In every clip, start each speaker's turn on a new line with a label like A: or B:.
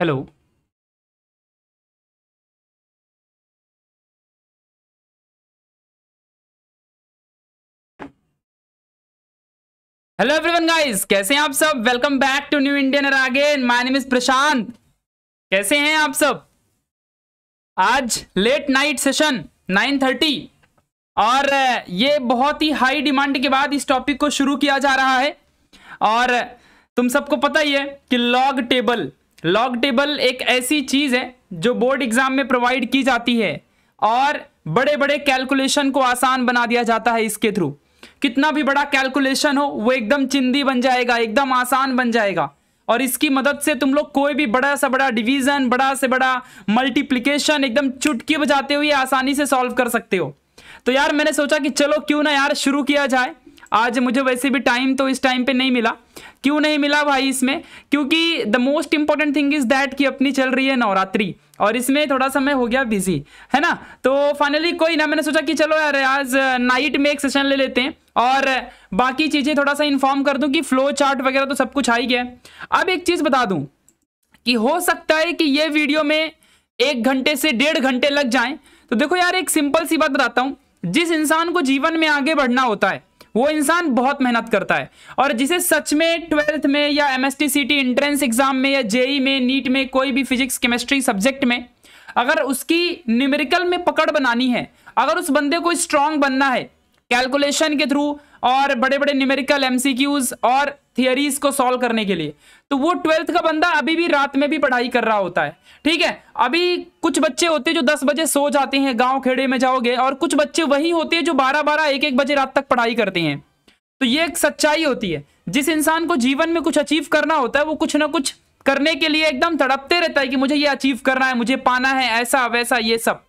A: Hello hello everyone guys कैसे हैं आप सब welcome back to new Indian again
B: my name is Prashant कैसे हैं आप सब आज लेट नाइट सेशन 9:30 और ये बहुत ही हाई डिमांड के बाद इस टॉपिक को शुरू किया जा रहा है और तुम सबको पता ही है कि लॉग टेबल लॉग टेबल एक ऐसी चीज़ है जो बोर्ड एग्जाम में प्रोवाइड की जाती है और बड़े बड़े कैलकुलेशन को आसान बना दिया जाता है इसके थ्रू कितना भी बड़ा कैलकुलेशन हो वो एकदम चिंदी बन जाएगा एकदम आसान बन जाएगा और इसकी मदद से तुम लोग कोई भी बड़ा सा बड़ा डिवीज़न बड़ा से बड़ा मल्टीप्लीकेशन एकदम चुटकी बजाते हुए आसानी से सॉल्व कर सकते हो तो यार मैंने सोचा कि चलो क्यों ना यार शुरू किया जाए आज मुझे वैसे भी टाइम तो इस टाइम पे नहीं मिला क्यों नहीं मिला भाई इसमें क्योंकि the most important thing is that कि अपनी चल रही है नवरात्रि और इसमें थोड़ा समय हो गया बिजी है ना तो फाइनली कोई ना मैंने सोचा कि चलो यार आज नाइट में एक सेशन ले लेते हैं और बाकी चीज़ें थोड़ा सा इन्फॉर्म कर दूं कि फ्लो चार्ट वगैरह तो सब कुछ आ ही गया अब एक चीज़ बता दूं कि हो सकता है कि ये वीडियो में एक घंटे से डेढ़ घंटे लग जाए तो देखो यार एक सिंपल सी बात बताता हूं जिस इंसान को जीवन में आगे बढ़ना होता है वो इंसान बहुत मेहनत करता है और जिसे सच में ट्वेल्थ में या एम एस एंट्रेंस एग्जाम में या जेई e में नीट में कोई भी फिजिक्स केमिस्ट्री सब्जेक्ट में अगर उसकी न्यूमेरिकल में पकड़ बनानी है अगर उस बंदे को स्ट्रांग बनना है कैलकुलेशन के थ्रू और बड़े बड़े न्यूमेरिकल एमसीक्यूज और थियरीज को सॉल्व करने के लिए तो वो ट्वेल्थ का बंदा अभी भी रात में भी पढ़ाई कर रहा होता है ठीक है अभी कुछ बच्चे होते हैं जो दस बजे सो जाते हैं गांव खेड़े में जाओगे और कुछ बच्चे वही होते हैं जो बारह बारह एक एक बजे रात तक पढ़ाई करते हैं तो ये एक सच्चाई होती है जिस इंसान को जीवन में कुछ अचीव करना होता है वो कुछ ना कुछ करने के लिए एकदम तड़पते रहता है कि मुझे ये अचीव करना है मुझे पाना है ऐसा वैसा ये सब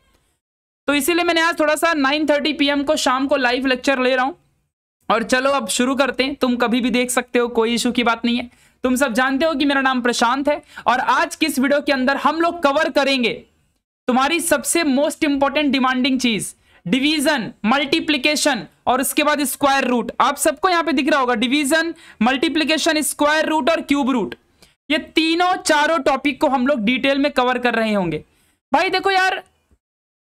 B: तो इसीलिए मैंने आज थोड़ा सा 9:30 पीएम को शाम को लाइव लेक्चर ले रहा हूँ और चलो अब शुरू करते हैं तुम कभी भी देख सकते हो कोई इशू की बात नहीं है तुम सब जानते हो कि मेरा नाम प्रशांत है और आज किस वीडियो के अंदर हम लोग कवर करेंगे तुम्हारी सबसे मोस्ट इंपॉर्टेंट डिमांडिंग चीज डिवीजन मल्टीप्लीकेशन और उसके बाद स्क्वायर रूट आप सबको यहां पे दिख रहा होगा डिवीजन मल्टीप्लीकेशन स्क्वायर रूट और क्यूब रूट ये तीनों चारों टॉपिक को हम लोग डिटेल में कवर कर रहे होंगे भाई देखो यार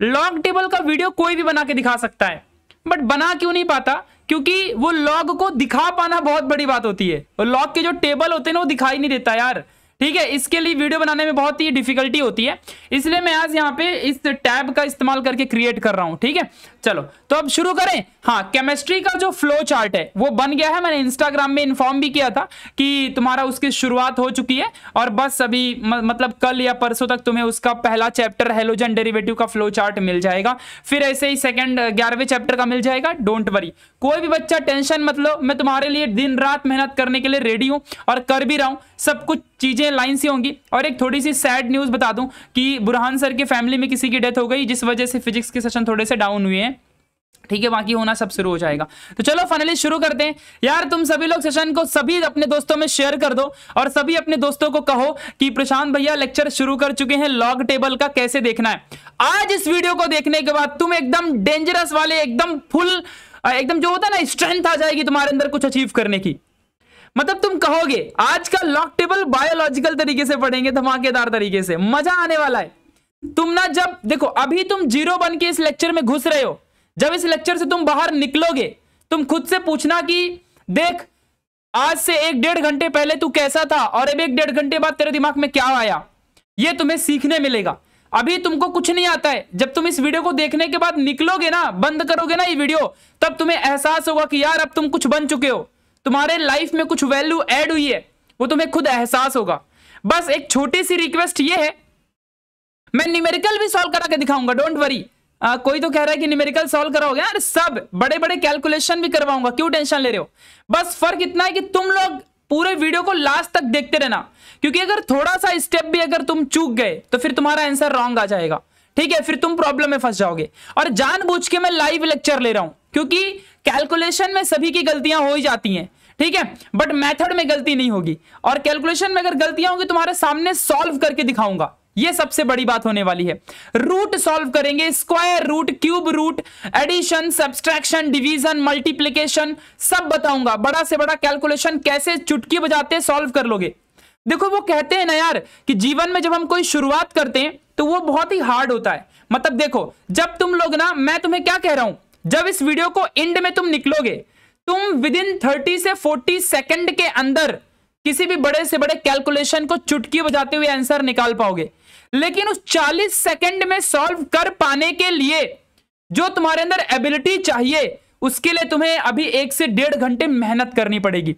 B: लॉन्ग टेबल का वीडियो कोई भी बना के दिखा सकता है बट बना क्यों नहीं पाता क्योंकि वो लॉग को दिखा पाना बहुत बड़ी बात होती है और लॉग के जो टेबल होते हैं ना वो दिखाई नहीं देता यार ठीक है इसके लिए वीडियो बनाने में बहुत ही डिफिकल्टी होती है इसलिए मैं आज यहाँ पे इस टैब का इस्तेमाल करके क्रिएट कर रहा हूँ ठीक है चलो तो अब शुरू करें हाँ केमिस्ट्री का जो फ्लो चार्ट है वो बन गया है मैंने इंस्टाग्राम में इन्फॉर्म भी किया था कि तुम्हारा उसकी शुरुआत हो चुकी है और बस अभी मतलब कल या परसों तक तुम्हें उसका पहला चैप्टर हेलोजन डेरिवेटिव का फ्लो चार्ट मिल जाएगा फिर ऐसे ही सेकेंड ग्यारहवें चैप्टर का मिल जाएगा डोंट वरी कोई भी बच्चा टेंशन मतलब मैं तुम्हारे लिए दिन रात मेहनत करने के लिए रेडी हूँ और कर भी रहा हूँ सब कुछ चीज़ें लाइन सी होंगी और एक थोड़ी सी सैड न्यूज़ बता दूं कि बुरहान सर की फैमिली में किसी की डेथ हो गई जिस वजह से फिजिक्स के सेशन थोड़े से डाउन हुए हैं ठीक है बाकी होना सब शुरू हो जाएगा तो चलो फाइनली शुरू करते हैं यार तुम सभी लोग सेशन को सभी अपने दोस्तों में शेयर कर दो और सभी अपने दोस्तों को कहो कि प्रशांत भैया लेक्चर शुरू कर चुके हैं लॉग टेबल का कैसे देखना है आज इस वीडियो को देखने के बाद तुम एकदम डेंजरस वाले एकदम फुल एकदम जो होता है ना स्ट्रेंथ आ जाएगी तुम्हारे अंदर कुछ अचीव करने की मतलब तुम कहोगे आज का लॉक टेबल बायोलॉजिकल तरीके से पढ़ेंगे धमाकेदार तरीके से मजा आने वाला है तुम ना जब देखो अभी तुम जीरो बन के इस लेक्चर में घुस रहे हो जब इस लेक्चर से तुम बाहर निकलोगे तुम खुद से पूछना कि देख आज से एक डेढ़ घंटे पहले तू कैसा था और अब एक डेढ़ घंटे बाद तेरे दिमाग में क्या आया ये तुम्हें सीखने मिलेगा अभी तुमको कुछ नहीं आता है जब तुम इस वीडियो को देखने के बाद निकलोगे ना बंद करोगे ना ये वीडियो तब तुम्हें एहसास होगा कि यार अब तुम कुछ बन चुके हो तुम्हारे लाइफ में कुछ वैल्यू एड हुई है वो तुम्हें खुद एहसास होगा बस एक छोटी सी रिक्वेस्ट ये है मैं न्यूमेरिकल भी सॉल्व करा के दिखाऊंगा डोंट वरी आ, कोई तो कह रहा है कि न्यूमेरिकल सॉल्व कराओगे यार सब बड़े बड़े कैलकुलेशन भी करवाऊंगा क्यों टेंशन ले रहे हो बस फर्क इतना है कि तुम लोग पूरे वीडियो को लास्ट तक देखते रहना क्योंकि अगर थोड़ा सा स्टेप भी अगर तुम चूक गए तो फिर तुम्हारा आंसर रॉन्ग आ जाएगा ठीक है फिर तुम प्रॉब्लम में फंस जाओगे और जान के मैं लाइव लेक्चर ले रहा हूं क्योंकि कैलकुलेशन में सभी की गलतियां हो ही जाती हैं ठीक है बट मेथड में गलती नहीं होगी और कैलकुलेशन में अगर गलतियां होंगी तुम्हारे सामने सॉल्व करके दिखाऊंगा ये सबसे बड़ी बात होने वाली है रूट सॉल्व करेंगे square root cube root addition subtraction division multiplication सब बताऊंगा बड़ा से बड़ा कैलकुलेशन कैसे चुटकी बजाते सॉल्व कर लोगे देखो वो कहते हैं ना यार कि जीवन में जब हम कोई शुरुआत करते हैं तो वो बहुत ही हार्ड होता है मतलब देखो जब तुम लोग ना मैं तुम्हें क्या कह रहा हूं जब इस वीडियो को एंड में तुम निकलोगे तुम विद इन थर्टी से फोर्टी सेकेंड के अंदर किसी भी बड़े से बड़े कैलकुलेशन को चुटकी बजाते हुए आंसर निकाल पाओगे लेकिन उस 40 सेकंड में सॉल्व कर पाने के लिए जो तुम्हारे अंदर एबिलिटी चाहिए उसके लिए तुम्हें अभी एक से डेढ़ घंटे मेहनत करनी पड़ेगी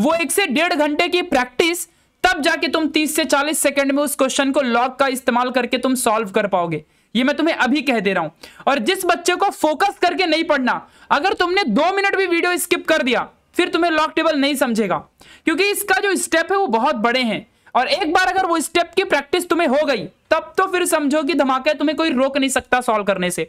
B: वो एक से डेढ़ घंटे की प्रैक्टिस तब जाके तुम 30 से 40 सेकंड में उस क्वेश्चन को लॉक का इस्तेमाल करके तुम सॉल्व कर पाओगे ये मैं तुम्हें अभी कह दे रहा हूं और जिस बच्चे को फोकस करके नहीं पढ़ना अगर तुमने दो मिनट भी वीडियो स्किप कर दिया फिर तुम्हें लॉक टेबल नहीं समझेगा क्योंकि इसका जो स्टेप है वो बहुत बड़े हैं और एक बार अगर वो स्टेप की प्रैक्टिस तुम्हें हो गई तब तो फिर समझो कि धमाका तुम्हें कोई रोक नहीं सकता सॉल्व करने से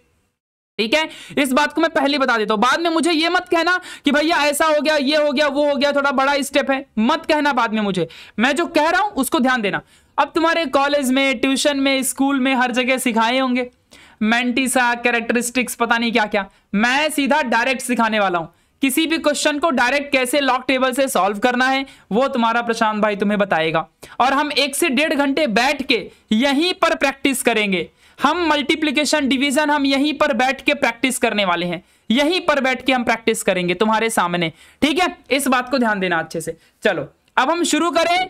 B: ठीक है इस बात को मैं पहले बता देता हूं बाद में मुझे ये मत कहना कि भैया ऐसा हो गया ये हो गया वो हो गया थोड़ा बड़ा स्टेप है मत कहना बाद में मुझे मैं जो कह रहा हूं उसको ध्यान देना अब तुम्हारे कॉलेज में ट्यूशन में स्कूल में हर जगह सिखाए होंगे मेंटिसा कैरेक्टरिस्टिक्स पता नहीं क्या क्या मैं सीधा डायरेक्ट सिखाने वाला हूं किसी भी क्वेश्चन को डायरेक्ट कैसे लॉक टेबल से सॉल्व करना है वो तुम्हारा प्रशांत भाई तुम्हें बताएगा और हम एक से डेढ़ घंटे बैठ के यहीं पर प्रैक्टिस करेंगे हम मल्टीप्लीकेशन डिविजन हम यहीं पर बैठ के प्रैक्टिस करने वाले हैं यहीं पर बैठ के हम प्रैक्टिस करेंगे तुम्हारे सामने ठीक है इस बात को ध्यान देना अच्छे से चलो अब हम शुरू करें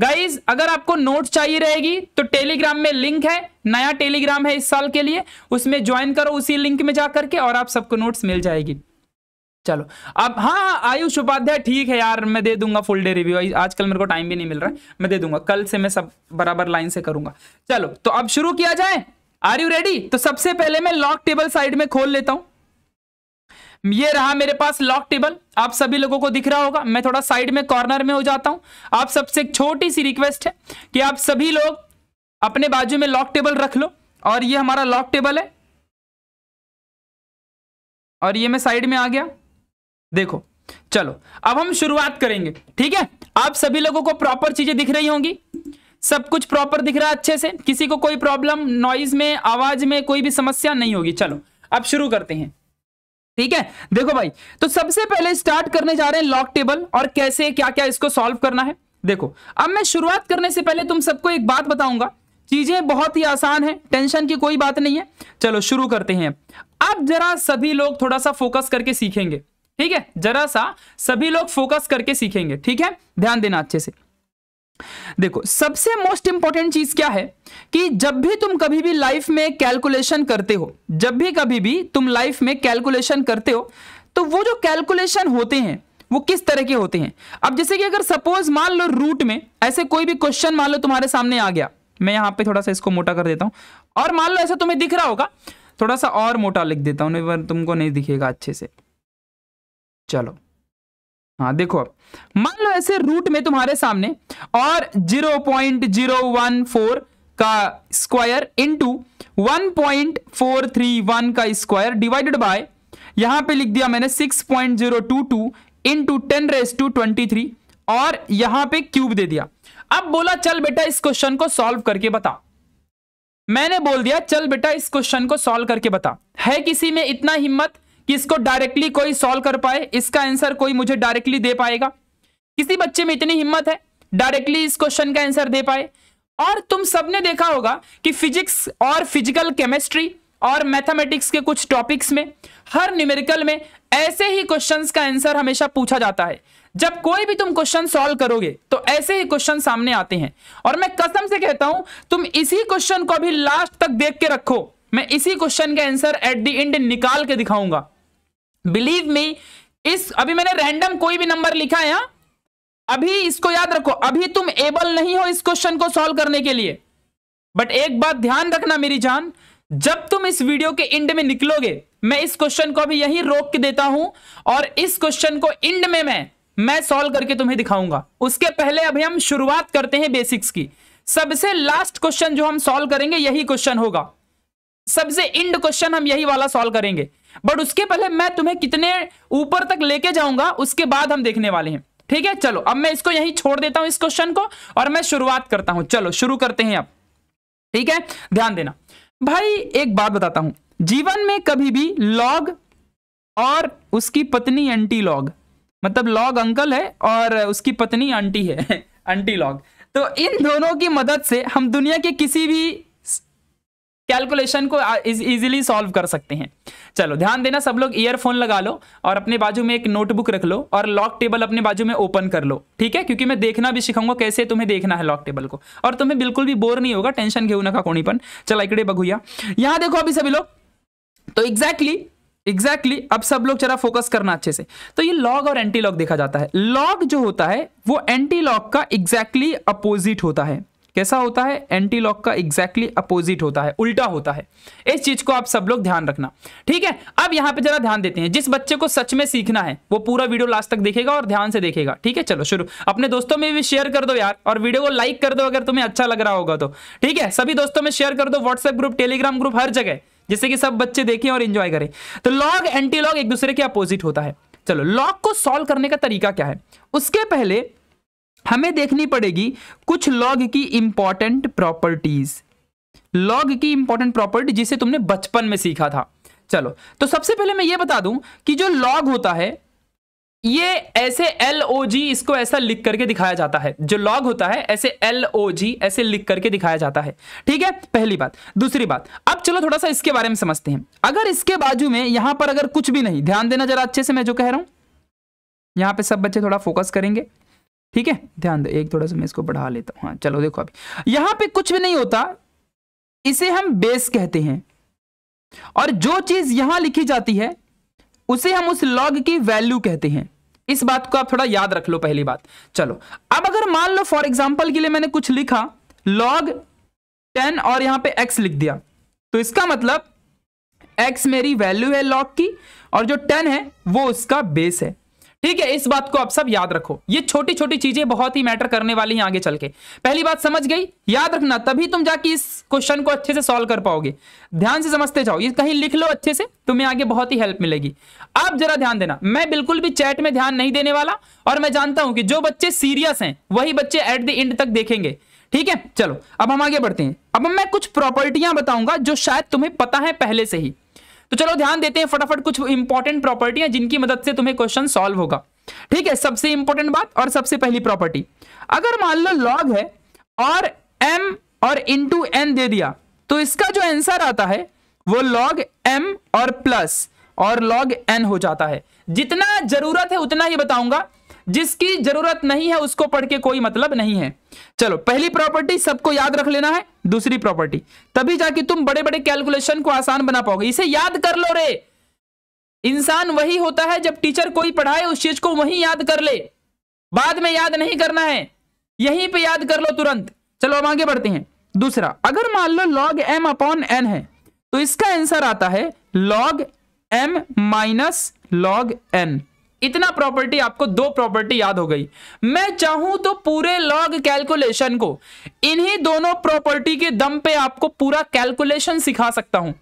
B: गाइज अगर आपको नोट चाहिए रहेगी तो टेलीग्राम में लिंक है नया टेलीग्राम है इस साल के लिए उसमें ज्वाइन करो उसी लिंक में जा करके और आप सबको नोट्स मिल जाएगी चलो अब हाँ आयुष उपाध्याय ठीक है यार मैं दे दूंगा फुल डे रिव्यू आजकल मेरे को टाइम भी नहीं मिल रहा है मैं दे दूंगा कल से मैं सब बराबर लाइन से करूंगा चलो तो अब शुरू किया जाए आर यू रेडी तो सबसे पहले मैं लॉक टेबल साइड में खोल लेता हूं ये रहा मेरे पास लॉक टेबल आप सभी लोगों को दिख रहा होगा मैं थोड़ा साइड में कॉर्नर में हो जाता हूं आप सबसे एक छोटी सी रिक्वेस्ट है कि आप सभी लोग अपने बाजू में लॉक टेबल रख लो और ये हमारा लॉक टेबल है और ये मैं साइड में आ गया देखो चलो अब हम शुरुआत करेंगे ठीक है आप सभी लोगों को प्रॉपर चीजें दिख रही होंगी सब कुछ प्रॉपर दिख रहा है अच्छे से किसी को कोई प्रॉब्लम नॉइज में आवाज में कोई भी समस्या नहीं होगी चलो अब शुरू करते हैं ठीक है देखो भाई तो सबसे पहले स्टार्ट करने जा रहे हैं लॉक टेबल और कैसे क्या क्या इसको सॉल्व करना है देखो अब मैं शुरुआत करने से पहले तुम सबको एक बात बताऊंगा चीजें बहुत ही आसान है टेंशन की कोई बात नहीं है चलो शुरू करते हैं अब जरा सभी लोग थोड़ा सा फोकस करके सीखेंगे ठीक है जरा सा सभी लोग फोकस करके सीखेंगे ठीक है ध्यान देना अच्छे से देखो सबसे मोस्ट इंपॉर्टेंट चीज क्या है कि जब भी तुम कभी भी लाइफ में कैलकुलेशन करते हो जब भी कभी भी तुम लाइफ में कैलकुलेशन करते हो तो वो जो कैलकुलेशन होते हैं वो किस तरह के होते हैं अब जैसे कि अगर सपोज मान लो रूट में ऐसे कोई भी क्वेश्चन मान लो तुम्हारे सामने आ गया मैं यहां पे थोड़ा सा इसको मोटा कर देता हूं और मान लो ऐसा तुम्हें दिख रहा होगा थोड़ा सा और मोटा लिख देता हूं तो तुमको नहीं दिखेगा अच्छे से चलो हाँ देखो अब मान लो ऐसे रूट में तुम्हारे सामने और 0.014 का स्क्वायर इंटू 1.431 का स्क्वायर डिवाइडेड बाय यहां पे लिख दिया मैंने 6.022 into ten raise to twenty और यहां पे क्यूब दे दिया अब बोला चल बेटा इस क्वेश्चन को सॉल्व करके बता मैंने बोल दिया चल बेटा इस क्वेश्चन को सॉल्व करके बता है किसी में इतना हिम्मत कि इसको डायरेक्टली कोई सॉल्व कर पाए इसका आंसर कोई मुझे डायरेक्टली दे पाएगा किसी बच्चे में इतनी हिम्मत है डायरेक्टली इस क्वेश्चन का आंसर दे पाए और तुम सबने देखा होगा कि फिजिक्स और फिजिकल केमिस्ट्री और मैथमेटिक्स के कुछ टॉपिक्स में हर न्यूमेरिकल में ऐसे ही क्वेश्चन का आंसर हमेशा पूछा जाता है जब कोई भी तुम क्वेश्चन सॉल्व करोगे तो ऐसे ही क्वेश्चन सामने आते हैं और मैं कसम से कहता हूं तुम इसी क्वेश्चन को अभी लास्ट तक देख के रखो मैं इसी क्वेश्चन का आंसर एट द एंड निकाल के दिखाऊंगा बिलीव मी इस अभी मैंने रैंडम कोई भी नंबर लिखा है हाँ? अभी इसको याद रखो अभी तुम एबल नहीं हो इस क्वेश्चन को सॉल्व करने के लिए बट एक बात ध्यान रखना मेरी जान जब तुम इस वीडियो के इंड में निकलोगे मैं इस क्वेश्चन को अभी यही रोक के देता हूं और इस क्वेश्चन को इंड में मैं मैं सॉल्व करके तुम्हें दिखाऊंगा उसके पहले अभी हम शुरुआत करते हैं बेसिक्स की सबसे लास्ट क्वेश्चन जो हम सॉल्व करेंगे यही क्वेश्चन होगा सबसे इंड क्वेश्चन हम यही वाला सॉल्व करेंगे बट उसके पहले मैं तुम्हें कितने ऊपर तक लेके जाऊंगा उसके बाद हम देखने वाले हैं ठीक है चलो अब मैं इसको यही छोड़ देता हूं इस क्वेश्चन को और मैं शुरुआत करता हूं चलो शुरू करते हैं अब ठीक है ध्यान देना भाई एक बात बताता हूं जीवन में कभी भी लॉग और उसकी पत्नी एंटी लॉग मतलब लॉग अंकल है और उसकी पत्नी आंटी है आंटी लॉग तो इन दोनों की मदद से हम दुनिया के किसी भी कैलकुलेशन को इजीली सॉल्व कर सकते हैं चलो ध्यान देना सब लोग ईयरफोन लगा लो और अपने बाजू में एक नोटबुक रख लो और लॉक टेबल अपने बाजू में ओपन कर लो ठीक है क्योंकि मैं देखना भी सिखाऊंगा कैसे तुम्हें देखना है लॉक टेबल को और तुम्हें बिल्कुल भी बोर नहीं होगा टेंशन घे ना कोणी पर चला इकडे बघुया यहां देखो अभी सभी लोग तो एग्जैक्टली exactly एग्जैक्टली exactly, अब सब लोग जरा फोकस करना अच्छे से तो ये लॉग और एंटी लॉग देखा जाता है लॉग जो होता है वो एंटी लॉग का एग्जैक्टली exactly अपोजिट होता है कैसा होता है एंटी लॉक का एग्जैक्टली exactly अपोजिट होता है उल्टा होता है इस चीज को आप सब लोग ध्यान रखना ठीक है अब यहां पे जरा ध्यान देते हैं जिस बच्चे को सच में सीखना है वो पूरा वीडियो लास्ट तक देखेगा और ध्यान से देखेगा ठीक है चलो शुरू अपने दोस्तों में भी शेयर कर दो यार और वीडियो को लाइक कर दो अगर तुम्हें अच्छा लग रहा होगा तो ठीक है सभी दोस्तों में शेयर कर दो व्हाट्सएप ग्रुप टेलीग्राम ग्रुप हर जगह जिससे कि सब बच्चे देखें और इंजॉय करें तो लॉग एंटी लॉग एक दूसरे के अपोजिट होता है चलो लॉग को सॉल्व करने का तरीका क्या है उसके पहले हमें देखनी पड़ेगी कुछ लॉग की इंपॉर्टेंट प्रॉपर्टीज लॉग की इंपॉर्टेंट प्रॉपर्टी जिसे तुमने बचपन में सीखा था चलो तो सबसे पहले मैं ये बता दूं कि जो लॉग होता है ये ऐसे एल ओ जी इसको ऐसा लिख करके दिखाया जाता है जो लॉग होता है ऐसे एल ओ जी ऐसे लिख करके दिखाया जाता है ठीक है पहली बात दूसरी बात अब चलो थोड़ा सा इसके बारे में समझते हैं अगर इसके बाजू में यहां पर अगर कुछ भी नहीं ध्यान देना जरा अच्छे से मैं जो कह रहा हूं यहां पे सब बच्चे थोड़ा फोकस करेंगे ठीक है ध्यान दो एक थोड़ा सा मैं इसको बढ़ा लेता हूं हाँ चलो देखो अभी यहां पे कुछ भी नहीं होता इसे हम बेस कहते हैं और जो चीज यहां लिखी जाती है उसे हम उस लॉग की वैल्यू कहते हैं इस बात को आप थोड़ा याद रख लो पहली बात चलो अब अगर मान लो फॉर एग्जाम्पल के लिए मैंने कुछ लिखा लॉग टेन और यहां पर एक्स लिख दिया तो इसका मतलब एक्स मेरी वैल्यू है लॉग की और जो टेन है वो उसका बेस है ठीक है इस बात को आप सब याद रखो ये छोटी छोटी चीजें बहुत ही मैटर करने वाली हैं आगे चल के पहली बात समझ गई याद रखना तभी तुम जाके इस क्वेश्चन को अच्छे से सॉल्व कर पाओगे ध्यान से समझते जाओ ये कहीं लिख लो अच्छे से तुम्हें आगे बहुत ही हेल्प मिलेगी आप जरा ध्यान देना मैं बिल्कुल भी चैट में ध्यान नहीं देने वाला और मैं जानता हूं कि जो बच्चे सीरियस हैं वही बच्चे एट द एंड तक देखेंगे ठीक है चलो अब हम आगे बढ़ते हैं अब मैं कुछ प्रॉपर्टियां बताऊंगा जो शायद तुम्हें पता है पहले से ही तो चलो ध्यान देते हैं फटाफट कुछ इंपॉर्टेंट प्रॉपर्टियां जिनकी मदद से तुम्हें क्वेश्चन सॉल्व होगा ठीक है सबसे इंपॉर्टेंट बात और सबसे पहली प्रॉपर्टी अगर मान लो लॉग है और एम और टू एन दे दिया तो इसका जो आंसर आता है वो लॉग एम और प्लस और लॉग एन हो जाता है जितना जरूरत है उतना ही बताऊंगा जिसकी जरूरत नहीं है उसको पढ़ के कोई मतलब नहीं है चलो पहली प्रॉपर्टी सबको याद रख लेना है दूसरी प्रॉपर्टी तभी जाके तुम बड़े बड़े कैलकुलेशन को आसान बना पाओगे इसे याद कर लो रे इंसान वही होता है जब टीचर कोई पढ़ाए उस चीज को वही याद कर ले बाद में याद नहीं करना है यहीं पर याद कर लो तुरंत चलो हम आगे बढ़ते हैं दूसरा अगर मान लो लॉग एम अपॉन एन है तो इसका आंसर आता है log M minus log N इतना प्रॉपर्टी आपको दो प्रॉपर्टी याद हो गई मैं चाहूं तो पूरे लॉग कैलकुलेशन को इन्हीं दोनों प्रॉपर्टी के दम पे आपको पूरा कैलकुलेशन सिखा सकता हूं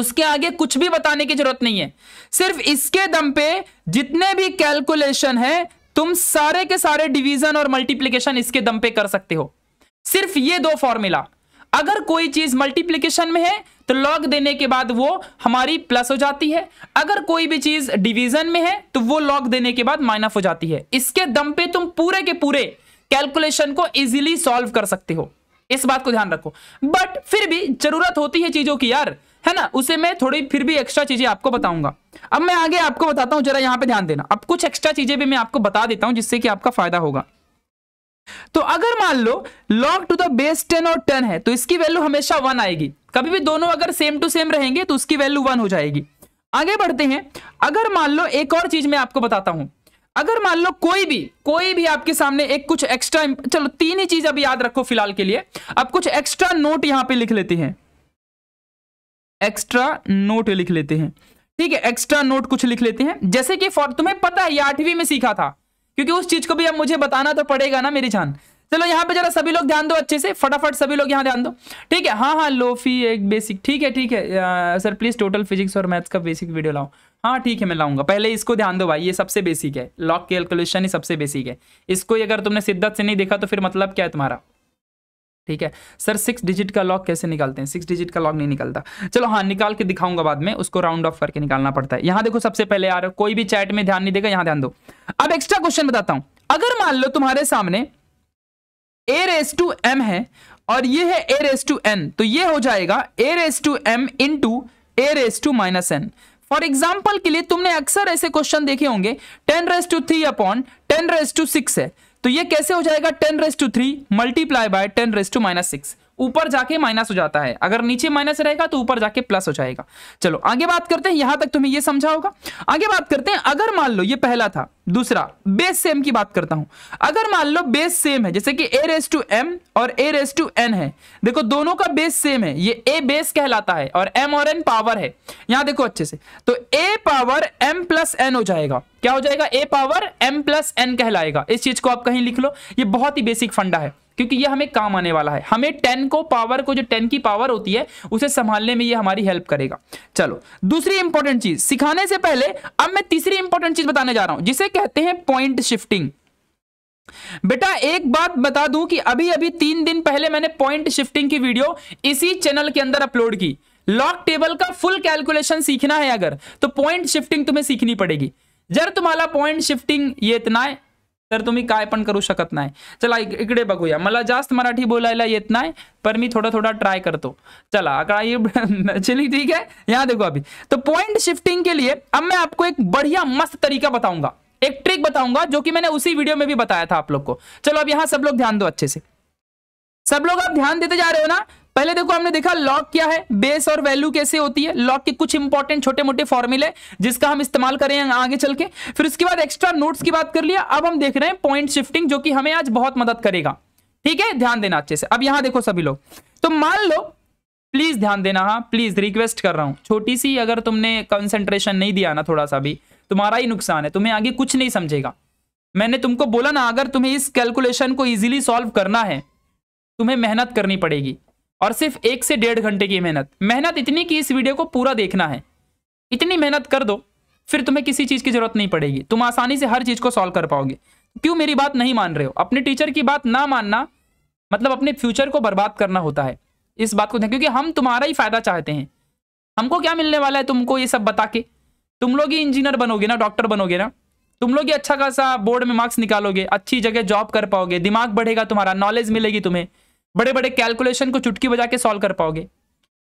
B: उसके आगे कुछ भी बताने की जरूरत नहीं है सिर्फ इसके दम पे जितने भी कैलकुलेशन है तुम सारे के सारे डिवीजन और मल्टीप्लीकेशन इसके दम पे कर सकते हो सिर्फ ये दो फॉर्मूला अगर कोई चीज़ मल्टीप्लीकेशन में है तो लॉग देने के बाद वो हमारी प्लस हो जाती है अगर कोई भी चीज़ डिवीजन में है तो वो लॉग देने के बाद माइनस हो जाती है इसके दम पे तुम पूरे के पूरे कैलकुलेशन को इजीली सॉल्व कर सकते हो इस बात को ध्यान रखो बट फिर भी जरूरत होती है चीज़ों की यार है ना उसे मैं थोड़ी फिर भी एक्स्ट्रा चीज़ें आपको बताऊंगा अब मैं आगे आपको बताता हूँ जरा यहाँ पे ध्यान देना अब कुछ एक्स्ट्रा चीज़ें भी मैं आपको बता देता हूँ जिससे कि आपका फायदा होगा तो अगर मान लो log टू द बेस 10 और 10 है तो इसकी वैल्यू हमेशा 1 आएगी कभी भी दोनों अगर सेम टू सेम रहेंगे तो उसकी वैल्यू 1 हो जाएगी आगे बढ़ते हैं अगर मान लो एक और चीज मैं आपको बताता हूं अगर मान लो कोई भी कोई भी आपके सामने एक कुछ एक्स्ट्रा चलो तीन ही चीज अब याद रखो फिलहाल के लिए अब कुछ एक्स्ट्रा नोट यहां पे लिख लेते हैं एक्स्ट्रा नोट लिख लेते हैं ठीक है एक्स्ट्रा नोट कुछ लिख लेते हैं जैसे कि फॉर तुम्हें पता है आठवीं में सीखा था क्योंकि उस चीज को भी अब मुझे बताना तो पड़ेगा ना मेरी जान चलो यहाँ पे जरा सभी लोग ध्यान दो अच्छे से फटाफट सभी लोग यहाँ ध्यान दो ठीक है हाँ हाँ लोफी एक बेसिक ठीक है ठीक है आ, सर प्लीज टोटल फिजिक्स और मैथ्स का बेसिक वीडियो लाओ हाँ ठीक है मैं लाऊंगा पहले इसको ध्यान दो भाई ये सबसे बेसिक है लॉक कैलकुलेशन ही सबसे बेसिक है इसको अगर तुमने शिद्दत से नहीं देखा तो फिर मतलब क्या है तुम्हारा ठीक है सर सिक्स डिजिट का लॉग कैसे निकालते हैं सिक्स डिजिट का लॉग नहीं निकलता चलो हाँ निकाल के दिखाऊंगा बाद में उसको राउंड ऑफ करके निकालना पड़ता है यहां देखो सबसे पहले यार कोई भी चैट में ध्यान नहीं देगा यहां ध्यान दो अब एक्स्ट्रा क्वेश्चन बताता हूं अगर मान लो तुम्हारे सामने ए रेस टू एम है और ये है ए रेस टू एन तो ये हो जाएगा a raise to m into a raise to minus n for example के लिए तुमने अक्सर ऐसे क्वेश्चन देखे होंगे ten raise to three upon ten raise to six है तो ये कैसे हो जाएगा ten raise to three multiply by ten raise to minus six ऊपर जाके माइनस हो जाता है अगर नीचे माइनस रहेगा तो ऊपर जाके प्लस हो जाएगा चलो आगे बात करते हैं यहां तक तुम्हें यह समझा होगा आगे बात करते हैं अगर मान लो ये पहला था दूसरा बेस सेम की बात करता हूं अगर मान लो बेस सेम है जैसे कि ए रेस टू एम और ए रेस टू एन है देखो दोनों का बेस सेम है ये ए बेस कहलाता है और एम और एन पावर है यहां देखो अच्छे से तो a power m plus n हो जाएगा क्या हो जाएगा a power m plus n कहलाएगा इस चीज को आप कहीं लिख लो ये बहुत ही बेसिक फंडा है क्योंकि ये हमें काम आने वाला है हमें टेन को पावर को जो टेन की पावर होती है उसे संभालने में ये हमारी हेल्प करेगा चलो दूसरी इंपॉर्टेंट चीज सिखाने से पहले अब मैं तीसरी इंपॉर्टेंट चीज बताने जा रहा हूं जिसे कहते हैं पॉइंट शिफ्टिंग बेटा एक बात बता दूं कि अभी अभी तीन दिन पहले मैंने पॉइंट शिफ्टिंग की वीडियो इसी चैनल के अंदर अपलोड की लॉक टेबल का फुल कैलकुलेशन सीखना है अगर तो पॉइंट शिफ्टिंग तुम्हें सीखनी पड़ेगी जर तुम्हारा पॉइंट शिफ्टिंग ये इतना है तर तुम्ही काय पण करू शकत नाही चला इकडे बघूया मला जास्त मराठी बोलायला येत नाही पर मी थोडा थोडा ट्राय करतो चला आंकड़ा चलिए ठीक है यहां देखो अभी तो पॉइंट शिफ्टिंग के लिए अब मैं आपको एक बढ़िया मस्त तरीका बताऊंगा एक ट्रिक बताऊंगा जो कि मैंने उसी वीडियो में भी बताया था आप लोग को चलो अब यहां सब लोग ध्यान दो अच्छे से सब लोग आप ध्यान देते जा रहे हो ना पहले देखो हमने देखा लॉक क्या है बेस और वैल्यू कैसे होती है लॉक के कुछ इंपॉर्टेंट छोटे मोटे फॉर्मूले जिसका हम इस्तेमाल करें आगे चल के फिर उसके बाद एक्स्ट्रा नोट्स की बात कर लिया अब हम देख रहे हैं पॉइंट शिफ्टिंग जो कि हमें आज बहुत मदद करेगा ठीक है ध्यान देना अच्छे से अब यहां देखो सभी लोग तो मान लो प्लीज ध्यान देना हाँ प्लीज रिक्वेस्ट कर रहा हूं छोटी सी अगर तुमने कंसेंट्रेशन नहीं दिया ना थोड़ा सा भी तुम्हारा ही नुकसान है तुम्हें आगे कुछ नहीं समझेगा मैंने तुमको बोला ना अगर तुम्हें इस कैलकुलेशन को इजीली सॉल्व करना है तुम्हें मेहनत करनी पड़ेगी और सिर्फ एक से डेढ़ घंटे की मेहनत मेहनत इतनी कि इस वीडियो को पूरा देखना है इतनी मेहनत कर दो फिर तुम्हें किसी चीज़ की ज़रूरत नहीं पड़ेगी तुम आसानी से हर चीज़ को सॉल्व कर पाओगे क्यों मेरी बात नहीं मान रहे हो अपने टीचर की बात ना मानना मतलब अपने फ्यूचर को बर्बाद करना होता है इस बात को क्योंकि हम तुम्हारा ही फ़ायदा चाहते हैं हमको क्या मिलने वाला है तुमको ये सब बता के तुम लोग ही इंजीनियर बनोगे ना डॉक्टर बनोगे ना तुम लोग ही अच्छा खासा बोर्ड में मार्क्स निकालोगे अच्छी जगह जॉब कर पाओगे दिमाग बढ़ेगा तुम्हारा नॉलेज मिलेगी तुम्हें बड़े बड़े कैलकुलेशन को चुटकी बजा के सॉल्व कर पाओगे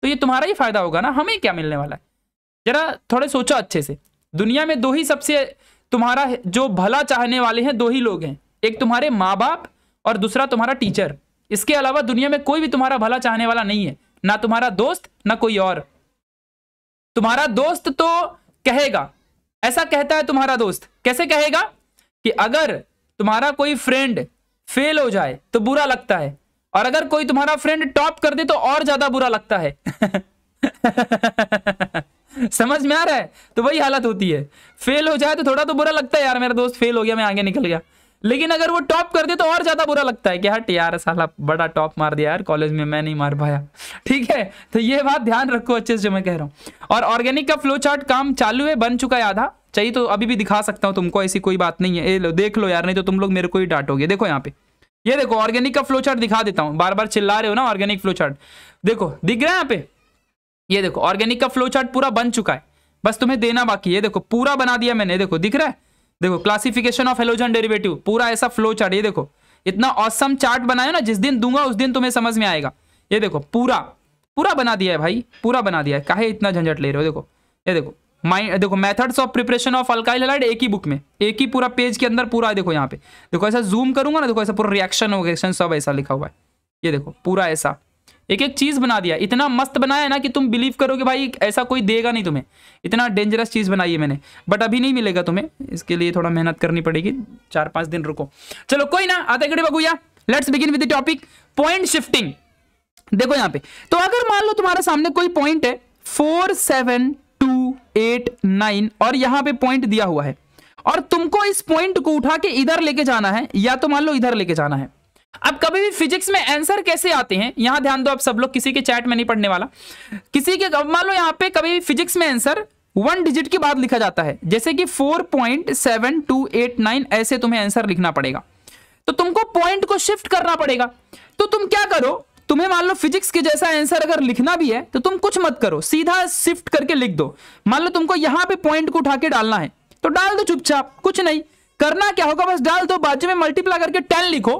B: तो ये तुम्हारा ही फायदा होगा ना हमें क्या मिलने वाला है जरा थोड़े सोचो अच्छे से दुनिया में दो ही सबसे तुम्हारा जो भला चाहने वाले हैं दो ही लोग हैं एक तुम्हारे माँ बाप और दूसरा तुम्हारा टीचर इसके अलावा दुनिया में कोई भी तुम्हारा भला चाहने वाला नहीं है ना तुम्हारा दोस्त ना कोई और तुम्हारा दोस्त तो कहेगा ऐसा कहता है तुम्हारा दोस्त कैसे कहेगा कि अगर तुम्हारा कोई फ्रेंड फेल हो जाए तो बुरा लगता है और अगर कोई तुम्हारा फ्रेंड टॉप कर दे तो और ज्यादा बुरा लगता है समझ में आ रहा है तो वही हालत होती है फेल हो जाए तो थोड़ा तो बुरा लगता है यार मेरा दोस्त फेल हो गया मैं आगे निकल गया लेकिन अगर वो टॉप कर दे तो और ज्यादा बुरा लगता है कि हट यार साला बड़ा टॉप मार दिया यार कॉलेज में मैं नहीं मार पाया ठीक है तो ये बात ध्यान रखो अच्छे से जो मैं कह रहा हूँ और ऑर्गेनिक का फ्लो चार्ट काम चालू है बन चुका है आधा चाहिए तो अभी भी दिखा सकता हूँ तुमको ऐसी कोई बात नहीं है ए लो देख लो यार नहीं तो तुम लोग मेरे को ही डांटोगे देखो यहाँ पे ये देखो ऑर्गेनिक का फ्लो चार्ट दिखा देता हूँ बार बार चिल्ला रहे हो ना ऑर्गेनिक फ्लो चार्ट देखो दिख रहा है यहाँ पे ये देखो ऑर्गेनिक का फ्लो चार्ट पूरा बन चुका है बस तुम्हें देना बाकी ये देखो पूरा बना दिया मैंने देखो दिख रहा है देखो क्लासिफिकेशन ऑफ हेलोजन डेरिवेटिव पूरा ऐसा फ्लो चार्ट ये देखो इतना औसम चार्ट बनाया ना जिस दिन दूंगा उस दिन तुम्हें समझ में आएगा ये देखो पूरा पूरा बना दिया है भाई पूरा बना दिया है काहे इतना झंझट ले रहे हो देखो ये देखो माइंड देखो methods of preparation of alkyl halide एक ही बुक में एक ही पूरा पेज के अंदर पूरा देखो यहाँ पे देखो ऐसा जूम करूंगा ना देखो ऐसा पूरा रिएक्शन हो वगैक्शन सब ऐसा लिखा हुआ है ये देखो पूरा ऐसा एक एक चीज़ बना दिया इतना मस्त बनाया है ना कि तुम बिलीव करो कि भाई ऐसा कोई देगा नहीं तुम्हें इतना डेंजरस चीज़ बनाई है मैंने बट अभी नहीं मिलेगा तुम्हें इसके लिए थोड़ा मेहनत करनी पड़ेगी चार पांच दिन रुको चलो कोई ना आते गड़े बगुया let's begin with the topic point shifting देखो यहाँ पे तो अगर मान लो तुम्हारे सामने कोई पॉइंट है फोर सेवन एट नाइन और यहां पे पॉइंट दिया हुआ है और तुमको इस पॉइंट को उठा के इधर लेके जाना है या तो मान लो इधर लेके जाना है अब कभी भी फिजिक्स में आंसर कैसे आते हैं यहां ध्यान दो आप सब लोग किसी के चैट में नहीं पढ़ने वाला किसी के मान लो यहां पे कभी भी फिजिक्स में आंसर वन डिजिट के बाद लिखा जाता है जैसे कि 4.7289 ऐसे तुम्हें आंसर लिखना पड़ेगा तो तुमको पॉइंट को शिफ्ट करना पड़ेगा तो तुम क्या करो तुम्हें मान लो फिजिक्स के जैसा आंसर अगर लिखना भी है तो तुम कुछ मत करो सीधा शिफ्ट करके लिख दो मान लो तुमको यहां पे पॉइंट को उठा के डालना है तो डाल दो चुपचाप कुछ नहीं करना क्या होगा बस डाल दो बाजू में मल्टीप्लाई करके टेन लिखो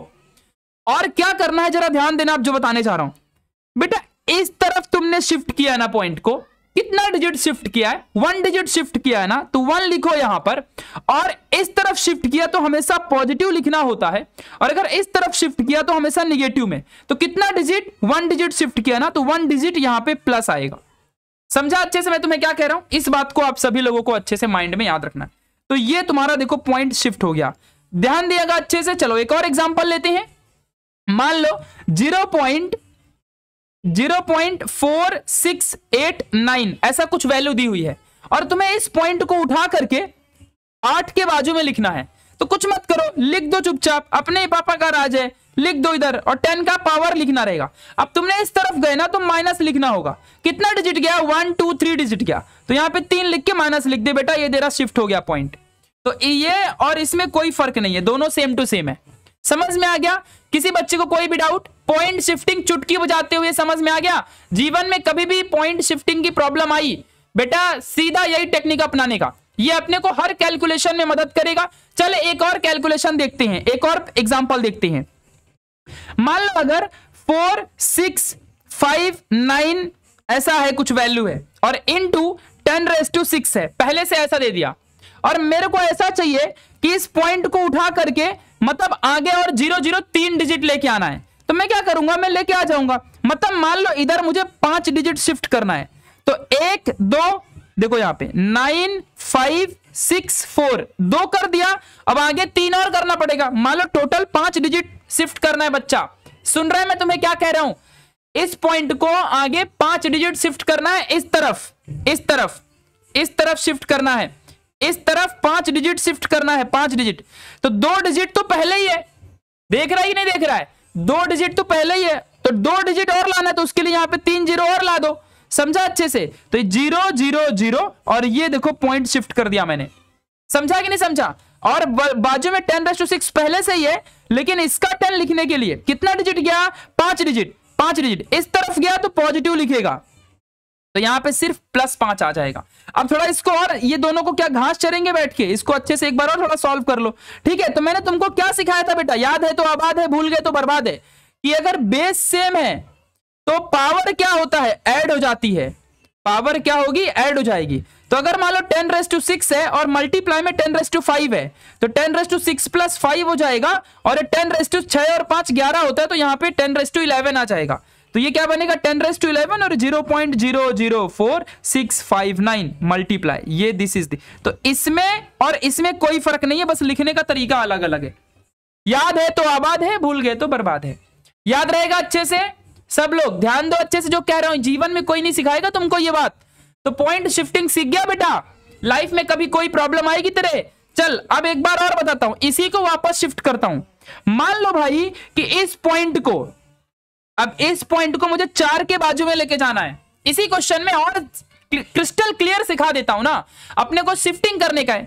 B: और क्या करना है जरा ध्यान देना आप जो बताने चाह रहा हूं बेटा इस तरफ तुमने शिफ्ट किया ना पॉइंट को कितना डिजिट शिफ्ट किया है वन डिजिट शिफ्ट किया है ना तो वन लिखो यहां पर और इस तरफ शिफ्ट किया तो हमेशा पॉजिटिव लिखना होता है और अगर इस तरफ शिफ्ट किया तो हमेशा निगेटिव में तो कितना डिजिट वन डिजिट शिफ्ट किया ना तो वन डिजिट यहां पर प्लस आएगा समझा अच्छे से मैं तुम्हें क्या कह रहा हूं इस बात को आप सभी लोगों को अच्छे से माइंड में याद रखना तो ये तुम्हारा देखो पॉइंट शिफ्ट हो गया ध्यान दिएगा अच्छे से चलो एक और एग्जाम्पल लेते हैं मान लो zero point zero point four six eight nine ऐसा कुछ वैल्यू दी हुई है और तुम्हें इस पॉइंट को उठा करके आठ के बाजू में लिखना है तो कुछ मत करो लिख दो चुपचाप अपने पापा का राज है लिख दो इधर और टेन का पावर लिखना रहेगा अब तुमने इस तरफ गए ना तो माइनस लिखना होगा कितना डिजिट गया वन टू थ्री डिजिट गया तो यहां पे तीन लिख के माइनस लिख दे बेटा ये तेरा शिफ्ट हो गया पॉइंट तो ये और इसमें कोई फर्क नहीं है दोनों सेम टू सेम है समझ में आ गया किसी बच्चे को कोई भी डाउट पॉइंट शिफ्टिंग चुटकी बजाते हुए समझ में आ गया जीवन में कभी भी पॉइंट शिफ्टिंग की प्रॉब्लम आई बेटा सीधा यही टेक्निक अपनाने का ये अपने को हर कैलकुलेशन में मदद करेगा चल एक और कैलकुलेशन देखते हैं एक और एग्जाम्पल देखते हैं मान लो अगर फोर सिक्स फाइव नाइन ऐसा है कुछ वैल्यू है और into ten raise to six है पहले से ऐसा दे दिया और मेरे को ऐसा चाहिए कि इस पॉइंट को उठा करके मतलब आगे और जीरो जीरो तीन डिजिट लेके आना है तो मैं क्या करूंगा मैं लेके आ जाऊंगा मतलब मान लो इधर मुझे पांच डिजिट शिफ्ट करना है तो एक दो देखो यहां पे नाइन फाइव सिक्स फोर दो कर दिया अब आगे तीन और करना पड़ेगा मान लो टोटल पांच डिजिट शिफ्ट करना है बच्चा सुन रहा है मैं तुम्हें क्या कह रहा हूं इस पॉइंट को आगे पांच डिजिट शिफ्ट करना है इस तरफ इस तरफ इस तरफ शिफ्ट करना है इस तरफ पांच डिजिट शिफ्ट करना है पांच डिजिट तो दो डिजिट तो पहले ही है देख रहा ही नहीं देख रहा है दो डिजिट तो पहले ही है तो दो डिजिट और लाना है तो उसके लिए यहां पे तीन जीरो और ला दो समझा अच्छे से तो जीरो जीरो जीरो और ये देखो पॉइंट शिफ्ट कर दिया मैंने समझा कि नहीं समझा और बाजू में टेन रेस्टू सिक्स पहले से ही है लेकिन इसका टेन लिखने के लिए कितना डिजिट गया पांच डिजिट पांच डिजिट इस तरफ गया तो पॉजिटिव लिखेगा तो यहाँ पे सिर्फ प्लस पांच आ जाएगा अब थोड़ा इसको और ये दोनों को क्या घास चरेंगे बैठ के इसको अच्छे से एक बार और थोड़ा सॉल्व कर लो ठीक है तो मैंने तुमको क्या सिखाया था बेटा याद है तो आबाद है भूल गए तो बर्बाद है कि अगर बेस सेम है तो पावर क्या होता है एड हो जाती है पावर क्या होगी एड हो जाएगी तो अगर मान लो टेन रेस टू सिक्स है और मल्टीप्लाई में टेन रेस टू फाइव है तो ten raise to six plus five हो जाएगा और टेन रेस टू छह और पांच ग्यारह होता है तो यहाँ पे टेन रेस टू इलेवन आ जाएगा तो ये क्या बनेगा टेन रेस टू इलेवन और zero point zero zero four six five nine multiply ये दिस इज दी तो इसमें और इसमें कोई फर्क नहीं है बस लिखने का तरीका अलग अलग है याद है तो आबाद है भूल गए तो बर्बाद है याद रहेगा अच्छे से सब लोग ध्यान दो अच्छे से जो कह रहा हूं जीवन में कोई नहीं सिखाएगा तुमको ये बात तो पॉइंट शिफ्टिंग सीख गया बेटा लाइफ में कभी कोई प्रॉब्लम आएगी तेरे चल अब एक बार और बताता हूं इसी को वापस शिफ्ट करता हूं मान लो भाई कि इस पॉइंट को अब इस पॉइंट को मुझे चार के बाजू में लेके जाना है इसी क्वेश्चन में और क्रिस्टल क्लियर सिखा देता हूं ना अपने को शिफ्टिंग करने का है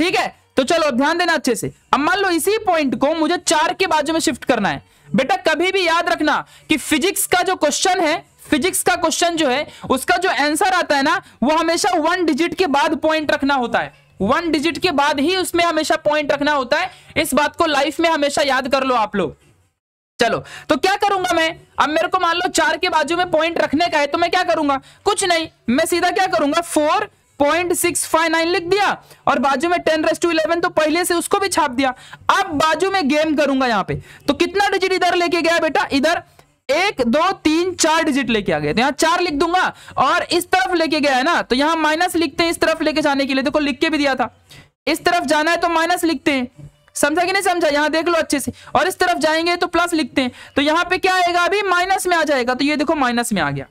B: ठीक है तो चलो ध्यान देना अच्छे से अब मान लो इसी पॉइंट को मुझे चार के बाजू में शिफ्ट करना है बेटा कभी भी याद रखना कि फिजिक्स का जो क्वेश्चन है फिजिक्स का क्वेश्चन जो है उसका जो आंसर आता है ना वो हमेशा वन डिजिट के बाद पॉइंट रखना होता है वन डिजिट के बाद ही उसमें हमेशा पॉइंट रखना होता है इस बात को लाइफ में हमेशा याद कर लो आप लोग चलो तो क्या करूंगा मैं अब मेरे को मान लो चार के बाजू में पॉइंट रखने का है तो मैं क्या करूंगा कुछ नहीं मैं सीधा क्या करूंगा four point six five nine लिख दिया और बाजू में टेन रेस टू इलेवन तो पहले से उसको भी छाप दिया अब बाजू में गेम करूंगा यहाँ पे तो कितना डिजिट इधर लेके गया बेटा इधर एक दो तीन चार डिजिट लेके आ गए तो यहाँ चार लिख दूंगा और इस तरफ लेके गया है ना तो यहाँ माइनस लिखते हैं इस तरफ लेके जाने के लिए देखो लिख के भी दिया था इस तरफ जाना है तो माइनस लिखते हैं समझा कि नहीं समझा यहाँ देख लो अच्छे से और इस तरफ जाएंगे तो प्लस लिखते हैं तो यहाँ पे क्या आएगा अभी माइनस में आ जाएगा तो ये देखो माइनस में आ गया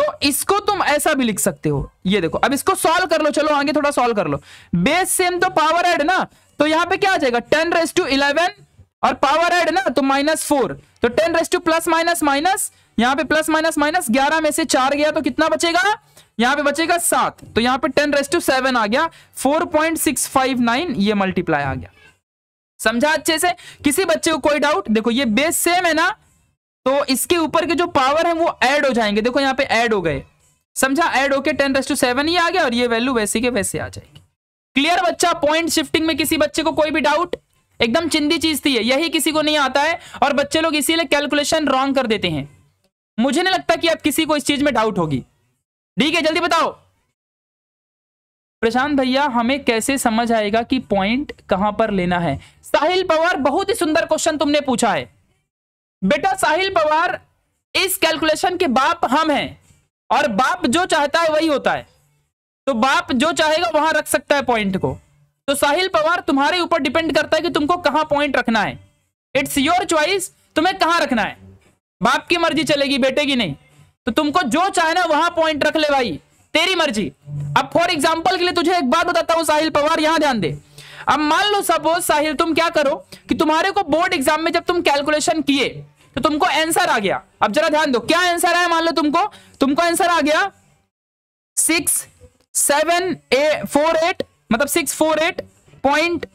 B: तो इसको तुम ऐसा भी लिख सकते हो ये देखो अब इसको सॉल्व कर लो चलो आगे थोड़ा सॉल्व कर लो बेस सेम तो पावर एड ना तो यहाँ पे क्या आ जाएगा टेन रेस टू इलेवन और पावर एड ना तो माइनस फोर तो ten raise to plus minus minus यहाँ पे प्लस माइनस माइनस ग्यारह में से चार गया तो कितना बचेगा यहाँ पे बचेगा सात तो यहाँ पे टेन रेस टू सेवन आ गया four point six five nine ये मल्टीप्लाई आ गया समझा अच्छे से किसी बच्चे को कोई डाउट देखो ये बेस सेम है ना तो इसके ऊपर के जो पावर है वो ऐड हो जाएंगे देखो यहाँ पे ऐड हो गए समझा ऐड होके टेन रेस टू सेवन ही आ गया और ये वैल्यू वैसे के वैसे आ जाएगी क्लियर बच्चा पॉइंट शिफ्टिंग में किसी बच्चे को कोई भी डाउट एकदम चिंदी चीज थी यही किसी को नहीं आता है और बच्चे लोग इसीलिए कैलकुलेशन रॉन्ग कर देते हैं मुझे नहीं लगता कि अब किसी को इस चीज में डाउट होगी ठीक है जल्दी बताओ प्रशांत भैया हमें कैसे समझ आएगा कि पॉइंट कहां पर लेना है साहिल पवार बहुत ही सुंदर क्वेश्चन तुमने पूछा है बेटा साहिल पवार इस कैलकुलेशन के बाप हम हैं और बाप जो चाहता है वही होता है तो बाप जो चाहेगा वहां रख सकता है पॉइंट को तो साहिल पवार तुम्हारे ऊपर डिपेंड करता है कि तुमको कहां पॉइंट रखना है इट्स योर चॉइस तुम्हें कहां रखना है बाप की मर्जी चलेगी बेटे की नहीं तो तुमको जो ना वहां पॉइंट रख ले भाई तेरी मर्जी अब फॉर एग्जाम्पल के लिए तुझे एक बात बताता हूँ साहिल पवार यहाँ ध्यान दे अब मान लो सपोज साहिल तुम क्या करो कि तुम्हारे को बोर्ड एग्जाम में जब तुम कैलकुलेशन किए तो तुमको आंसर आ गया अब जरा ध्यान दो क्या आंसर आया मान लो तुमको तुमको आंसर आ गया six seven a four eight मतलब six four eight point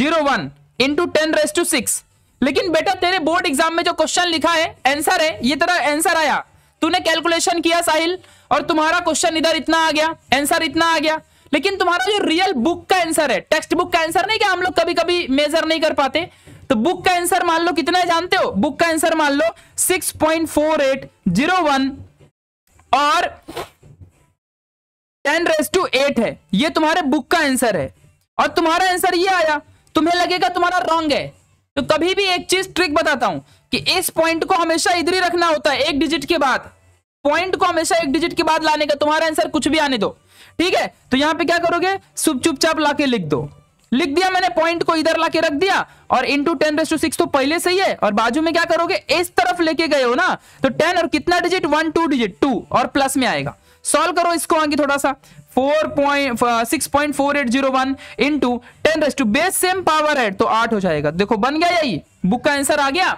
B: zero one into ten raise to six लेकिन बेटा तेरे बोर्ड एग्जाम में जो क्वेश्चन लिखा है आंसर है ये तेरा आंसर आया तूने कैलकुलेशन किया साहिल और तुम्हारा क्वेश्चन इधर इतना आ गया आंसर इतना आ गया लेकिन तुम्हारा जो रियल बुक का आंसर है टेक्स्ट बुक का आंसर नहीं क्या हम लोग कभी कभी मेजर नहीं कर पाते तो बुक का आंसर मान लो कितना है जानते हो बुक का आंसर मान लो six point four eight zero one और टेन रेस टू एट है ये तुम्हारे बुक का आंसर है और तुम्हारा आंसर ये आया तुम्हें लगेगा तुम्हारा रॉन्ग है तो कभी भी एक चीज ट्रिक बताता हूं कि इस पॉइंट को हमेशा इधर ही रखना होता है एक डिजिट के बाद पॉइंट को हमेशा एक डिजिट के बाद लाने का तुम्हारा आंसर कुछ भी आने दो ठीक है तो यहां पे क्या करोगे सुप चुपचाप लाके लिख दो लिख दिया मैंने पॉइंट को इधर लाके रख दिया और into ten raise to six तो पहले से ही है और बाजू में क्या करोगे इस तरफ लेके गए हो ना तो टेन और कितना digit one two digit two और प्लस में आएगा सॉल्व करो इसको आगे थोड़ा सा four point six point four eight zero one into ten raise to base same power है तो आठ हो जाएगा देखो बन गया यही बुक का आंसर आ गया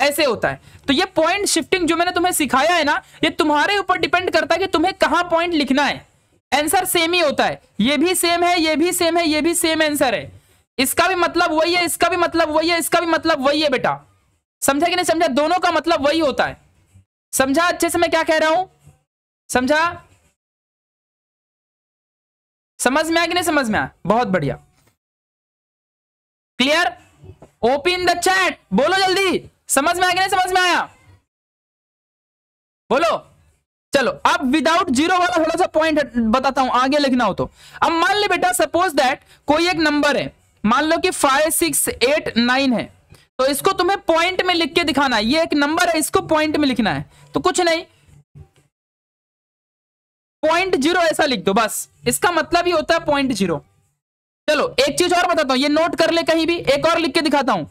B: ऐसे होता है तो ये पॉइंट शिफ्टिंग जो मैंने तुम्हें सिखाया है ना ये तुम्हारे ऊपर डिपेंड करता है कि तुम्हें कहां पॉइंट लिखना है आंसर सेम ही होता है ये भी सेम है ये भी सेम है ये भी सेम आंसर है इसका भी मतलब वही है इसका भी मतलब वही है इसका भी मतलब वही है बेटा समझा कि नहीं समझा दोनों का मतलब वही होता है समझा अच्छे से मैं क्या कह रहा हूं समझा
A: समझ में आया कि नहीं समझ में आया बहुत बढ़िया clear OP in the chat बोलो जल्दी समझ में आ गया समझ में आया
B: बोलो चलो अब विदाउट जीरो वाला थोड़ा सा पॉइंट बताता हूं आगे लिखना हो तो अब मान ले बेटा सपोज दैट कोई एक नंबर है मान लो कि फाइव सिक्स एट नाइन है तो इसको तुम्हें पॉइंट में लिख के दिखाना है ये एक नंबर है इसको पॉइंट में लिखना है तो कुछ नहीं पॉइंट जीरो ऐसा लिख दो बस इसका मतलब ही होता है पॉइंट जीरो चलो एक चीज और बताता हूं ये नोट कर ले कहीं भी एक और लिख के दिखाता हूं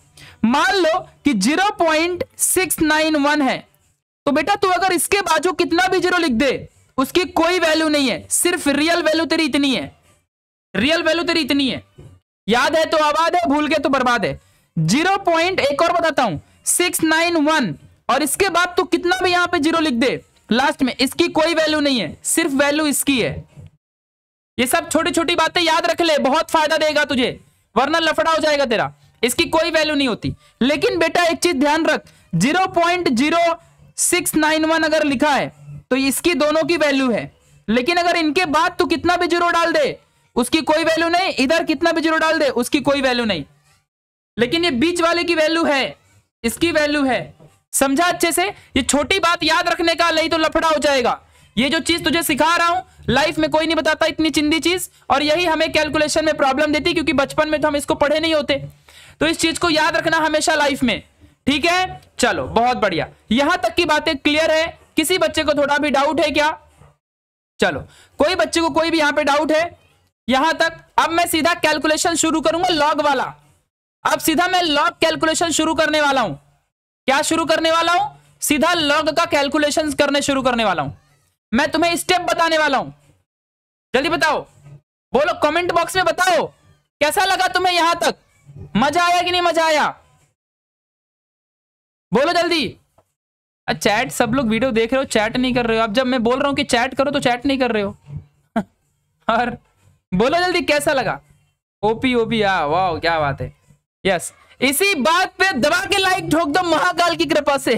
B: मान लो कि 0.691 है तो बेटा तू अगर इसके बाजू कितना भी जीरो लिख दे उसकी कोई वैल्यू नहीं है सिर्फ रियल वैल्यू तेरी इतनी है रियल वैल्यू तेरी इतनी है याद है तो आबाद है भूल के तो बर्बाद है जीरो पॉइंट एक और बताता हूं सिक्स नाइन वन और इसके बाद तू कितना भी यहां पे जीरो लिख दे लास्ट में इसकी कोई वैल्यू नहीं है सिर्फ वैल्यू इसकी है ये सब छोटी छोटी बातें याद रख ले बहुत फायदा देगा तुझे वरना लफड़ा हो जाएगा तेरा इसकी कोई वैल्यू नहीं होती लेकिन बेटा एक चीज ध्यान रख zero point zero six nine one अगर लिखा है तो इसकी दोनों की वैल्यू है लेकिन अगर इनके बाद तू कितना भी जीरो डाल दे उसकी कोई वैल्यू नहीं इधर कितना भी जीरो डाल दे उसकी कोई वैल्यू नहीं लेकिन ये बीच वाले की वैल्यू है इसकी वैल्यू है समझा अच्छे से ये छोटी बात याद रखने का नहीं तो लफड़ा हो जाएगा ये जो चीज तुझे सिखा रहा हूं लाइफ में कोई नहीं बताता इतनी चिंदी चीज और यही हमें कैलकुलेशन में प्रॉब्लम देती क्योंकि बचपन में तो हम इसको पढ़े नहीं होते तो इस चीज को याद रखना हमेशा लाइफ में ठीक है चलो बहुत बढ़िया यहां तक की बातें क्लियर है किसी बच्चे को थोड़ा भी डाउट है क्या चलो कोई बच्चे को कोई भी यहां पे डाउट है यहां तक अब मैं सीधा कैलकुलेशन शुरू करूंगा लॉग वाला अब सीधा मैं लॉग कैलकुलेशन शुरू करने वाला हूं क्या शुरू करने वाला हूं सीधा लॉग का कैलकुलेशन करने शुरू करने वाला हूं मैं तुम्हें स्टेप बताने वाला हूं जल्दी बताओ बोलो कमेंट बॉक्स में बताओ कैसा लगा तुम्हें यहां तक मजा आया कि नहीं मजा आया बोलो जल्दी चैट सब लोग वीडियो देख रहे हो चैट नहीं कर रहे हो अब जब मैं बोल रहा हूँ कि चैट करो तो चैट नहीं कर रहे हो और बोलो जल्दी कैसा लगा ओपी ओपी आ वाह क्या बात है यस इसी बात पे दबा के लाइक ठोक दो महाकाल की कृपा से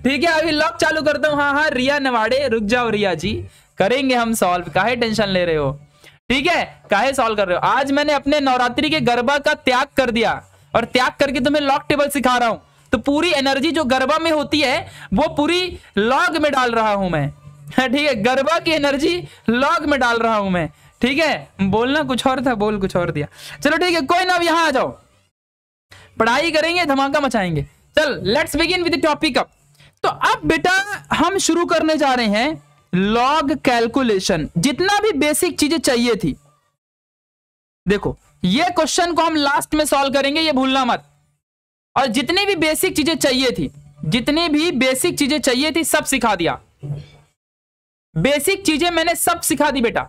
B: ठीक है अभी लॉक चालू करता हूँ हाँ हाँ रिया नवाड़े रुक जाओ रिया जी करेंगे हम सॉल्व काहे टेंशन ले रहे हो ठीक है काहे सॉल्व कर रहे हो आज मैंने अपने नवरात्रि के गरबा का त्याग कर दिया और त्याग करके तुम्हें लॉक टेबल सिखा रहा हूं तो पूरी एनर्जी जो गरबा में होती है वो पूरी लॉग में डाल रहा हूं मैं हाँ, ठीक है गरबा की एनर्जी लॉग में डाल रहा हूं मैं ठीक है बोलना कुछ और था बोल कुछ और दिया चलो ठीक है कोई ना अब यहां आ जाओ पढ़ाई करेंगे धमाका मचाएंगे चल let's begin with topic up तो अब बेटा हम शुरू करने जा रहे हैं लॉग कैलकुलेशन जितना भी बेसिक चीजें चाहिए थी देखो ये क्वेश्चन को हम लास्ट में सॉल्व करेंगे ये भूलना मत और जितनी भी बेसिक चीजें चाहिए थी जितनी भी बेसिक चीजें चाहिए थी सब सिखा दिया बेसिक चीजें मैंने सब सिखा दी बेटा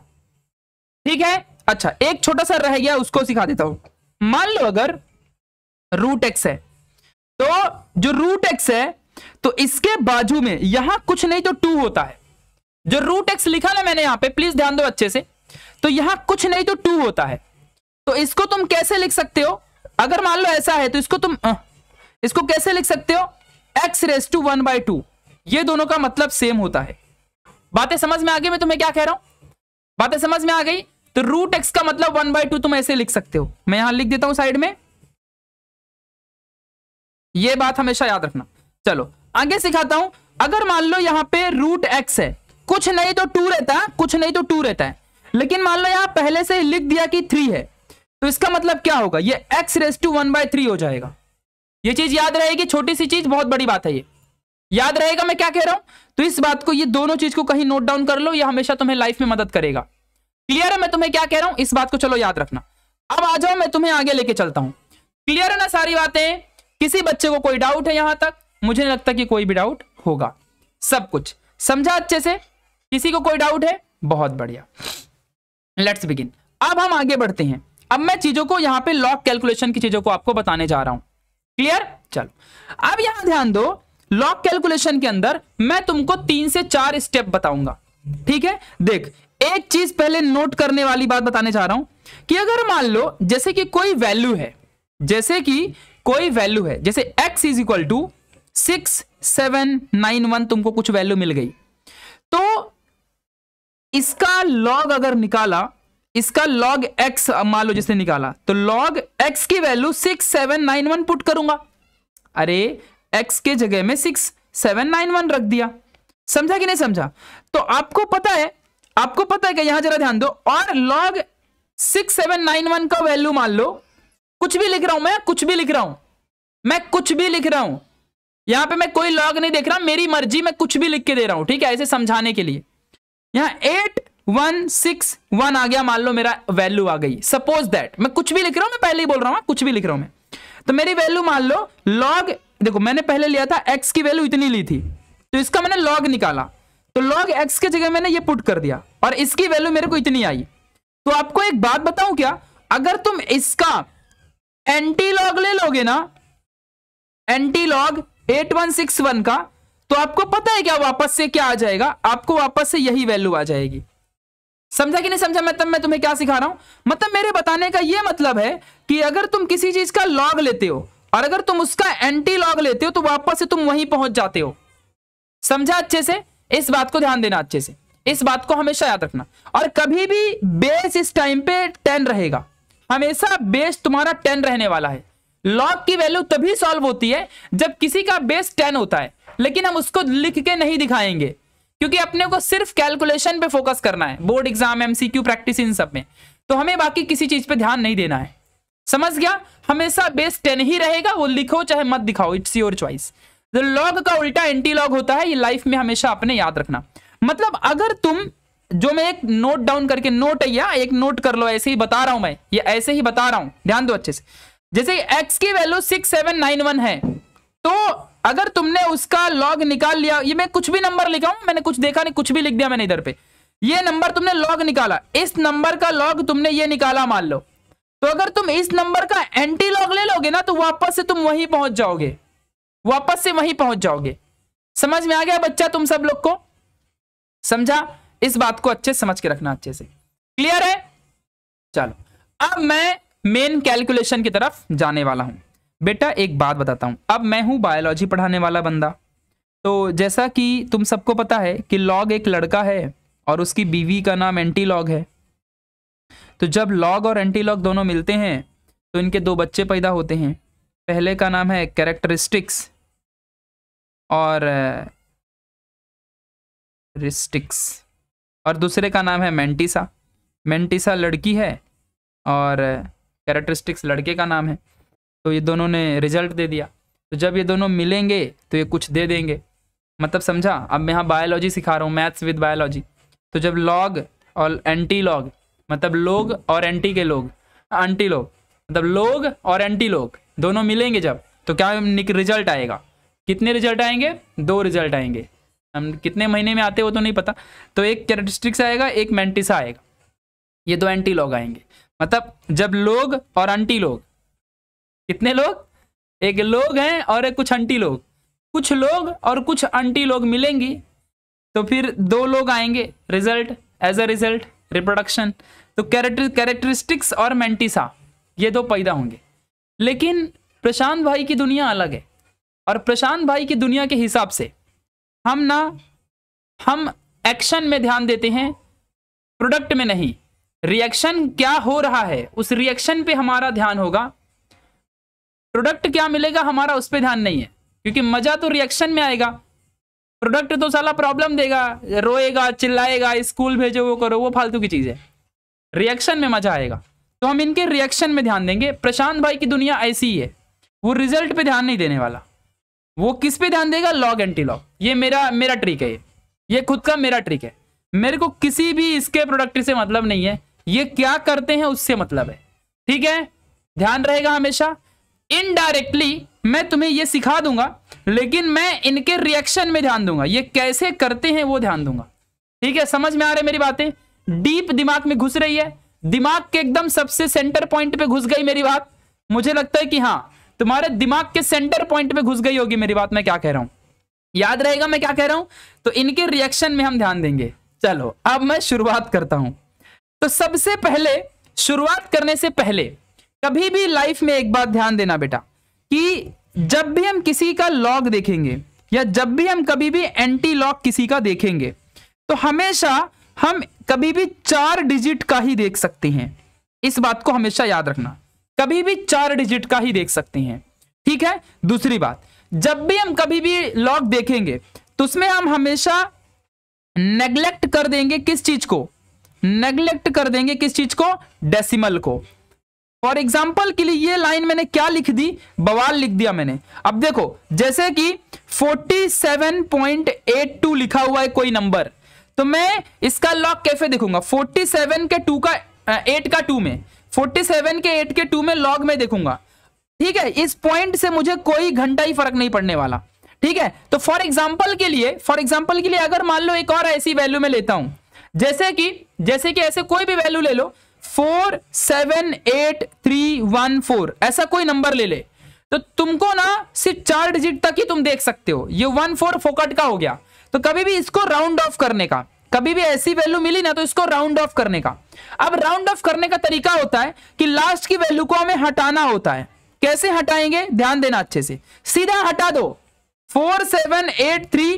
B: ठीक है अच्छा एक छोटा सा रह गया उसको सिखा देता हूं मान लो अगर रूट एक्स है तो जो रूट एक्स है तो इसके बाजू में यहां कुछ नहीं तो टू होता है जो रूट एक्स लिखा ना मैंने यहां पे प्लीज ध्यान दो अच्छे से तो यहां कुछ नहीं तो टू होता है तो इसको तुम कैसे लिख सकते हो अगर मान लो ऐसा है तो इसको तुम इसको कैसे लिख सकते हो x raise to one by two ये दोनों का मतलब सेम होता है बातें समझ में आ गई मैं तुम्हें क्या कह रहा हूं बातें समझ में आ गई तो रूट एक्स का मतलब वन बाई टू तुम ऐसे लिख सकते हो मैं यहां लिख देता हूं साइड में यह बात हमेशा याद रखना चलो आगे सिखाता हूं अगर मान लो यहां पे रूट एक्स है कुछ नहीं तो टू रहता है कुछ नहीं तो टू रहता है लेकिन मान लो यहाँ पहले से लिख दिया कि थ्री है तो इसका मतलब क्या होगा ये x raise to one by three हो जाएगा ये चीज याद रहेगी छोटी सी चीज बहुत बड़ी बात है ये याद रहेगा मैं क्या कह रहा हूं तो इस बात को ये दोनों चीज को कहीं नोट डाउन कर लो ये हमेशा तुम्हें लाइफ में मदद करेगा क्लियर है मैं तुम्हें क्या कह रहा हूं इस बात को चलो याद रखना अब आ जाओ मैं तुम्हें आगे लेके चलता हूं क्लियर है ना सारी बातें किसी बच्चे को कोई डाउट है यहां तक मुझे नहीं लगता कि कोई भी डाउट होगा सब कुछ समझा अच्छे से किसी को कोई डाउट है बहुत बढ़िया लेट्स बिगिन अब हम आगे बढ़ते हैं अब मैं चीजों को यहां पे लॉग कैलकुलेशन की चीजों को आपको बताने जा रहा हूं क्लियर चलो अब यहां ध्यान दो लॉग कैलकुलेशन के अंदर मैं तुमको तीन से चार स्टेप बताऊंगा ठीक है देख एक चीज पहले नोट करने वाली बात बताने जा रहा हूं कि अगर मान लो जैसे कि कोई वैल्यू है जैसे कि कोई वैल्यू है जैसे x is equal to six seven nine one तुमको कुछ वैल्यू मिल गई तो इसका लॉग अगर निकाला इसका लॉग एक्स मान लो जिसने निकाला तो लॉग एक्स की value six seven nine one put करूंगा अरे एक्स के जगह में सिक्स सेवन नाइन वन रख दिया समझा कि नहीं समझा तो आपको पता है आपको पता है कि यहां जरा ध्यान दो और log six seven nine one का वैल्यू मान लो कुछ भी लिख रहा हूं मैं कुछ भी लिख रहा हूं मैं कुछ भी लिख रहा हूं यहां पे मैं कोई लॉग नहीं देख रहा मेरी मर्जी मैं कुछ भी लिख के दे रहा हूं ठीक है ऐसे समझाने के लिए यहां एट वन सिक्स वन आ गया मान लो मेरा वैल्यू आ गई सपोज दैट मैं कुछ भी लिख रहा हूं मैं पहले ही बोल रहा हूं हाँ, कुछ भी लिख रहा हूं मैं तो मेरी वैल्यू मान लो लॉग देखो मैंने पहले लिया था एक्स की वैल्यू इतनी ली थी तो इसका मैंने लॉग निकाला तो लॉग एक्स की जगह मैंने ये पुट कर दिया और इसकी वैल्यू मेरे को इतनी आई तो आपको एक बात बताऊं क्या अगर तुम इसका एंटी लॉग ले लोगे ना antilog eight one six one का तो आपको पता है क्या वापस से क्या आ जाएगा आपको वापस से यही वैल्यू आ जाएगी समझा कि नहीं समझा मतलब मैं तुम्हें क्या सिखा रहा हूं मतलब मेरे बताने का यह मतलब है कि अगर तुम किसी चीज का लॉग लेते हो और अगर तुम उसका एंटी लॉग लेते हो तो वापस से तुम वहीं पहुंच जाते हो समझा अच्छे से इस बात को ध्यान देना अच्छे से इस बात को हमेशा याद रखना और कभी भी बेस इस टाइम पे टेन रहेगा हमेशा बेस तुम्हारा टेन रहने वाला है लॉग की वैल्यू तभी सॉल्व होती है जब किसी का बेस टेन होता है लेकिन हम उसको लिख के नहीं दिखाएंगे क्योंकि अपने को सिर्फ कैलकुलेशन पे फोकस करना है बोर्ड एग्जाम एमसीक्यू प्रैक्टिस इन सब में तो हमें बाकी किसी चीज पे ध्यान नहीं देना है समझ गया हमेशा बेस टेन ही रहेगा वो लिखो चाहे मत दिखाओ इट्स योर चॉइस लॉग का उल्टा एंटी लॉग होता है ये लाइफ में हमेशा अपने याद रखना मतलब अगर तुम जो मैं एक नोट डाउन करके नोट है या एक नोट कर लो ऐसे ही बता रहा हूं मैं ये ऐसे ही बता रहा हूं ध्यान दो अच्छे से जैसे एक्स की value six seven nine one है तो अगर तुमने उसका लॉग निकाल लिया ये मैं कुछ भी नंबर लिखा हूं मैंने कुछ देखा नहीं कुछ भी लिख दिया मैंने इधर पे ये नंबर तुमने लॉग निकाला इस नंबर का लॉग तुमने ये निकाला मान लो तो अगर तुम इस नंबर का एंटी लॉग ले लोगे ना तो वापस से तुम वहीं पहुंच जाओगे वापस से वहीं पहुंच जाओगे समझ में आ गया बच्चा तुम सब लोग को समझा इस बात को अच्छे समझ के रखना अच्छे से क्लियर है चलो अब मैं मेन कैलकुलेशन की तरफ जाने वाला हूं बेटा एक बात बताता हूँ अब मैं हूँ बायोलॉजी पढ़ाने वाला बंदा तो जैसा कि तुम सबको पता है कि लॉग एक लड़का है और उसकी बीवी का नाम एंटी लॉग है तो जब लॉग और एंटी लॉग दोनों मिलते हैं तो इनके दो बच्चे पैदा होते हैं पहले का नाम है कैरेक्टरिस्टिक्स और रिस्टिक्स और दूसरे का नाम है मेंटिसा मेंटिसा लड़की है और कैरेक्टरिस्टिक्स लड़के का नाम है तो ये दोनों ने रिजल्ट दे दिया तो जब ये दोनों मिलेंगे तो ये कुछ दे देंगे मतलब समझा अब मैं यहाँ बायोलॉजी सिखा रहा हूँ मैथ्स विद बायोलॉजी तो जब लॉग और एंटी लॉग मतलब लोग और एंटी के लोग एंटी लोग मतलब लोग और एंटी लोग दोनों मिलेंगे जब तो क्या रिजल्ट आएगा कितने रिजल्ट आएंगे दो रिजल्ट आएंगे हम कितने महीने में आते हो तो नहीं पता तो एक कैरेटिस्टिक्स आएगा एक मेंटिसा आएगा ये दो एंटी लोग आएंगे मतलब जब लोग और एंटी लोग कितने लोग एक लोग हैं और एक कुछ आंटी लोग कुछ लोग और कुछ आंटी लोग मिलेंगी तो फिर दो लोग आएंगे result as a result reproduction तो कैरेक्टर कैरेक्टरिस्टिक्स और मेंटिसा ये दो पैदा होंगे लेकिन प्रशांत भाई की दुनिया अलग है और प्रशांत भाई की दुनिया के हिसाब से हम ना हम एक्शन में ध्यान देते हैं प्रोडक्ट में नहीं रिएक्शन क्या हो रहा है उस रिएक्शन पे हमारा ध्यान होगा प्रोडक्ट क्या मिलेगा हमारा उस पर ध्यान नहीं है क्योंकि मजा तो रिएक्शन में आएगा प्रोडक्ट तो साला प्रॉब्लम देगा रोएगा चिल्लाएगा स्कूल भेजो वो करो वो फालतू की चीज़ है रिएक्शन में मजा आएगा तो हम इनके रिएक्शन में ध्यान देंगे प्रशांत भाई की दुनिया ऐसी ही है वो रिजल्ट पे ध्यान नहीं देने वाला वो किस पे ध्यान देगा लॉग एंटी लॉग ये मेरा मेरा ट्रिक है ये ये खुद का मेरा ट्रिक है मेरे को किसी भी इसके प्रोडक्ट से मतलब नहीं है ये क्या करते हैं उससे मतलब है ठीक है ध्यान रहेगा हमेशा इनडायरेक्टली मैं तुम्हें ये सिखा दूंगा लेकिन मैं इनके रिएक्शन में ध्यान दूंगा ये कैसे करते हैं वो ध्यान दूंगा ठीक है समझ में आ रहे मेरी बातें डीप दिमाग में घुस रही है दिमाग के एकदम सबसे सेंटर पॉइंट पे घुस गई मेरी बात मुझे लगता है कि हाँ तुम्हारे दिमाग के सेंटर पॉइंट पे घुस गई होगी मेरी बात मैं क्या कह रहा हूं याद रहेगा मैं क्या कह रहा हूं तो इनके रिएक्शन में हम ध्यान देंगे चलो अब मैं शुरुआत करता हूं तो सबसे पहले शुरुआत करने से पहले कभी भी लाइफ में एक बात ध्यान देना बेटा कि जब भी हम किसी का लॉग देखेंगे या जब भी हम कभी भी एंटी लॉग किसी का देखेंगे तो हमेशा हम कभी भी चार डिजिट का ही देख सकते हैं इस बात को हमेशा याद रखना कभी भी चार डिजिट का ही देख सकते हैं ठीक है दूसरी बात जब भी हम कभी भी लॉग देखेंगे तो उसमें हम हमेशा नेग्लेक्ट कर देंगे किस चीज को नेग्लेक्ट कर देंगे किस चीज को डेसिमल को फॉर एग्जाम्पल के लिए ये लाइन मैंने क्या लिख दी बवाल लिख दिया मैंने अब देखो जैसे कि 47.82 लिखा हुआ है कोई नंबर तो मैं इसका लॉग कैफे देखूंगा 47 के 2 का 8 का 2 में 47 के 8 के 2 में लॉग में देखूंगा ठीक है इस पॉइंट से मुझे कोई घंटा ही फर्क नहीं पड़ने वाला ठीक है तो फॉर एग्जाम्पल के लिए फॉर एग्जाम्पल के लिए अगर मान लो एक और ऐसी वैल्यू में लेता हूं जैसे कि जैसे कि ऐसे कोई भी वैल्यू ले लो four seven eight three one four ऐसा कोई नंबर ले ले तो तुमको ना सिर्फ चार डिजिट तक ही तुम देख सकते हो ये वन फोर फोकट का हो गया तो कभी भी इसको राउंड ऑफ करने का कभी भी ऐसी वैल्यू मिली ना तो इसको राउंड ऑफ करने का अब राउंड ऑफ करने का तरीका होता है कि लास्ट की वैल्यू को हमें हटाना होता है कैसे हटाएंगे ध्यान देना अच्छे से सीधा हटा दो फोर सेवन एट थ्री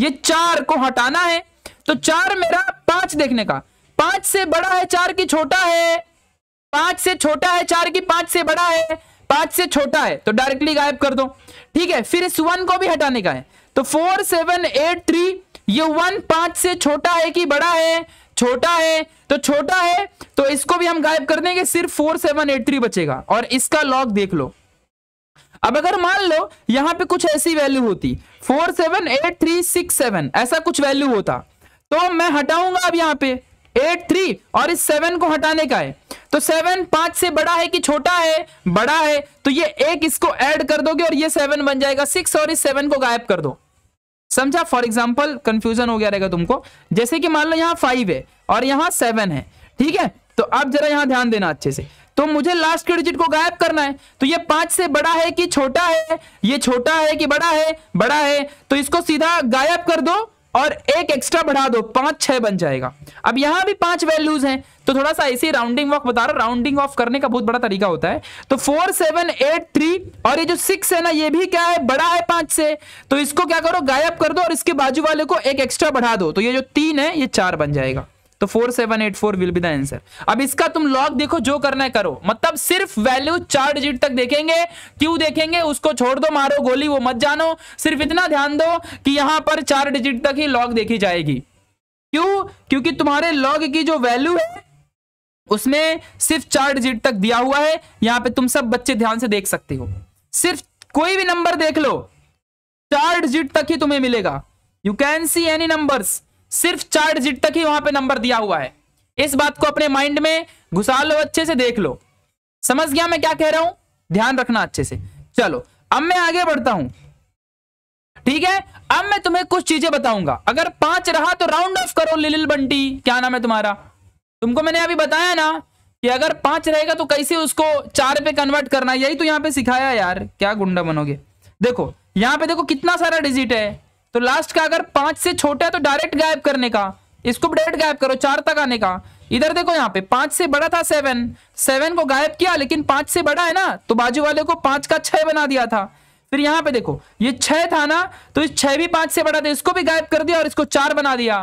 B: ये चार को हटाना है तो चार मेरा पांच देखने का पांच से बड़ा है चार की छोटा है पांच से छोटा है चार की पांच से बड़ा है पांच से छोटा है तो डायरेक्टली गायब कर दो ठीक है फिर इस वन को भी हटाने का है तो फोर सेवन एट थ्री ये वन पांच से छोटा है कि बड़ा है छोटा है तो छोटा है तो इसको भी हम गायब कर देंगे सिर्फ फोर सेवन एट थ्री बचेगा और इसका लॉग देख लो अब अगर मान लो यहां पे कुछ ऐसी वैल्यू होती four seven eight three six seven ऐसा कुछ वैल्यू होता तो मैं हटाऊंगा अब यहां पे एट थ्री और इस सेवन को हटाने का है तो सेवन पांच से बड़ा है कि छोटा है बड़ा है तो ये एक इसको ऐड कर दोगे और ये सेवन बन जाएगा सिक्स और इस सेवन को गायब कर दो समझा फॉर एग्जाम्पल कंफ्यूजन हो गया रहेगा तुमको जैसे कि मान लो यहाँ फाइव है और यहाँ सेवन है ठीक है तो अब जरा यहाँ ध्यान देना अच्छे से तो मुझे लास्ट के डिजिट को गायब करना है तो ये पांच से बड़ा है कि छोटा है ये छोटा है कि बड़ा है बड़ा है तो इसको सीधा गायब कर दो और एक एक्स्ट्रा बढ़ा दो पांच छह बन जाएगा अब यहां भी पांच वैल्यूज हैं तो थोड़ा सा इसी राउंडिंग ऑफ बता रहा राउंडिंग ऑफ करने का बहुत बड़ा तरीका होता है तो फोर सेवन एट थ्री और ये जो सिक्स है ना ये भी क्या है बड़ा है पांच से तो इसको क्या करो गायब कर दो और इसके बाजू वाले को एक एक्स्ट्रा बढ़ा दो तो ये जो तीन है ये चार बन जाएगा तो 4784 विल बी द आंसर अब इसका तुम लॉग देखो जो करना है करो मतलब सिर्फ वैल्यू चार डिजिट तक देखेंगे क्यों देखेंगे उसको छोड़ दो मारो गोली वो मत जानो सिर्फ इतना ध्यान दो कि यहां पर चार डिजिट तक ही लॉग देखी जाएगी क्यों क्योंकि तुम्हारे लॉग की जो वैल्यू है उसमें सिर्फ चार डिजिट तक दिया हुआ है यहां पर तुम सब बच्चे ध्यान से देख सकते हो सिर्फ कोई भी नंबर देख लो चार डिजिट तक ही तुम्हें मिलेगा you can see any numbers सिर्फ चार डिजिट तक ही वहां पे नंबर दिया हुआ है इस बात को अपने माइंड में घुसा लो अच्छे से देख लो समझ गया मैं क्या कह रहा हूं ध्यान रखना अच्छे से चलो अब मैं आगे बढ़ता हूं ठीक है अब मैं तुम्हें कुछ चीजें बताऊंगा अगर पांच रहा तो राउंड ऑफ करो लिलिल बंटी क्या नाम है तुम्हारा तुमको मैंने अभी बताया ना कि अगर पांच रहेगा तो कैसे उसको चार पे कन्वर्ट करना यही तो यहां पे सिखाया यार क्या गुंडा बनोगे देखो यहां पे देखो कितना सारा डिजिट है तो लास्ट का अगर पांच से छोटा है तो डायरेक्ट गायब करने का इसको भी डायरेक्ट गायब करो चार तक आने का इधर देखो यहाँ पे पांच से बड़ा था सेवन सेवन को गायब किया लेकिन पांच से बड़ा है ना तो बाजू वाले को पांच का छह बना दिया था फिर यहाँ पे देखो ये छह था ना तो इस छह भी पांच से बड़ा था इसको भी गायब कर दिया और इसको चार बना दिया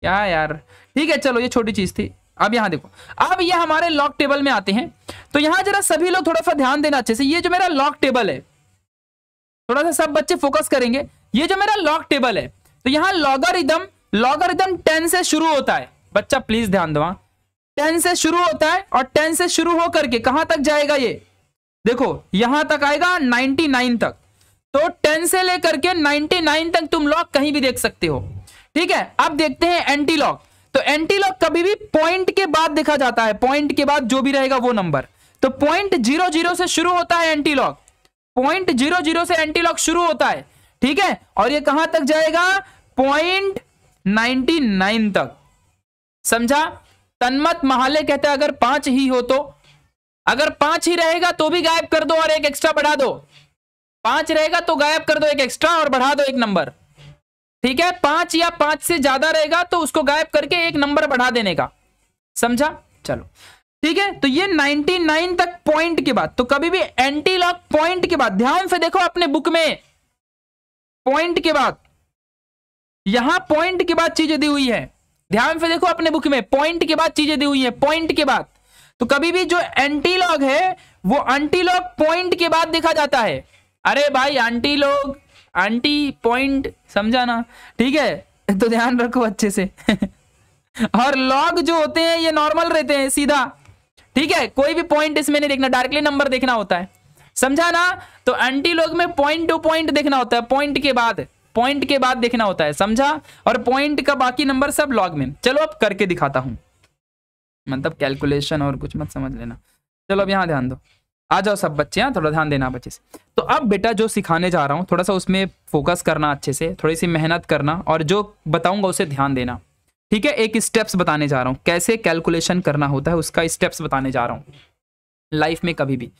B: क्या यार ठीक है चलो ये छोटी चीज थी अब यहाँ देखो अब ये हमारे लॉक टेबल में आते हैं तो यहाँ जरा सभी लोग थोड़ा सा ध्यान देना अच्छे से ये जो मेरा लॉक टेबल है थोड़ा सा सब बच्चे फोकस करेंगे ये जो मेरा लॉग टेबल है तो यहाँ लॉगरिदम लॉगरिदम टेन से शुरू होता है बच्चा प्लीज ध्यान दो टेन हाँ। से शुरू होता है और टेन से शुरू होकर के कहां तक जाएगा ये देखो यहां तक आएगा नाइनटी नाइन तक तो टेन से लेकर के नाइनटी नाइन तक तुम लॉग कहीं भी देख सकते हो ठीक है अब देखते हैं एंटी लॉग तो एंटी लॉग कभी भी पॉइंट के बाद देखा जाता है पॉइंट के बाद जो भी रहेगा वो नंबर तो पॉइंट जीरो जीरो से शुरू होता है antilog point zero zero से एंटी लॉग शुरू होता है ठीक है और ये कहां तक जाएगा पॉइंट नाइनटी नाइन तक समझा तन्मत महाले कहते हैं अगर पांच ही हो तो अगर पांच ही रहेगा तो भी गायब कर दो और एक एक्स्ट्रा बढ़ा दो पांच रहेगा तो गायब कर दो एक एक्स्ट्रा और बढ़ा दो एक नंबर ठीक है पांच या पांच से ज्यादा रहेगा तो उसको गायब करके एक नंबर बढ़ा देने का समझा चलो ठीक है तो ये 99 तक पॉइंट के बाद तो कभी भी एंटी लॉक पॉइंट के बाद ध्यान से देखो अपने बुक में पॉइंट के बाद यहां पॉइंट के बाद चीजें दी हुई है ध्यान से देखो अपने बुक में पॉइंट के बाद चीजें दी हुई है पॉइंट के बाद तो कभी भी जो एंटीलॉग है वो एंटीलॉग पॉइंट के बाद देखा जाता है अरे भाई एंटीलॉग आंटी पॉइंट समझा ना ठीक है तो ध्यान रखो अच्छे से और लॉग जो होते हैं ये नॉर्मल रहते हैं सीधा ठीक है कोई भी पॉइंट इसमें नहीं देखना डायरेक्टली नंबर देखना होता है समझा ना तो एंटी लॉग में पॉइंट टू पॉइंट देखना होता है पॉइंट के बाद पॉइंट के बाद देखना होता है समझा और पॉइंट का बाकी नंबर सब लॉग में चलो अब करके दिखाता हूं मतलब कैलकुलेशन और कुछ मत समझ लेना चलो अब यहाँ ध्यान दो आ जाओ सब बच्चे यहाँ थोड़ा ध्यान देना बच्चे से तो अब बेटा जो सिखाने जा रहा हूँ थोड़ा सा उसमें फोकस करना अच्छे से थोड़ी सी मेहनत करना और जो बताऊंगा उसे ध्यान देना ठीक है एक स्टेप्स बताने जा रहा हूँ कैसे कैलकुलेशन करना होता है उसका स्टेप्स बताने जा रहा हूँ लाइफ में कभी भी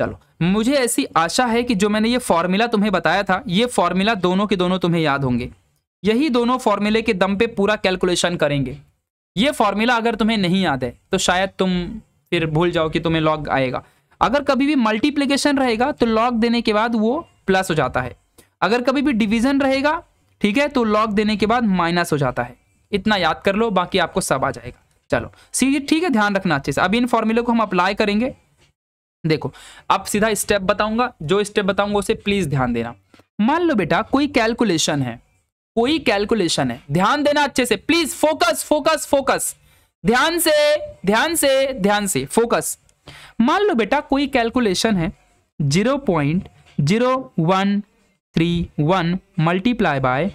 B: चलो मुझे ऐसी आशा है कि जो मैंने ये फॉर्मूला तुम्हें बताया था ये फॉर्मूला दोनों के दोनों तुम्हें याद होंगे यही दोनों फॉर्मूले के दम पे पूरा कैलकुलेशन करेंगे ये फॉर्मूला अगर तुम्हें नहीं याद है तो शायद तुम फिर भूल जाओ कि तुम्हें लॉग आएगा अगर कभी भी मल्टीप्लीकेशन रहेगा तो लॉग देने के बाद वो प्लस हो जाता है अगर कभी भी डिविजन रहेगा ठीक है तो लॉग देने के बाद माइनस हो जाता है इतना याद कर लो बाकी आपको सब आ जाएगा चलो सीधे ठीक है ध्यान रखना अच्छे से अभी इन फॉर्मूले को हम अप्लाई करेंगे देखो अब सीधा स्टेप बताऊंगा जो स्टेप बताऊंगा उसे प्लीज ध्यान देना मान लो बेटा कोई कैलकुलेशन है कोई कैलकुलेशन है ध्यान देना अच्छे से प्लीज फोकस फोकस फोकस ध्यान से ध्यान से ध्यान से फोकस मान लो बेटा कोई कैलकुलेशन है zero point zero one three one multiply by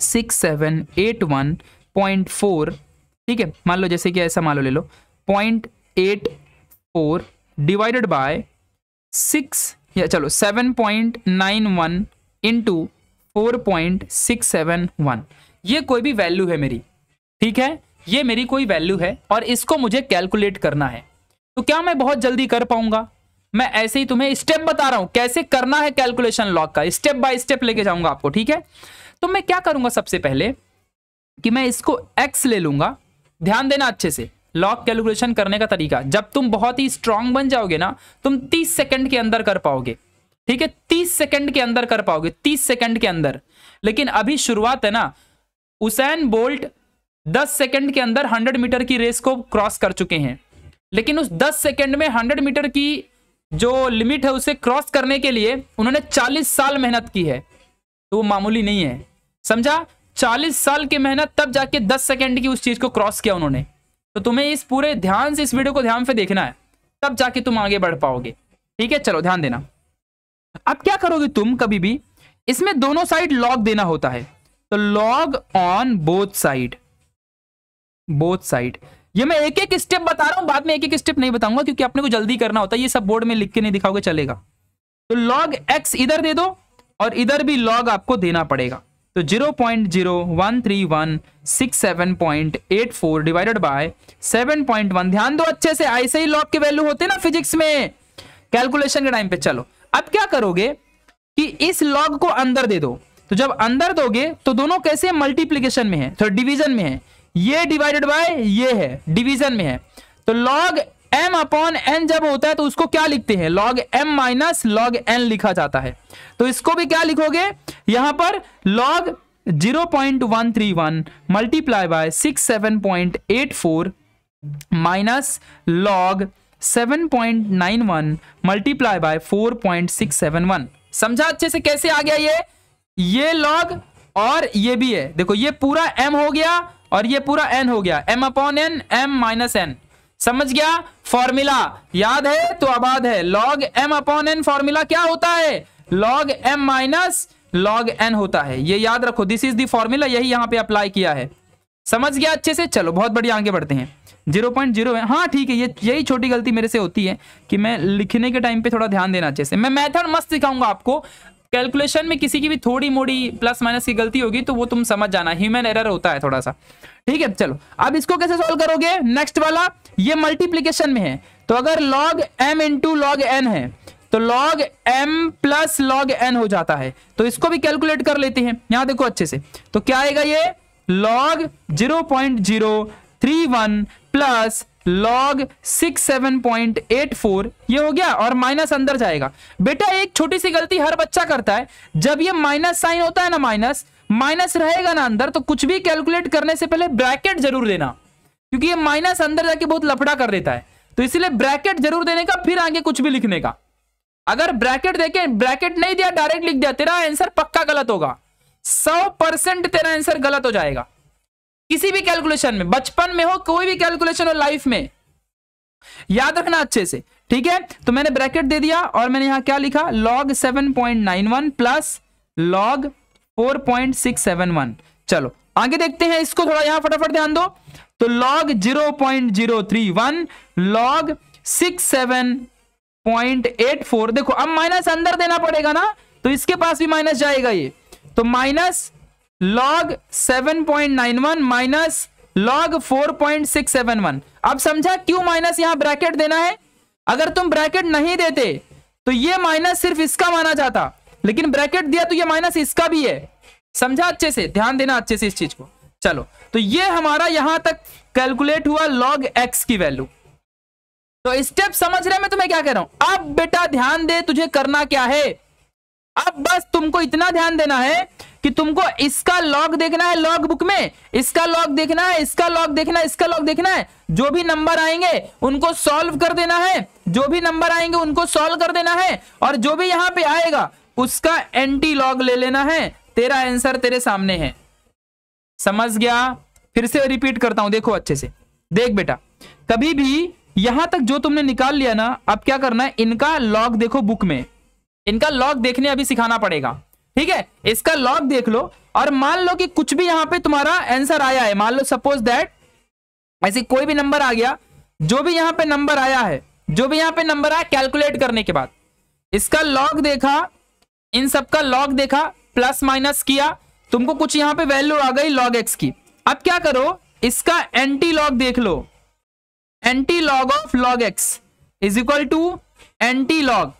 B: six seven eight one point four ठीक है मान लो जैसे कि ऐसा मान लो ले लो point eight four divided by six या चलो seven point nine one into four point six seven one ये कोई भी वैल्यू है मेरी ठीक है ये मेरी कोई वैल्यू है और इसको मुझे कैलकुलेट करना है तो क्या मैं बहुत जल्दी कर पाऊंगा मैं ऐसे ही तुम्हें स्टेप बता रहा हूं कैसे करना है कैलकुलेशन लॉक का स्टेप बाय स्टेप लेके जाऊंगा आपको ठीक है तो मैं क्या करूंगा सबसे पहले कि मैं इसको एक्स ले लूंगा ध्यान देना अच्छे से लॉक कैलकुलेशन करने का तरीका जब तुम बहुत ही स्ट्रांग बन जाओगे ना तुम तीस सेकेंड के अंदर कर पाओगे ठीक है तीस सेकेंड के अंदर कर पाओगे तीस सेकेंड के अंदर लेकिन अभी शुरुआत है ना उसेन बोल्ट दस सेकेंड के अंदर हंड्रेड मीटर की रेस को क्रॉस कर चुके हैं लेकिन उस दस सेकेंड में हंड्रेड मीटर की जो लिमिट है उसे क्रॉस करने के लिए उन्होंने चालीस साल मेहनत की है तो वो मामूली नहीं है समझा चालीस साल की मेहनत तब जाके दस सेकेंड की उस चीज को क्रॉस किया उन्होंने तो तुम्हें इस पूरे ध्यान से इस वीडियो को ध्यान से देखना है तब जाके तुम आगे बढ़ पाओगे ठीक है चलो ध्यान देना अब क्या करोगे तुम कभी भी इसमें दोनों साइड लॉग देना होता है तो log on both side both side ये मैं एक एक स्टेप बता रहा हूं बाद में एक एक स्टेप नहीं बताऊंगा क्योंकि अपने को जल्दी करना होता है ये सब बोर्ड में लिख के नहीं दिखाओगे चलेगा तो लॉग एक्स इधर दे दो और इधर भी लॉग आपको देना पड़ेगा तो 0.0131687.84 डिवाइडेड बाय 7.1 ध्यान दो अच्छे से ऐसे ही लॉग के वैल्यू होते हैं ना फिजिक्स में कैलकुलेशन के टाइम पे चलो अब क्या करोगे कि इस लॉग को अंदर दे दो तो जब अंदर दोगे तो दोनों कैसे मल्टीप्लीकेशन में है थोड़ा डिवीजन में है ये डिवाइडेड बाय ये है डिवीजन में है तो लॉग m अपॉन n जब होता है तो उसको क्या लिखते हैं log m minus log n लिखा जाता है तो इसको भी क्या लिखोगे यहां पर log 0.131 multiply by four minus nine one multiply by one समझा अच्छे से कैसे आ गया ये ये लॉग और ये भी है देखो ये पूरा m हो गया और ये पूरा n हो गया m upon n m minus n समझ गया फॉर्मूला याद है तो आबाद है log M upon n formula क्या होता है log M minus log n होता है ये याद रखो दिस इज दी फॉर्मूला यही यहां पे अप्लाई किया है समझ गया अच्छे से चलो बहुत बढ़िया आगे बढ़ते हैं जीरो पॉइंट जीरो है हाँ ठीक है ये यही छोटी गलती मेरे से होती है कि मैं लिखने के टाइम पे थोड़ा ध्यान देना अच्छे से मैं मेथड मस्त सिखाऊंगा आपको कैलकुलेशन में किसी की भी थोड़ी मोड़ी प्लस माइनस की गलती होगी तो वो तुम समझ जाना ह्यूमन एरर होता है थोड़ा सा ठीक है चलो अब इसको कैसे सॉल्व करोगे नेक्स्ट वाला ये मल्टीप्लीकेशन में है तो अगर log m into log n है तो log m plus log N हो जाता है तो इसको भी कैलकुलेट कर लेते हैं यहां देखो अच्छे से तो क्या आएगा ये log zero point zero three one plus log six seven point eight four ये हो गया और माइनस अंदर जाएगा बेटा एक छोटी सी गलती हर बच्चा करता है जब ये माइनस साइन होता है ना माइनस माइनस रहेगा ना अंदर तो कुछ भी कैलकुलेट करने से पहले ब्रैकेट जरूर देना क्योंकि ये माइनस अंदर जाके बहुत लफड़ा कर देता है तो इसलिए ब्रैकेट जरूर देने का फिर आगे कुछ भी लिखने का अगर ब्रैकेट देखे ब्रैकेट नहीं दिया डायरेक्ट लिख दिया तेरा आंसर पक्का गलत होगा सौ परसेंट तेरा आंसर गलत हो जाएगा किसी भी कैलकुलेशन में बचपन में हो कोई भी कैलकुलेशन हो लाइफ में याद रखना अच्छे से ठीक है तो मैंने ब्रैकेट दे दिया और मैंने यहां क्या लिखा लॉग 7.91 प्लस लॉग 4.671 चलो आगे देखते हैं इसको थोड़ा यहां फटाफट ध्यान दो तो लॉग 0.031 लॉग 67.84 देखो अब माइनस अंदर देना पड़ेगा ना तो इसके पास भी माइनस जाएगा ये तो minus log 7.91 minus log one अब समझा क्यों माइनस यहां ब्रैकेट देना है अगर तुम ब्रैकेट नहीं देते तो ये माइनस सिर्फ इसका माना जाता लेकिन ब्रैकेट दिया तो ये माइनस इसका भी है समझा अच्छे से ध्यान देना अच्छे से इस चीज को चलो तो ये हमारा यहां तक कैलकुलेट हुआ लॉग एक्स की वैल्यू तो स्टेप समझ रहे मैं तुम्हें क्या कह रहा हूं अब बेटा ध्यान दे तुझे करना क्या है अब बस तुमको इतना ध्यान देना है कि तुमको इसका लॉग देखना है लॉग बुक में इसका लॉग देखना है इसका लॉग देखना है इसका लॉग देखना है जो भी नंबर आएंगे उनको सॉल्व कर देना है जो भी नंबर आएंगे उनको सॉल्व कर देना है और जो भी यहाँ पे आएगा उसका एंटी लॉग ले लेना है तेरा आंसर तेरे सामने है समझ गया फिर से रिपीट करता हूं देखो अच्छे से देख बेटा कभी भी यहां तक जो तुमने निकाल लिया ना अब क्या करना है इनका लॉग देखो बुक में इनका लॉग देखने अभी सिखाना पड़ेगा ठीक है इसका लॉग देख लो और मान लो कि कुछ भी यहां पे तुम्हारा आंसर आया है मान लो सपोज दैट ऐसे कोई भी नंबर आ गया जो भी यहां पे नंबर आया है जो भी यहां पे नंबर आया कैलकुलेट करने के बाद इसका लॉग देखा इन सबका लॉग देखा प्लस माइनस किया तुमको कुछ यहां पे वैल्यू आ गई लॉग एक्स की अब क्या करो इसका एंटी लॉग देख लो antilog of log x is equal to antilog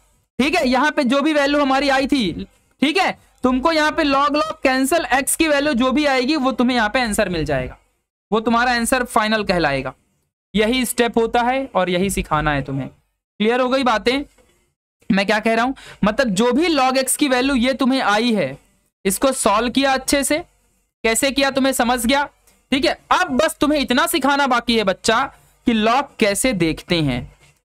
B: ठीक है यहां पे जो भी वैल्यू हमारी आई थी ठीक है तुमको यहाँ पे लॉग लॉग कैंसल एक्स की वैल्यू जो भी आएगी वो तुम्हें यहाँ पे आंसर मिल जाएगा वो तुम्हारा आंसर फाइनल कहलाएगा यही स्टेप होता है और यही सिखाना है तुम्हें क्लियर हो गई बातें मैं क्या कह रहा हूं मतलब जो भी लॉग एक्स की वैल्यू ये तुम्हें आई है इसको सॉल्व किया अच्छे से कैसे किया तुम्हें समझ गया ठीक है अब बस तुम्हें इतना सिखाना बाकी है बच्चा कि लॉग कैसे देखते हैं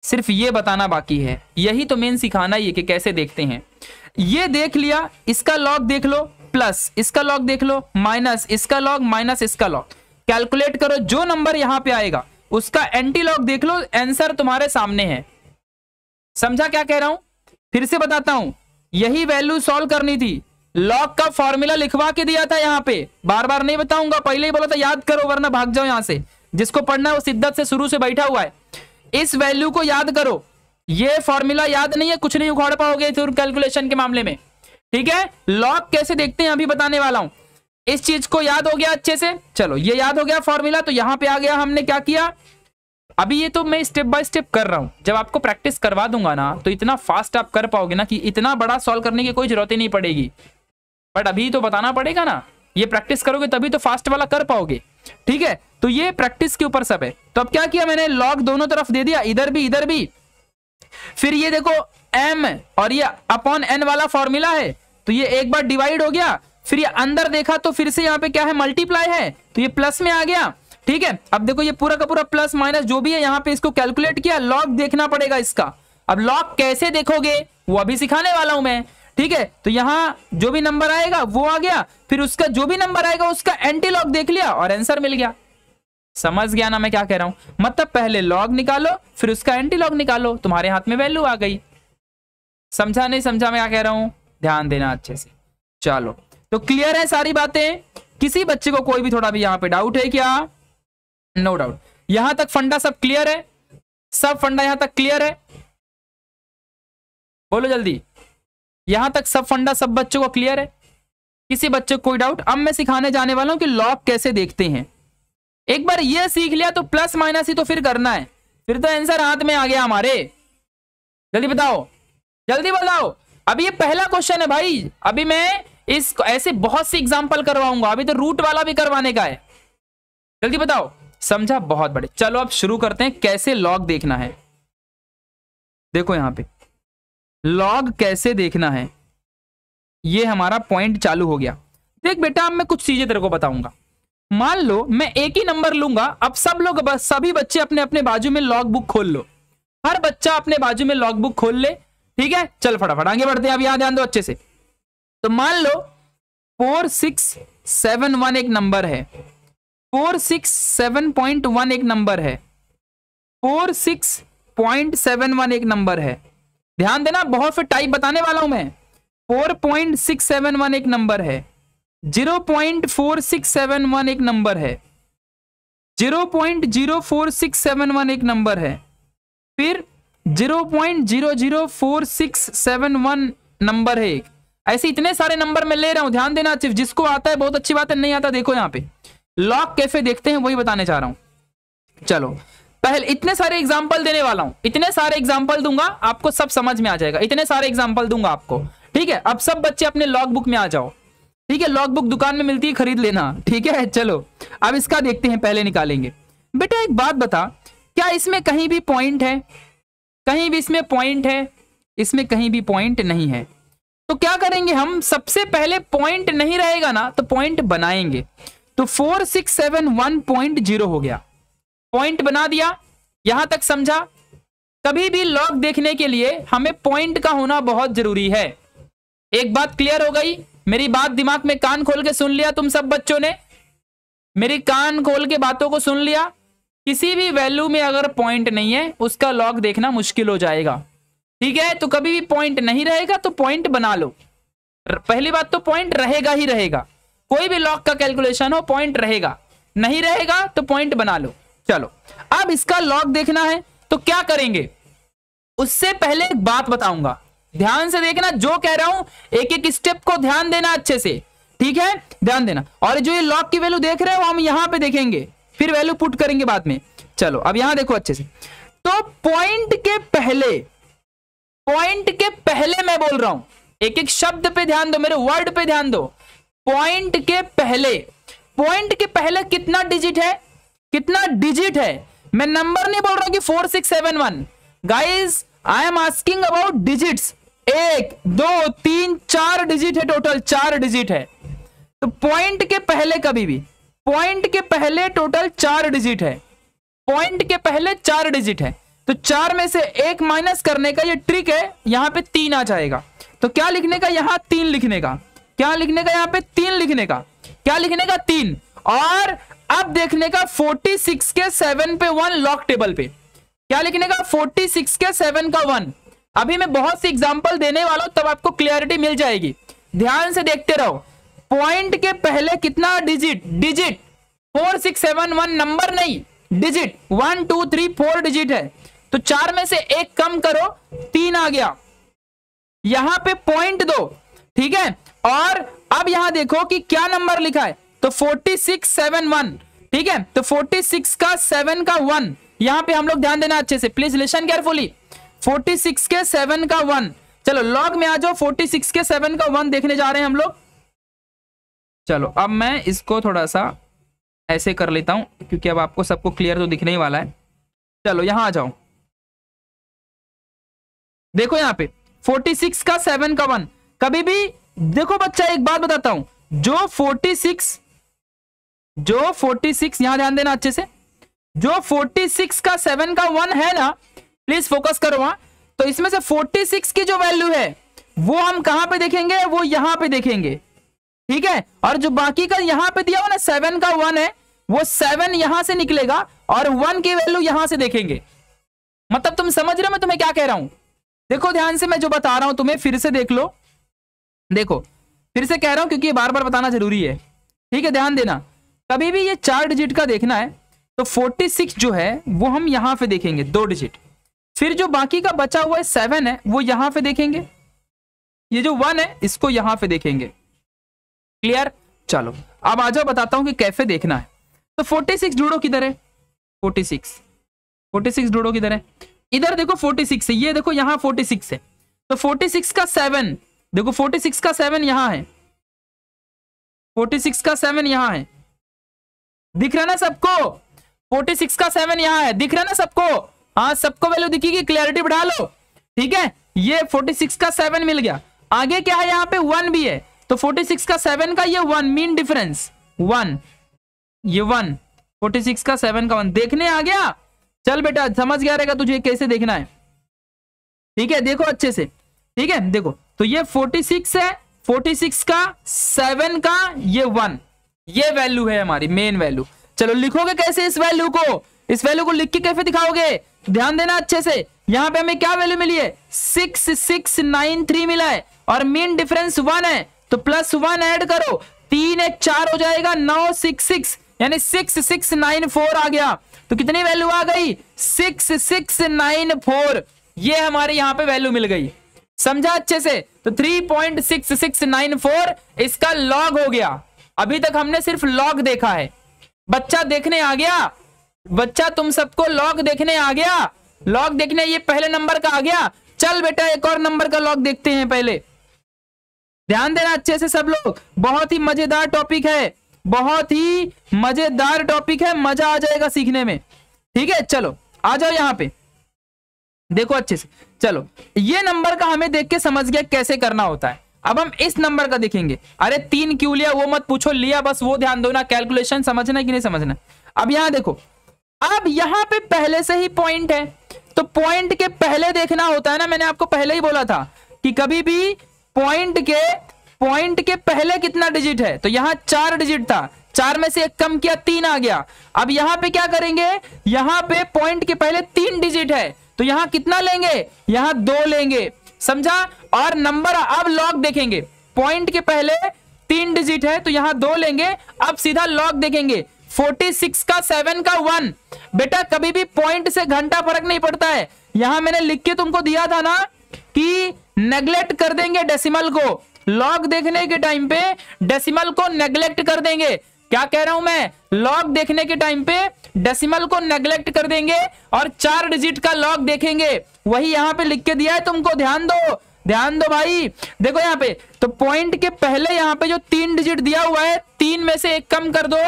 B: सिर्फ ये बताना बाकी है यही तो मेन सिखाना ही है कि कैसे देखते हैं ये देख लिया इसका लॉग देख लो प्लस इसका लॉग देख लो माइनस इसका लॉग माइनस इसका लॉग कैलकुलेट करो जो नंबर यहां पे आएगा उसका एंटी लॉग देख लो आंसर तुम्हारे सामने है समझा क्या कह रहा हूं फिर से बताता हूं यही वैल्यू सॉल्व करनी थी लॉग का फॉर्मूला लिखवा के दिया था यहां पे बार बार नहीं बताऊंगा पहले ही बोला था याद करो वरना भाग जाओ यहां से जिसको पढ़ना है वो शिद्दत से शुरू से बैठा हुआ है इस वैल्यू को याद करो ये फॉर्मूला याद नहीं है कुछ नहीं उखाड़ पाओगे थ्योरम कैलकुलेशन के मामले में ठीक है लॉग कैसे देखते हैं अभी बताने वाला हूं इस चीज को याद हो गया अच्छे से चलो ये याद हो गया फॉर्मूला तो यहां पे आ गया हमने क्या किया अभी ये तो मैं स्टेप बाय स्टेप कर रहा हूं जब आपको प्रैक्टिस करवा दूंगा ना तो इतना फास्ट आप कर पाओगे ना कि इतना बड़ा सॉल्व करने की कोई जरूरत ही नहीं पड़ेगी बट अभी तो बताना पड़ेगा ना ये प्रैक्टिस करोगे तभी तो फास्ट वाला कर पाओगे ठीक है तो ये प्रैक्टिस के ऊपर सब है तो अब क्या किया मैंने लॉग दोनों तरफ दे दिया इधर भी इधर भी फिर ये देखो एम और ये अपॉन एन वाला फॉर्मूला है तो ये एक बार डिवाइड हो गया फिर ये अंदर देखा तो फिर से यहाँ पे क्या है मल्टीप्लाई है तो ये प्लस में आ गया ठीक है अब देखो ये पूरा का पूरा प्लस माइनस जो भी है यहाँ पे इसको कैलकुलेट किया लॉग देखना पड़ेगा इसका अब लॉग कैसे देखोगे वो अभी सिखाने वाला हूं मैं ठीक है तो यहाँ जो भी नंबर आएगा वो आ गया फिर उसका जो भी नंबर आएगा उसका एंटी लॉग देख लिया और आंसर मिल गया समझ गया ना मैं क्या कह रहा हूं मतलब पहले लॉग निकालो फिर उसका एंटी लॉग निकालो तुम्हारे हाथ में वैल्यू आ गई समझा नहीं समझा मैं क्या कह रहा हूं ध्यान देना अच्छे से चलो तो क्लियर है सारी बातें किसी बच्चे को कोई भी थोड़ा भी यहां पे डाउट है क्या नो डाउट यहां तक फंडा सब क्लियर है सब फंडा यहां तक क्लियर है बोलो जल्दी यहां तक सब फंडा सब बच्चों को क्लियर है किसी बच्चे को कोई डाउट अब मैं सिखाने जाने वाला हूं कि लॉग कैसे देखते हैं एक बार ये सीख लिया तो प्लस माइनस ही तो फिर करना है फिर तो आंसर हाथ में आ गया हमारे जल्दी बताओ जल्दी बताओ अभी ये पहला क्वेश्चन है भाई अभी मैं इस ऐसे बहुत सी एग्जाम्पल करवाऊंगा अभी तो रूट वाला भी करवाने का है जल्दी बताओ समझा बहुत बड़े चलो अब शुरू करते हैं कैसे लॉग देखना है देखो यहां पे लॉग कैसे देखना है ये हमारा पॉइंट चालू हो गया देख बेटा अब मैं कुछ चीजें तेरे को बताऊंगा मान लो मैं एक ही नंबर लूंगा अब सब लोग सभी बच्चे अपने अपने बाजू में लॉग बुक खोल लो हर बच्चा अपने बाजू में लॉग बुक खोल ले ठीक है चल फटाफट आगे बढ़ते हैं अब यहां ध्यान दो अच्छे से तो मान लो फोर सिक्स सेवन वन एक नंबर है four six seven point one एक नंबर है four six point seven one एक नंबर है ध्यान देना बहुत फिर टाइप बताने वाला हूं मैं four point six seven one एक नंबर है zero point four six seven one एक नंबर है zero point zero four six seven one एक नंबर है फिर zero point zero zero four six seven one number है एक ऐसे इतने सारे नंबर मैं ले रहा हूं ध्यान देना सिर्फ जिसको आता है बहुत अच्छी बात है नहीं आता देखो यहाँ पे लॉक कैफे देखते हैं वही बताने चाह रहा हूं चलो पहले इतने सारे एग्जाम्पल देने वाला हूं इतने सारे एग्जाम्पल दूंगा आपको सब समझ में आ जाएगा इतने सारे एग्जाम्पल दूंगा आपको ठीक है अब सब बच्चे अपने लॉग बुक में आ जाओ ठीक है लॉक बुक दुकान में मिलती है खरीद लेना ठीक है चलो अब इसका देखते हैं पहले निकालेंगे बेटा एक बात बता क्या इसमें कहीं भी पॉइंट है कहीं भी इसमें पॉइंट है इसमें कहीं भी पॉइंट नहीं है तो क्या करेंगे हम सबसे पहले पॉइंट नहीं रहेगा ना तो पॉइंट बनाएंगे तो four six seven one point zero हो गया पॉइंट बना दिया यहां तक समझा कभी भी लॉग देखने के लिए हमें पॉइंट का होना बहुत जरूरी है एक बात क्लियर हो गई मेरी बात दिमाग में कान खोल के सुन लिया तुम सब बच्चों ने मेरी कान खोल के बातों को सुन लिया किसी भी वैल्यू में अगर पॉइंट नहीं है उसका लॉग देखना मुश्किल हो जाएगा ठीक है तो कभी भी पॉइंट नहीं रहेगा तो पॉइंट बना लो पहली बात तो पॉइंट रहेगा ही रहेगा कोई भी लॉग का कैलकुलेशन हो पॉइंट रहेगा नहीं रहेगा तो पॉइंट बना लो चलो अब इसका लॉग देखना है तो क्या करेंगे उससे पहले एक बात बताऊंगा ध्यान से देखना जो कह रहा हूं एक एक स्टेप को ध्यान देना अच्छे से ठीक है ध्यान देना और जो ये लॉक की वैल्यू देख रहे हो हम यहां पे देखेंगे फिर वैल्यू पुट करेंगे बाद में चलो अब यहां देखो अच्छे से तो पॉइंट के पहले पॉइंट के पहले मैं बोल रहा हूं एक एक शब्द पे ध्यान दो मेरे वर्ड पे ध्यान दो पॉइंट के पहले पॉइंट के पहले कितना डिजिट है कितना डिजिट है मैं नंबर नहीं बोल रहा हूं कि four six seven one guys I am asking about digits एक दो तीन चार डिजिट है टोटल चार डिजिट है तो पॉइंट के पहले कभी भी पॉइंट के पहले टोटल चार डिजिट है पॉइंट के पहले चार डिजिट है तो चार में से एक माइनस करने का ये ट्रिक है यहाँ पे तीन आ जाएगा तो क्या लिखने का यहाँ तीन लिखने का क्या लिखने का यहाँ पे तीन लिखने का क्या लिखने का तीन और अब देखने का 46 के सेवन पे वन लॉक टेबल पे क्या लिखने का 46 के सेवन का वन अभी मैं बहुत सी एग्जाम्पल देने वाला हूँ तब आपको क्लियरिटी मिल जाएगी ध्यान से देखते रहो पॉइंट के पहले कितना digit digit four six seven one number नहीं digit one two three four digit है तो चार में से एक कम करो तीन आ गया यहां पे पॉइंट दो ठीक है और अब यहां देखो कि क्या नंबर लिखा है तो फोर्टी सिक्स सेवन वन ठीक है तो फोर्टी सिक्स का सेवन का वन यहां पे हम लोग ध्यान देना अच्छे से please listen carefully forty six के सेवन का वन चलो लॉग में आ जाओ फोर्टी सिक्स के सेवन का वन देखने जा रहे हैं हम लोग चलो अब मैं इसको थोड़ा सा ऐसे कर लेता हूं क्योंकि अब आपको सबको क्लियर तो दिखने ही वाला है चलो यहां आ जाओ देखो यहां पे 46 का 7 का 1 कभी भी देखो बच्चा एक बात बताता हूं जो 46 जो 46 यहां ध्यान देना अच्छे से जो 46 का 7 का 1 है ना प्लीज फोकस करो वहां तो इसमें से 46 की जो वैल्यू है वो हम कहां पे देखेंगे वो यहां पे देखेंगे ठीक है और जो बाकी का यहां पे दिया हुआ ना सेवन का वन है वो सेवन यहां से निकलेगा और वन की वैल्यू यहां से देखेंगे मतलब तुम समझ रहे हो मैं तुम्हें क्या कह रहा हूं देखो ध्यान से मैं जो बता रहा हूं तुम्हें फिर से देख लो देखो फिर से कह रहा हूं क्योंकि बार बार बताना जरूरी है ठीक है ध्यान देना कभी भी ये चार डिजिट का देखना है तो 46 जो है वो हम यहां पे देखेंगे दो डिजिट फिर जो बाकी का बचा हुआ है सेवन है वो यहां पे देखेंगे ये जो वन है इसको यहां पे देखेंगे क्लियर चलो अब आ जाओ बताता हूं कि कैफे देखना है तो फोर्टी सिक्स जुड़ो किधर है फोर्टी सिक्स फोर्टी सिक्स जुड़ो किधर है इधर देखो फोर्टी सिक्स ये देखो यहां फोर्टी सिक्स है तो फोर्टी सिक्स का सेवन देखो फोर्टी सिक्स का सेवन यहां है फोर्टी सिक्स का सेवन यहां है दिख रहा ना सबको फोर्टी सिक्स का सेवन यहां है दिख रहा ना सबको हाँ सबको वैल्यू दिखेगी क्लियरिटी बढ़ा लो ठीक है ये 46 का 7 मिल गया आगे क्या है यहाँ पे 1 भी है तो 46 का 7 का ये 1 मीन डिफरेंस 1 ये 1 46 का 7 का 1 देखने आ गया चल बेटा समझ गया रहेगा तुझे कैसे देखना है ठीक है देखो अच्छे से ठीक है देखो तो ये 46 है 46 का 7 का ये 1 ये वैल्यू है हमारी मेन वैल्यू चलो लिखोगे कैसे इस वैल्यू को इस वैल्यू को लिख के कैसे दिखाओगे ध्यान देना अच्छे से यहाँ पे हमें क्या वैल्यू मिली है सिक्स सिक्स नाइन थ्री मिला है और मेन डिफरेंस वन है तो प्लस वन ऐड करो तीन एक चार हो जाएगा नौ सिक्स सिक्स यानी सिक्स सिक्स नाइन फोर आ गया तो कितनी वैल्यू आ गई सिक्स सिक्स नाइन फोर ये हमारे यहाँ पे वैल्यू मिल गई समझा अच्छे से तो three point six six nine four इसका लॉग हो गया अभी तक हमने सिर्फ लॉग देखा है बच्चा देखने आ गया बच्चा तुम सबको लॉग देखने आ गया लॉग देखने ये पहले नंबर का आ गया चल बेटा एक और नंबर का लॉग देखते हैं पहले ध्यान देना अच्छे से सब लोग बहुत ही मजेदार टॉपिक है बहुत ही मजेदार टॉपिक है मजा आ जाएगा सीखने में ठीक है चलो आ जाओ यहाँ पे देखो अच्छे से चलो ये नंबर का हमें देख के समझ गया कैसे करना होता है अब हम इस नंबर का देखेंगे अरे तीन क्यों लिया वो मत पूछो लिया बस वो ध्यान दो ना कैलकुलेशन समझना कि नहीं समझना अब यहाँ देखो अब यहां पे पहले से ही पॉइंट है तो पॉइंट के पहले देखना होता है ना मैंने आपको पहले ही बोला था कि कभी भी पॉइंट के पॉइंट के पहले कितना डिजिट है तो यहां चार डिजिट था चार में से एक कम किया तीन आ गया अब यहां पे क्या करेंगे यहां पे पॉइंट के पहले तीन डिजिट है तो यहां कितना लेंगे यहां दो लेंगे समझा और नंबर अब लॉग देखेंगे पॉइंट के पहले तीन डिजिट है तो यहां दो लेंगे अब सीधा लॉग देखेंगे फोर्टी सिक्स का सेवन का वन बेटा कभी भी पॉइंट से घंटा फर्क नहीं पड़ता है यहां मैंने लिख के तुमको दिया था ना कि नेग्लेक्ट कर देंगे डेसिमल को लॉग देखने के टाइम पे डेसिमल को नेग्लेक्ट कर देंगे क्या कह रहा हूं मैं लॉग देखने के टाइम पे डेसिमल को नेग्लेक्ट कर देंगे और चार डिजिट का लॉग देखेंगे वही यहां पे लिख के दिया है तुमको ध्यान दो ध्यान दो भाई देखो यहाँ पे तो पॉइंट के पहले यहाँ पे जो तीन डिजिट दिया हुआ है तीन में से एक कम कर दो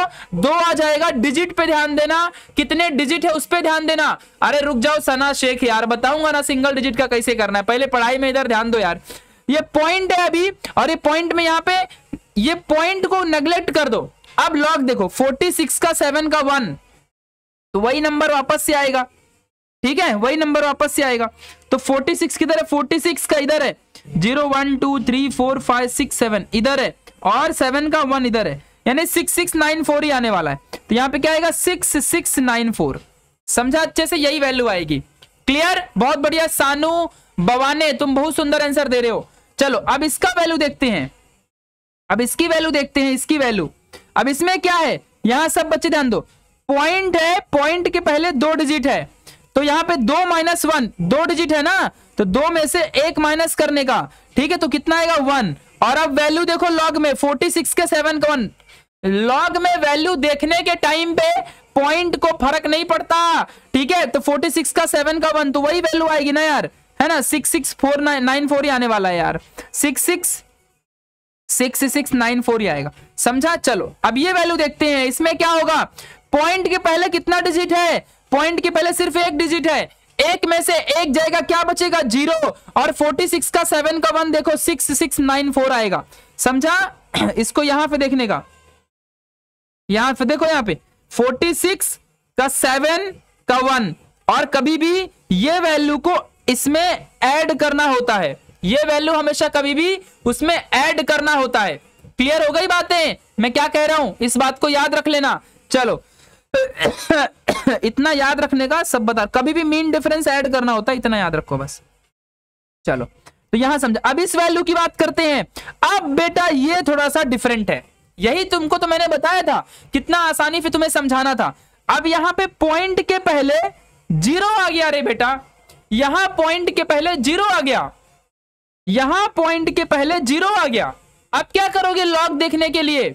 B: दो आ जाएगा डिजिट पे ध्यान देना कितने डिजिट है उस पर ध्यान देना अरे रुक जाओ सना शेख यार बताऊंगा ना सिंगल डिजिट का कैसे करना है पहले पढ़ाई में इधर ध्यान दो यार ये पॉइंट है अभी और ये पॉइंट में यहाँ पे ये पॉइंट को नेग्लेक्ट कर दो अब लॉग देखो 46 का 7 का 1 तो वही नंबर वापस से आएगा ठीक है वही नंबर वापस से आएगा तो 46 किधर है 46 का इधर है zero one two three four five six seven इधर है और सेवन का वन इधर है यानी सिक्स सिक्स नाइन फोर ही आने वाला है तो यहाँ पे क्या आएगा सिक्स सिक्स नाइन फोर समझा अच्छे से यही वैल्यू आएगी क्लियर बहुत बढ़िया सानू बवाने तुम बहुत सुंदर आंसर दे रहे हो चलो अब इसका वैल्यू देखते हैं अब इसकी वैल्यू देखते हैं इसकी वैल्यू अब इसमें क्या है यहां सब बच्चे ध्यान दो पॉइंट है पॉइंट के पहले दो डिजिट है तो यहाँ पे दो माइनस वन दो डिजिट है ना तो दो में से एक माइनस करने का ठीक है तो कितना आएगा वन और अब वैल्यू देखो लॉग में फोर्टी सिक्स के सेवन का वन लॉग में वैल्यू देखने के टाइम पे पॉइंट को फर्क नहीं पड़ता ठीक है तो फोर्टी सिक्स का सेवन का वन तो वही वैल्यू आएगी ना यार है ना six six four nine four ही आने वाला है यार six six six six nine four ही आएगा समझा चलो अब ये वैल्यू देखते हैं इसमें क्या होगा पॉइंट के पहले कितना डिजिट है पॉइंट के पहले सिर्फ एक डिजिट है एक में से एक जाएगा क्या बचेगा जीरो और फोर्टी सिक्स का सेवन का वन देखो सिक्स नाइन फोर आएगा समझा इसको यहां पे देखने का यहां पे देखो यहां पे सिक्स का सेवन का वन और कभी भी ये वैल्यू को इसमें ऐड करना होता है ये वैल्यू हमेशा कभी भी उसमें ऐड करना होता है क्लियर हो गई बातें मैं क्या कह रहा हूं इस बात को याद रख लेना चलो इतना याद रखने का सब बता कभी भी मीन डिफरेंस ऐड करना होता है इतना याद रखो बस चलो तो यहां समझा अब इस वैल्यू की बात करते हैं अब बेटा ये थोड़ा सा डिफरेंट है यही तुमको तो मैंने बताया था कितना आसानी से तुम्हें समझाना था अब यहां पे पॉइंट के पहले जीरो आ गया रे बेटा यहां पॉइंट के पहले जीरो आ गया यहां पॉइंट के पहले जीरो आ गया अब क्या करोगे लॉग देखने के लिए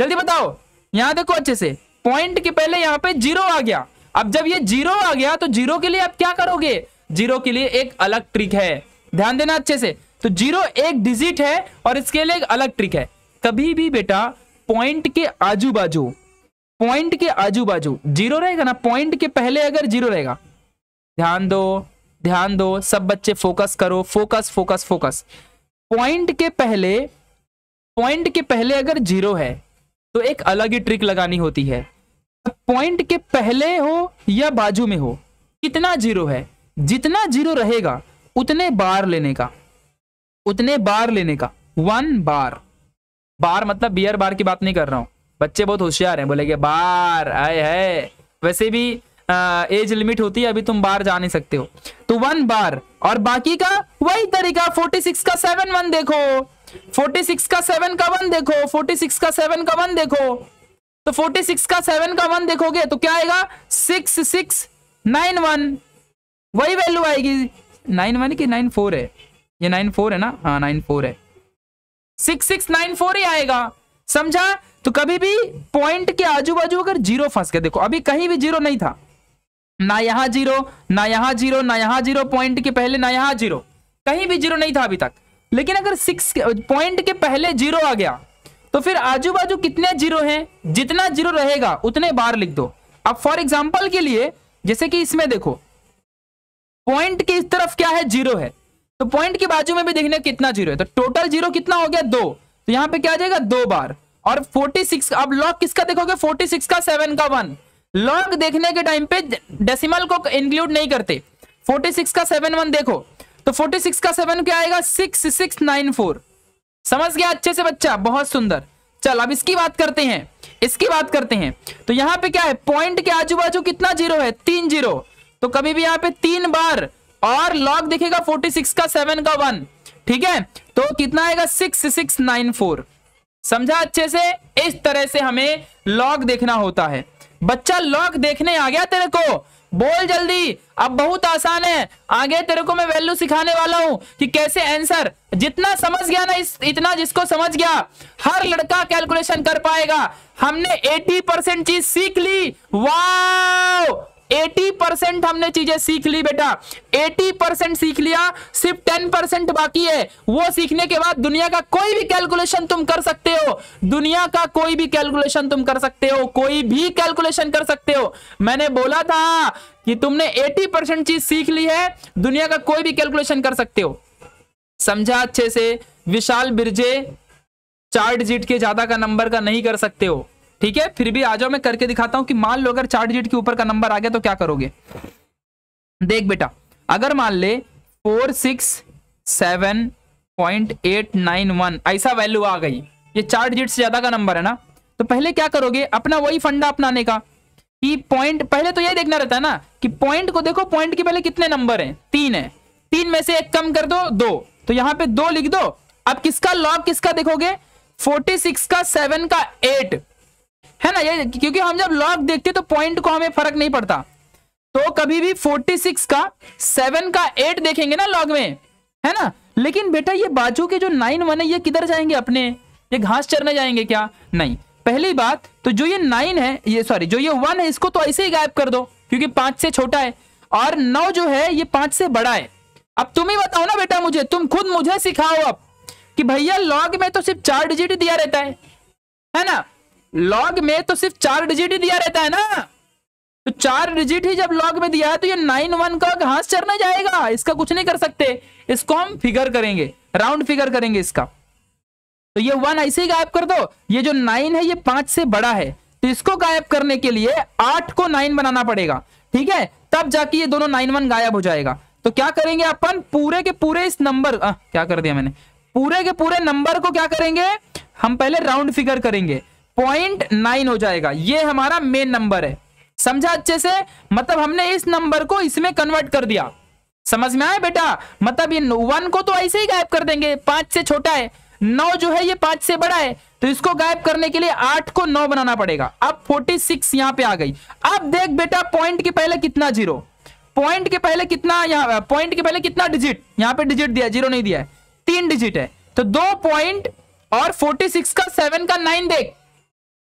B: जल्दी बताओ यहां देखो अच्छे से पॉइंट के पहले यहाँ पे जीरो आ गया अब जब ये जीरो आ गया तो जीरो के लिए आप क्या करोगे जीरो के लिए एक अलग ट्रिक है ध्यान देना अच्छे से तो जीरो एक डिजिट है और इसके लिए एक अलग ट्रिक है कभी भी बेटा पॉइंट के आजू बाजू पॉइंट के आजू बाजू जीरो रहेगा ना पॉइंट के पहले अगर जीरो रहेगा ध्यान दो ध्यान दो सब बच्चे फोकस करो फोकस फोकस फोकस पॉइंट के पहले पॉइंट के पहले अगर जीरो है तो एक अलग ही ट्रिक लगानी होती है पॉइंट के पहले हो या बाजू में हो कितना जीरो है जितना जीरो रहेगा उतने बार लेने का उतने बार लेने का वन बार बार मतलब बियर बार की बात नहीं कर रहा हूं बच्चे बहुत होशियार हैं बोलेगे बार आए है वैसे भी आ, एज लिमिट होती है अभी तुम बार जा नहीं सकते हो तो वन बार और बाकी का वही तरीका 46 का सेवन वन देखो 46 का सेवन का वन देखो 46 का सेवन का वन देखो तो 46 का 7 का 1 देखोगे तो क्या आएगा 6691 वही वैल्यू आएगी 91 की 94 है ये 94 है ना हाँ 94 है 6694 ही आएगा समझा तो कभी भी पॉइंट के आजू बाजू अगर जीरो फंस के देखो अभी कहीं भी जीरो नहीं था ना यहां जीरो ना यहां जीरो ना यहां जीरो पॉइंट के पहले ना यहां जीरो कहीं भी जीरो नहीं था अभी तक लेकिन अगर सिक्स पॉइंट के पहले जीरो आ गया तो फिर आजू बाजू कितने जीरो हैं जितना जीरो रहेगा उतने बार लिख दो अब फॉर एग्जाम्पल के लिए जैसे कि इसमें देखो पॉइंट की इस तरफ क्या है जीरो है तो पॉइंट के बाजू में भी देखने कितना जीरो है तो टोटल जीरो कितना हो गया दो तो यहाँ पे क्या आ जाएगा दो बार और 46 अब लॉग किसका देखोगे 46 का सेवन का वन लॉग देखने के टाइम पे डेसिमल को इंक्लूड नहीं करते 46 का सेवन वन देखो तो 46 का सेवन क्या आएगा सिक्स सिक्स नाइन फोर समझ गया अच्छे से बच्चा बहुत सुंदर चल अब इसकी बात करते हैं इसकी बात करते हैं तो यहाँ पे क्या है पॉइंट के आजू बाजू कितना जीरो है तीन जीरो तो कभी भी यहाँ पे तीन बार और लॉग दिखेगा फोर्टी सिक्स का सेवन का वन ठीक है तो कितना आएगा सिक्स सिक्स नाइन फोर समझा अच्छे से इस तरह से हमें लॉग देखना होता है बच्चा लॉग देखने आ गया तेरे को बोल जल्दी अब बहुत आसान है आगे तेरे को मैं वैल्यू सिखाने वाला हूँ कि कैसे आंसर जितना समझ गया ना इस इतना जिसको समझ गया हर लड़का कैलकुलेशन कर पाएगा हमने 80 परसेंट चीज सीख ली वाओ 80 परसेंट हमने चीजें सीख ली बेटा 80 परसेंट सीख लिया सिर्फ 10 परसेंट बाकी है वो सीखने के बाद दुनिया का कोई भी कैलकुलेशन तुम कर सकते हो दुनिया का कोई भी कैलकुलेशन तुम कर सकते हो कोई भी कैलकुलेशन कर सकते हो मैंने बोला था कि तुमने 80 परसेंट चीज सीख ली है दुनिया का कोई भी कैलकुलेशन कर सकते हो समझा अच्छे से विशाल बिरजे चार्ट जीट के ज्यादा का नंबर का नहीं कर सकते हो ठीक है फिर भी आ जाओ मैं करके दिखाता हूं कि मान लो अगर चार डिजिट के ऊपर का नंबर आ गया तो क्या करोगे देख बेटा अगर मान ले four six seven point eight nine one ऐसा वैल्यू आ गई ये चार डिजिट से ज्यादा का नंबर है ना तो पहले क्या करोगे अपना वही फंडा अपनाने का कि पॉइंट पहले तो यही देखना रहता है ना कि पॉइंट को देखो पॉइंट के पहले कितने नंबर है तीन है तीन में से एक कम कर दो दो तो यहां पे दो लिख दो अब किसका लॉग किसका देखोगे फोर्टी सिक्स का सेवन का एट है ना ये क्योंकि हम जब लॉग देखते तो पॉइंट को हमें फर्क नहीं पड़ता तो कभी भी 46 का 7 का 8 देखेंगे ना लॉग में है ना लेकिन बेटा ये बाजू के जो नाइन वन है ये किधर जाएंगे अपने ये घास चरने जाएंगे क्या नहीं पहली बात तो जो ये नाइन है ये सॉरी जो ये वन है इसको तो ऐसे ही गायब कर दो क्योंकि पांच से छोटा है और नौ जो है ये पांच से बड़ा है अब तुम ही बताओ ना बेटा मुझे तुम खुद मुझे सिखाओ अब कि भैया लॉग में तो सिर्फ चार डिजिट दिया रहता है है ना लॉग में तो सिर्फ चार डिजिट ही दिया रहता है ना तो चार डिजिट ही जब लॉग में दिया है तो ये नाइन वन का घास चढ़ना जाएगा इसका कुछ नहीं कर सकते इसको हम फिगर करेंगे राउंड फिगर करेंगे इसका तो ये वन ऐसे ही गायब कर दो ये जो नाइन है ये पांच से बड़ा है तो इसको गायब करने के लिए आठ को नाइन बनाना पड़ेगा ठीक है तब जाके ये दोनों नाइन वन गायब हो जाएगा तो क्या करेंगे अपन पूरे के पूरे इस नंबर क्या कर दिया मैंने पूरे के पूरे नंबर को क्या करेंगे हम पहले राउंड फिगर करेंगे पॉइंट नाइन हो जाएगा ये हमारा मेन नंबर है समझा अच्छे से मतलब हमने इस नंबर को इसमें कन्वर्ट कर दिया समझ में आया बेटा मतलब ये वन को तो ऐसे ही गायब कर देंगे पांच से छोटा है नौ जो है ये पांच से बड़ा है तो इसको गायब करने के लिए आठ को नौ बनाना पड़ेगा अब फोर्टी सिक्स यहां पर आ गई अब देख बेटा पॉइंट के पहले कितना जीरो पॉइंट के पहले कितना यहाँ पॉइंट के पहले कितना डिजिट यहाँ पे डिजिट दिया जीरो नहीं दिया है तीन डिजिट है तो दो पॉइंट और फोर्टी सिक्स का सेवन का नाइन देख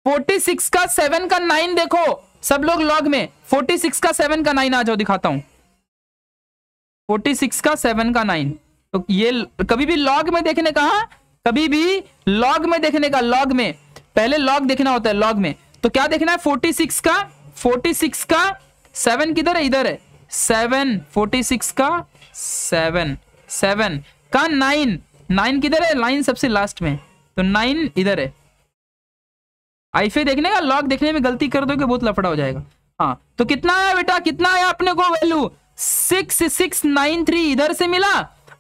B: फोर्टी सिक्स का सेवन का नाइन देखो सब लोग लॉग में फोर्टी सिक्स का सेवन का नाइन आ जाओ दिखाता हूं फोर्टी सिक्स का सेवन का नाइन तो ये कभी भी लॉग में देखने का हाँ? कभी भी लॉग में देखने का लॉग में पहले लॉग देखना होता है लॉग में तो क्या देखना है फोर्टी सिक्स का फोर्टी सिक्स का सेवन किधर है इधर है सेवन फोर्टी सिक्स का सेवन सेवन का नाइन नाइन किधर है लाइन सबसे लास्ट में तो नाइन इधर है आईफे देखने का लॉक देखने में गलती कर दोगे बहुत लफड़ा हो जाएगा हाँ तो कितना आया बेटा कितना आया अपने को value six six nine three इधर से मिला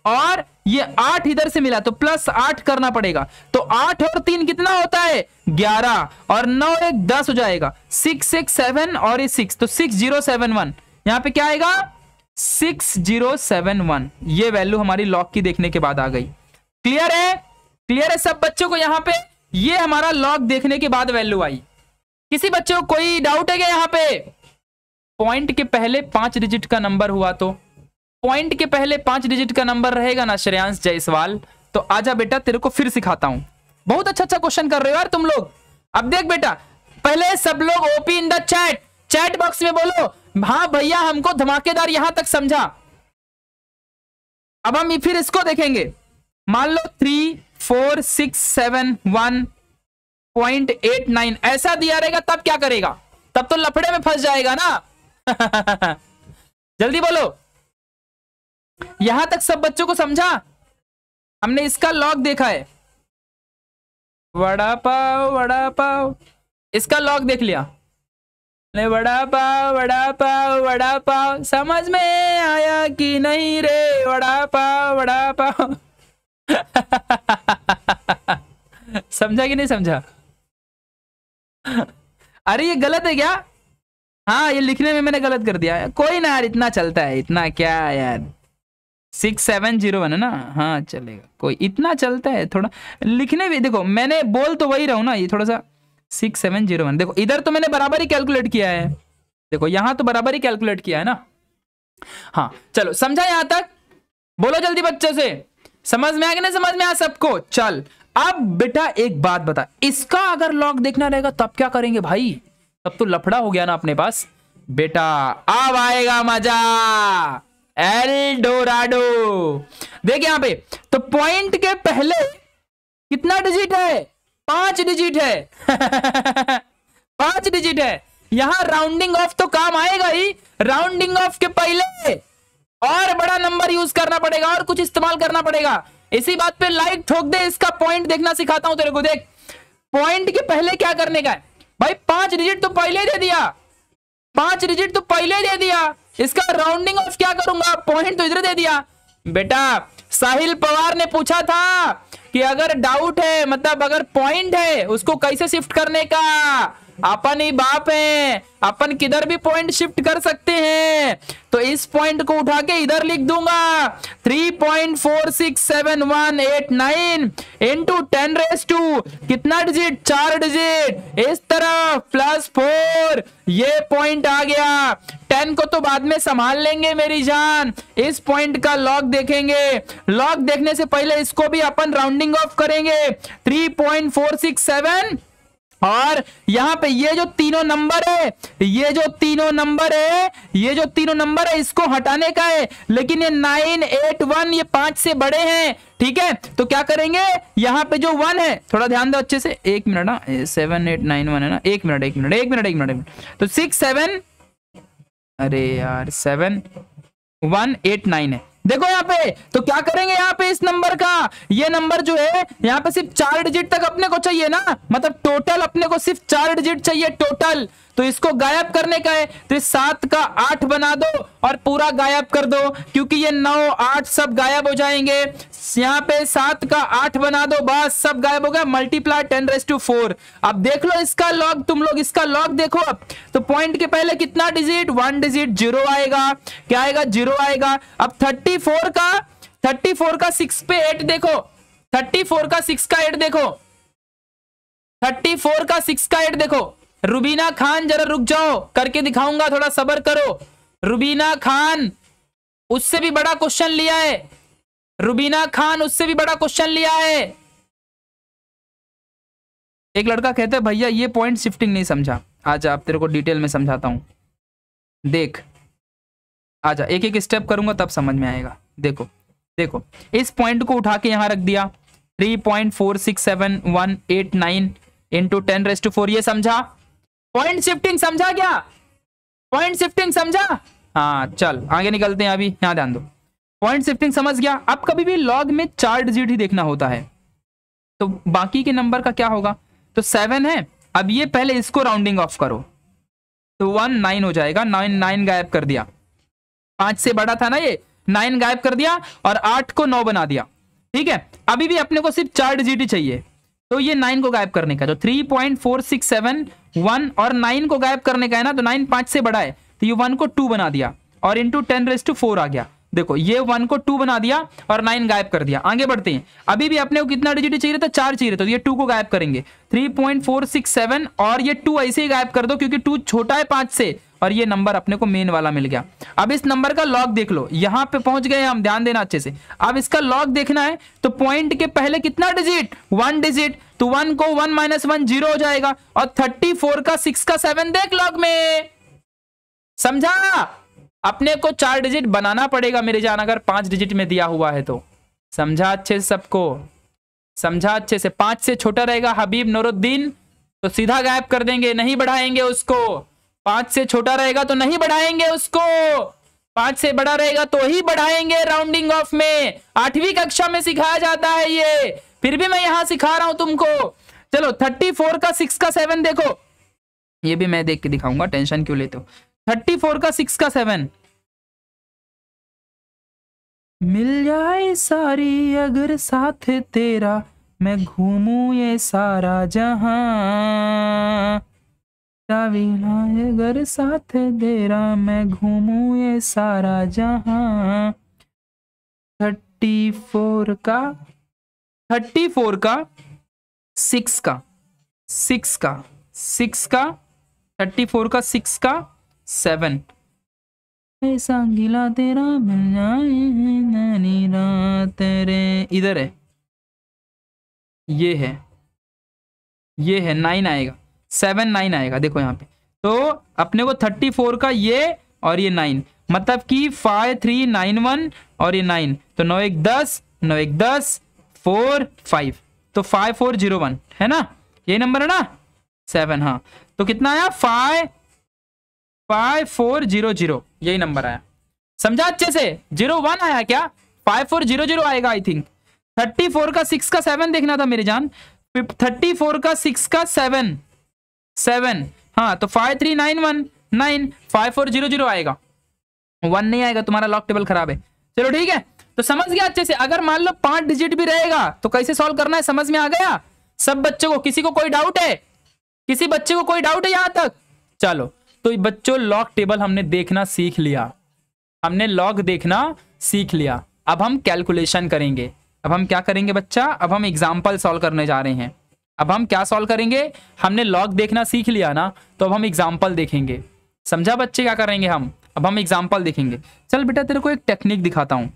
B: और ये आठ इधर से मिला तो प्लस आठ करना पड़ेगा तो आठ और तीन कितना होता है ग्यारह और नौ एक दस हो जाएगा सिक्स सिक्स सेवन और ये सिक्स तो सिक्स जीरो सेवन वन यहाँ पे क्या आएगा सिक्स जीरो सेवन वन ये वैल्यू हमारी लॉक की देखने के बाद आ गई क्लियर है क्लियर है सब बच्चों को यहाँ पे ये हमारा लॉग देखने के बाद वैल्यू आई किसी बच्चे को कोई डाउट है क्या यहाँ पे पॉइंट के पहले पांच डिजिट का नंबर हुआ तो पॉइंट के पहले पांच डिजिट का नंबर रहेगा ना श्रेयांश जयसवाल तो आजा बेटा तेरे को फिर सिखाता हूं बहुत अच्छा अच्छा क्वेश्चन कर रहे हो यार तुम लोग अब देख बेटा पहले सब लोग OP in the chat chat box में बोलो हाँ भैया हमको धमाकेदार यहां तक समझा अब हम फिर इसको देखेंगे मान लो three four six seven one point eight nine ऐसा दिया रहेगा तब क्या करेगा तब तो लफड़े में फंस जाएगा ना जल्दी बोलो यहां तक सब बच्चों को समझा हमने इसका लॉग देखा है वड़ा पाव वड़ा पाव इसका लॉग देख लिया ने वड़ा पाव वड़ा पाव वड़ा पाव समझ में आया कि नहीं रे वड़ा पाव वड़ा पाव समझा कि नहीं समझा अरे ये गलत है क्या हाँ ये लिखने में मैंने गलत कर दिया कोई ना यार इतना चलता है इतना क्या यार सिक्स सेवन जीरो वन है ना हाँ चलेगा कोई इतना चलता है थोड़ा लिखने भी देखो मैंने बोल तो वही रहा हूं ना ये थोड़ा सा सिक्स सेवन जीरो वन देखो इधर तो मैंने बराबर ही कैलकुलेट किया है देखो यहाँ तो बराबर ही कैलकुलेट किया है ना हाँ चलो समझा यहाँ तक बोलो जल्दी बच्चों से समझ में आ गया ना समझ में आ सबको चल अब बेटा एक बात बता इसका अगर लॉग देखना रहेगा तब क्या करेंगे भाई तब तो लफड़ा हो गया ना अपने पास बेटा अब आएगा मजा एल डोराडो देख यहां पे तो पॉइंट के पहले कितना डिजिट है पांच डिजिट है पांच डिजिट है यहां राउंडिंग ऑफ तो काम आएगा ही राउंडिंग ऑफ के पहले और बड़ा नंबर यूज करना पड़ेगा और कुछ इस्तेमाल करना पड़ेगा इसी बात पे लाइक ठोक दे इसका पॉइंट देखना सिखाता हूं तेरे को देख पॉइंट के पहले क्या करने का है भाई पांच डिजिट तो पहले दे दिया पांच डिजिट तो पहले दे दिया इसका राउंडिंग ऑफ क्या करूंगा पॉइंट तो इधर दे दिया बेटा साहिल पवार ने पूछा था कि अगर डाउट है मतलब अगर पॉइंट है उसको कैसे शिफ्ट करने का अपन ही बाप है अपन किधर भी पॉइंट शिफ्ट कर सकते हैं तो इस पॉइंट को उठा के इधर लिख दूंगा three point four six seven one eight nine into ten raise to कितना डिजिट चार डिजिट इस तरह प्लस फोर ये पॉइंट आ गया टेन को तो बाद में संभाल लेंगे मेरी जान इस पॉइंट का लॉग देखेंगे लॉग देखने से पहले इसको भी अपन राउंडिंग ऑफ करेंगे three point four six seven और यहाँ पे ये जो तीनों नंबर है ये जो तीनों नंबर है ये जो तीनों नंबर है इसको हटाने का है लेकिन ये नाइन एट वन ये पांच से बड़े हैं ठीक है तो क्या करेंगे यहाँ पे जो वन है थोड़ा ध्यान दो अच्छे से एक मिनट ना सेवन एट नाइन वन है ना एक मिनट एक मिनट एक मिनट एक मिनट एक मिनट तो सिक्स सेवन अरे यार सेवन वन एट नाइन है देखो यहाँ पे तो क्या करेंगे यहाँ पे इस नंबर का ये नंबर जो है यहाँ पे सिर्फ चार डिजिट तक अपने को चाहिए ना मतलब टोटल अपने को सिर्फ चार डिजिट चाहिए टोटल तो इसको गायब करने का है तो इस सात का आठ बना दो और पूरा गायब कर दो क्योंकि ये नौ आठ सब गायब हो जाएंगे यहाँ पे सात का आठ बना दो बस सब गायब हो गया multiply ten raise to four अब देख लो इसका लॉग तुम लोग इसका लॉग देखो अब तो पॉइंट के पहले कितना डिजिट वन डिजिट जीरो आएगा क्या आएगा जीरो आएगा अब थर्टी फोर का थर्टी फोर का सिक्स पे एट देखो थर्टी फोर का सिक्स का एट देखो थर्टी फोर का सिक्स का एट देखो रुबीना खान जरा रुक जाओ करके दिखाऊंगा थोड़ा सबर करो रुबीना खान उससे भी बड़ा क्वेश्चन लिया है रुबीना खान उससे भी बड़ा क्वेश्चन लिया है एक लड़का कहते हैं भैया ये पॉइंट शिफ्टिंग नहीं समझा आज आप तेरे को डिटेल में समझाता हूं देख आजा एक एक स्टेप करूंगा तब समझ में आएगा देखो देखो इस पॉइंट को उठा के यहां रख दिया three point four six seven one eight nine into ten raised four ये समझा पॉइंट शिफ्टिंग समझा क्या पॉइंट शिफ्टिंग समझा हाँ चल आगे निकलते हैं अभी यहां ध्यान दो पॉइंट शिफ्टिंग समझ गया अब कभी भी लॉग में चार डिजिट ही देखना होता है तो बाकी के नंबर का क्या होगा तो सेवन है अब ये पहले इसको राउंडिंग ऑफ करो तो वन नाइन हो जाएगा नाइन नाइन गायब कर दिया पांच से बड़ा था ना ये नाइन गायब कर दिया और आठ को नौ बना दिया ठीक है अभी भी अपने को सिर्फ चार डिजिट ही चाहिए तो ये नाइन को गायब करने का तो three point four six seven one और नाइन को गायब करने का है ना तो नाइन पांच से बड़ा है तो ये वन को टू बना दिया और into ten raise to four आ गया देखो ये वन को टू बना दिया और नाइन गायब कर दिया आगे बढ़ते हैं अभी भी अपने को कितना डिजिट चाहिए था चार चाहिए तो ये टू को गायब करेंगे three point four six seven और ये टू ऐसे ही गायब कर दो क्योंकि टू छोटा है पांच से और ये नंबर अपने को मेन वाला मिल गया अब इस नंबर का लॉग देख लो यहाँ पे पहुंच गए हम ध्यान देना अच्छे से अब इसका लॉग देखना है तो पॉइंट के पहले कितना डिजिट वन डिजिट तो वन को वन माइनस वन जीरो हो जाएगा और थर्टी फोर का सिक्स का सेवन देख लॉग में समझा अपने को चार डिजिट बनाना पड़ेगा मेरे जान अगर पांच डिजिट में दिया हुआ है तो समझा अच्छे से सबको समझा अच्छे से पांच से छोटा रहेगा हबीब नूरुद्दीन तो सीधा गायब कर देंगे नहीं बढ़ाएंगे उसको पांच से छोटा रहेगा तो नहीं बढ़ाएंगे उसको पांच से बड़ा रहेगा तो ही बढ़ाएंगे राउंडिंग ऑफ में आठवीं कक्षा में सिखाया जाता है ये फिर भी मैं यहां सिखा रहा हूं तुमको चलो थर्टी फोर का सिक्स का सेवन देखो ये भी मैं देख के दिखाऊंगा टेंशन क्यों लेते हो थर्टी फोर का सिक्स का सेवन मिल जाए सारी अगर साथ तेरा मैं घूमू ये सारा जहां है घर साथ देरा मैं घूमू ये सारा जहां थर्टी फोर का थर्टी फोर का सिक्स का सिक्स का सिक्स का थर्टी फोर का सिक्स का सेवन ऐसा गिला तेरा मिल जाए रात रे इधर है ये है ये है नाइन आएगा सेवन नाइन आएगा देखो यहाँ पे तो अपने को थर्टी फोर का ये और ये नाइन मतलब कि फाइव थ्री नाइन वन और ये नाइन तो नौ एक दस नौ एक दस फोर फाइव तो फाइव फोर जीरो वन है ना ये नंबर है ना सेवन हाँ तो कितना आया five five four zero zero यही नंबर आया समझा अच्छे से जीरो वन आया क्या फाइव फोर जीरो जीरो आएगा आई थिंक थर्टी फोर का सिक्स का सेवन देखना था मेरी जान थर्टी फोर का सिक्स का सेवन सेवन हाँ तो five three nine one nine five four zero zero आएगा वन नहीं आएगा तुम्हारा लॉक टेबल खराब है चलो ठीक है तो समझ गया अच्छे से अगर मान लो पांच डिजिट भी रहेगा तो कैसे सॉल्व करना है समझ में आ गया सब बच्चों को किसी को कोई डाउट है किसी बच्चे को कोई डाउट है यहां तक चलो तो बच्चों लॉक टेबल हमने देखना सीख लिया हमने लॉक देखना सीख लिया अब हम कैलकुलेशन करेंगे अब हम क्या करेंगे बच्चा अब हम एग्जाम्पल सॉल्व करने जा रहे हैं अब हम क्या सॉल्व करेंगे हमने लॉग देखना सीख लिया ना तो अब हम एग्जाम्पल देखेंगे समझा बच्चे क्या करेंगे हम अब हम एग्जाम्पल देखेंगे चल बेटा तेरे को एक टेक्निक दिखाता हूं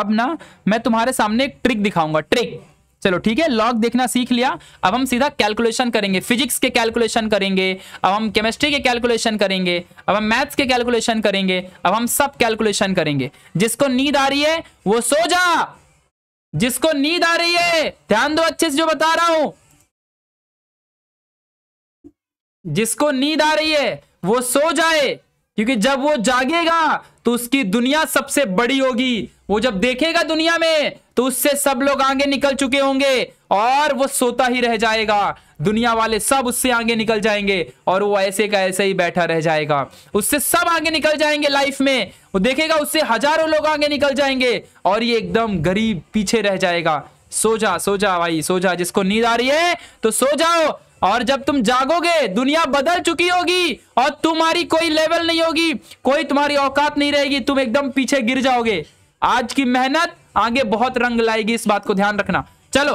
B: अब ना मैं तुम्हारे सामने एक ट्रिक दिखाऊंगा ट्रिक चलो ठीक है लॉग देखना सीख लिया अब हम सीधा कैलकुलेशन करेंगे फिजिक्स के कैलकुलेशन करेंगे अब हम केमिस्ट्री के कैलकुलेशन करेंगे अब हम मैथ्स के कैलकुलेशन करेंगे अब हम सब कैलकुलेशन करेंगे जिसको नींद आ रही है वो सो जा जिसको नींद आ रही है ध्यान दो अच्छे से जो बता रहा हूं जिसको नींद आ रही है वो सो जाए क्योंकि जब वो जागेगा तो उसकी दुनिया सबसे बड़ी होगी वो जब देखेगा दुनिया में तो उससे सब लोग आगे निकल चुके होंगे और वो सोता ही रह जाएगा दुनिया वाले सब उससे आगे निकल जाएंगे और वो ऐसे का ऐसे ही बैठा रह जाएगा उससे सब आगे निकल जाएंगे लाइफ में वो देखेगा उससे हजारों लोग आगे निकल जाएंगे और ये एकदम गरीब पीछे रह जाएगा सो जा सो जा भाई सो जा जिसको नींद आ रही है तो सो जाओ और जब तुम जागोगे दुनिया बदल चुकी होगी और तुम्हारी कोई लेवल नहीं होगी कोई तुम्हारी औकात नहीं रहेगी तुम एकदम पीछे गिर जाओगे आज की मेहनत आगे बहुत रंग लाएगी इस बात को ध्यान रखना चलो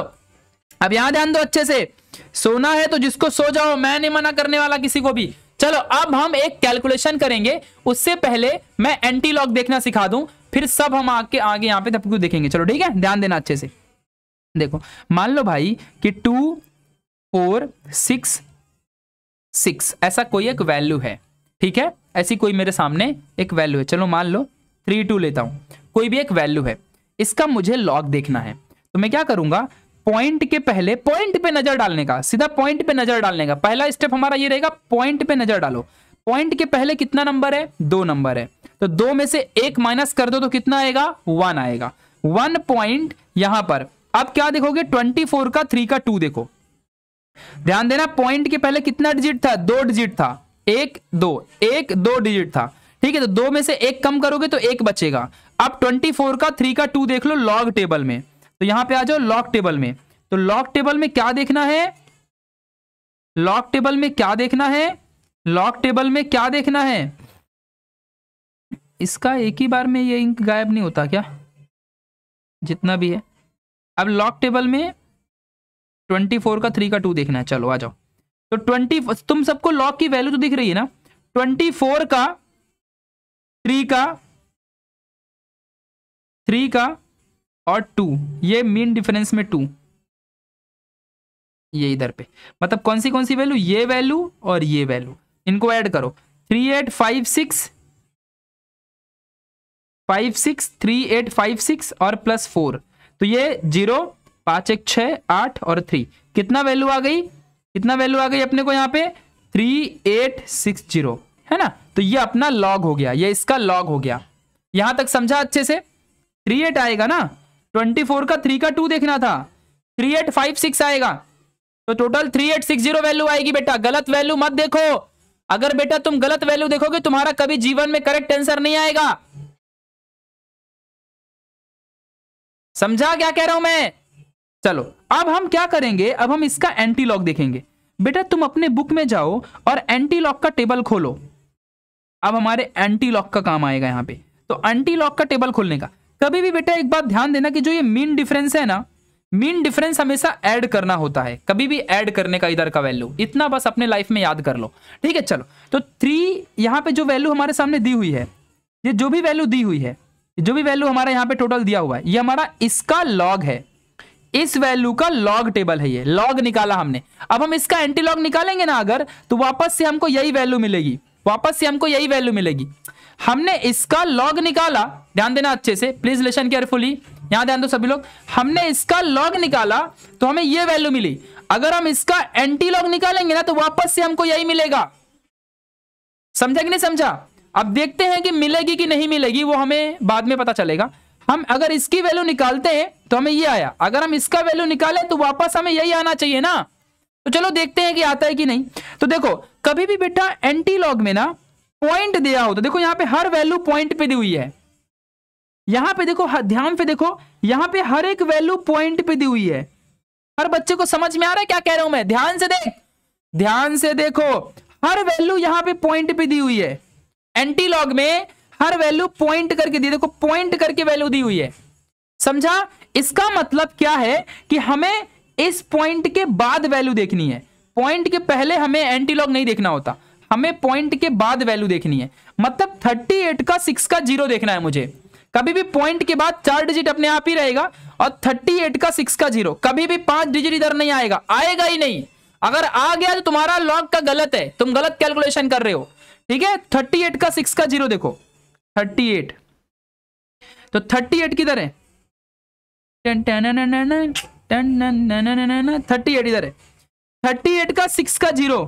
B: अब यहां ध्यान दो अच्छे से सोना है तो जिसको सो जाओ मैं नहीं मना करने वाला किसी को भी चलो अब हम एक कैलकुलेशन करेंगे उससे पहले मैं एंटी लॉक देखना सिखा दूं फिर सब हम आके आगे यहां पे तब देखेंगे चलो ठीक है ध्यान देना अच्छे से देखो मान लो भाई कि टू फोर सिक्स सिक्स ऐसा कोई एक वैल्यू है ठीक है ऐसी कोई मेरे सामने एक वैल्यू है चलो मान लो थ्री टू लेता हूं कोई भी एक वैल्यू है इसका मुझे लॉग देखना है तो मैं क्या करूंगा पॉइंट के पहले पॉइंट पे नजर डालने का सीधा पॉइंट पे नजर डालने का पहला स्टेप हमारा ये रहेगा पॉइंट पे नजर डालो पॉइंट के पहले कितना नंबर है दो नंबर है तो दो में से एक माइनस कर दो तो कितना आएगा वन आएगा वन पॉइंट यहां पर अब क्या देखोगे ट्वेंटी फोर का थ्री का टू देखो ध्यान देना पॉइंट के पहले कितना डिजिट था दो डिजिट था एक दो एक दो डिजिट था ठीक है तो दो में से एक कम करोगे तो एक बचेगा अब 24 का 3 का 2 देख लो लॉग टेबल में तो यहां पे आ जाओ लॉग टेबल में तो लॉग टेबल में क्या देखना है लॉग टेबल में क्या देखना है लॉग टेबल में क्या देखना है इसका एक ही बार में ये इंक गायब नहीं होता क्या जितना भी है अब लॉक टेबल में ट्वेंटी फोर का थ्री का टू देखना है चलो आ जाओ तो ट्वेंटी तुम सबको लॉक की वैल्यू तो दिख रही है ना ट्वेंटी फोर का थ्री का थ्री का और टू ये मीन डिफरेंस में टू ये इधर पे मतलब कौन सी कौन सी वैल्यू ये वैल्यू और ये वैल्यू इनको ऐड करो three eight five six five six three eight five six और प्लस फोर तो ये जीरो पांच एक छ आठ और थ्री कितना वैल्यू आ गई कितना वैल्यू आ गई अपने को यहां पे थ्री एट सिक्स जीरो है ना तो ये अपना लॉग हो गया ये इसका लॉग हो गया यहां तक समझा अच्छे से थ्री एट आएगा ना ट्वेंटी फोर का थ्री का टू देखना था थ्री एट फाइव सिक्स आएगा तो total three eight six zero value आएगी बेटा गलत वैल्यू मत देखो अगर बेटा तुम गलत वैल्यू देखोगे तुम्हारा कभी जीवन में करेक्ट आंसर नहीं आएगा समझा क्या कह रहा हूं मैं चलो अब हम क्या करेंगे अब हम इसका एंटी लॉक देखेंगे बेटा तुम अपने बुक में जाओ और एंटी लॉक का टेबल खोलो अब हमारे एंटी लॉक का काम आएगा यहां पे तो एंटी लॉक का टेबल खोलने का कभी भी बेटा एक बात ध्यान देना कि जो ये मीन डिफरेंस है ना मीन डिफरेंस हमेशा ऐड करना होता है कभी भी ऐड करने का इधर का वैल्यू इतना बस अपने लाइफ में याद कर लो ठीक है चलो तो थ्री यहाँ पे जो वैल्यू हमारे सामने दी हुई है ये जो भी वैल्यू दी हुई है जो भी वैल्यू हमारा यहाँ पे टोटल दिया हुआ है ये हमारा इसका लॉग है इस वैल्यू का लॉग टेबल है ये लॉग निकाला हमने अब हम इसका एंटी लॉग निकालेंगे ना अगर तो वापस से हमको यही वैल्यू मिलेगी वापस से हमको यही वैल्यू मिलेगी हमने इसका लॉग निकाला ध्यान देना अच्छे से प्लीज लेशन केयरफुली यहां ध्यान दो सभी लोग हमने इसका लॉग निकाला तो हमें यह वैल्यू मिली अगर हम इसका एंटी लॉग निकालेंगे ना तो वापस से हमको यही मिलेगा समझा कि नहीं समझा अब देखते हैं कि मिलेगी कि नहीं मिलेगी वो हमें बाद में पता चलेगा हम अगर इसकी वैल्यू निकालते हैं तो हमें ये आया अगर हम इसका वैल्यू निकालें तो वापस हमें यही आना चाहिए ना तो चलो देखते हैं कि आता है कि नहीं तो देखो कभी भी बेटा एंटी लॉग में ना पॉइंट दिया होता तो देखो यहां पे हर वैल्यू पॉइंट पे दी हुई है यहां पे देखो ध्यान पे देखो यहां पे हर एक वैल्यू पॉइंट पे दी हुई है हर बच्चे को समझ में आ रहा है क्या कह रहा हूं मैं ध्यान से देख ध्यान से देखो हर वैल्यू यहां पे पॉइंट पे दी हुई है एंटी लॉग में हर वैल्यू पॉइंट करके दी देखो पॉइंट करके वैल्यू दी हुई है समझा इसका मतलब क्या है कि हमें इस पॉइंट के बाद वैल्यू देखनी है पॉइंट के पहले हमें एंटीलॉग नहीं देखना होता हमें पॉइंट के बाद वैल्यू देखनी है मतलब 38 का 6 का जीरो देखना है मुझे कभी भी पॉइंट के बाद चार डिजिट अपने आप ही रहेगा और 38 का 6 का जीरो कभी भी पांच डिजिट इधर नहीं आएगा आएगा ही नहीं अगर आ गया तो तुम्हारा लॉग का गलत है तुम गलत कैलकुलेशन कर रहे हो ठीक है एट का सिक्स का जीरो देखो एट तो एट किधर है थर्टी एट इधर है थर्टी एट का सिक्स का जीरो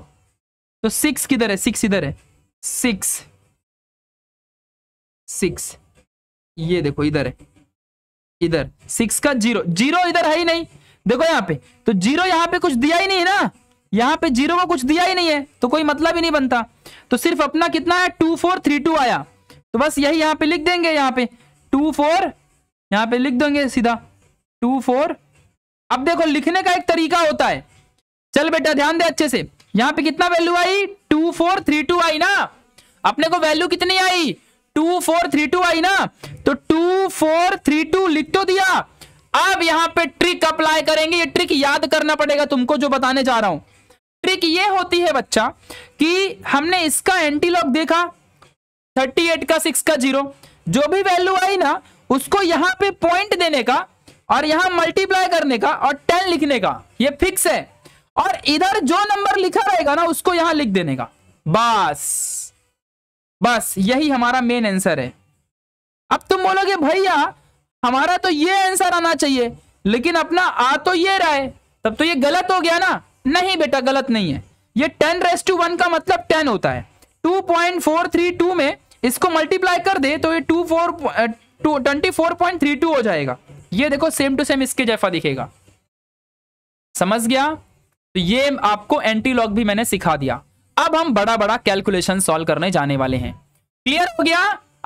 B: तो सिक्स किधर है सिक्स इधर है
A: सिक्स सिक्स ये देखो इधर है
B: इधर सिक्स का जीरो जीरो इधर है ही नहीं देखो यहां पे तो जीरो यहां पे कुछ दिया ही नहीं ना यहां पे जीरो को कुछ दिया ही नहीं है तो कोई मतलब ही नहीं बनता तो सिर्फ अपना कितना है टू फोर थ्री टू आया तो बस यही यहां पे लिख देंगे यहां पे टू फोर यहां पे लिख देंगे सीधा टू फोर अब देखो लिखने का एक तरीका होता है चल बेटा ध्यान दे अच्छे से यहाँ पे कितना वैल्यू आई टू फोर थ्री टू आई ना अपने को वैल्यू कितनी आई टू फोर थ्री टू आई ना तो टू फोर थ्री टू लिख तो दिया अब यहाँ पे ट्रिक अप्लाई करेंगे ये ट्रिक याद करना पड़ेगा तुमको जो बताने जा रहा हूं ट्रिक ये होती है बच्चा कि हमने इसका एंटीलॉग देखा थर्टी एट का सिक्स का जीरो जो भी वैल्यू आई ना उसको यहाँ पे पॉइंट देने का और यहाँ मल्टीप्लाई करने का और टेन लिखने का ये फिक्स है और इधर जो नंबर लिखा रहेगा ना उसको यहां लिख देने का बस बस यही हमारा मेन आंसर है अब तुम बोलोगे भैया हमारा तो ये आंसर आना चाहिए लेकिन अपना आ तो ये रहा है तब तो ये गलत हो गया ना नहीं बेटा गलत नहीं है ये टेन रेस टू वन का मतलब टेन होता है two point four three two में इसको मल्टीप्लाई कर दे तो ये two four two twenty four point three two हो जाएगा ये देखो सेम टू सेम इसके जैफा दिखेगा समझ गया तो ये आपको एंटी लॉग भी मैंने सिखा दिया अब हम बड़ा बड़ा कैलकुलेशन सॉल्व करने जाने वाले हैं क्लियर हो गया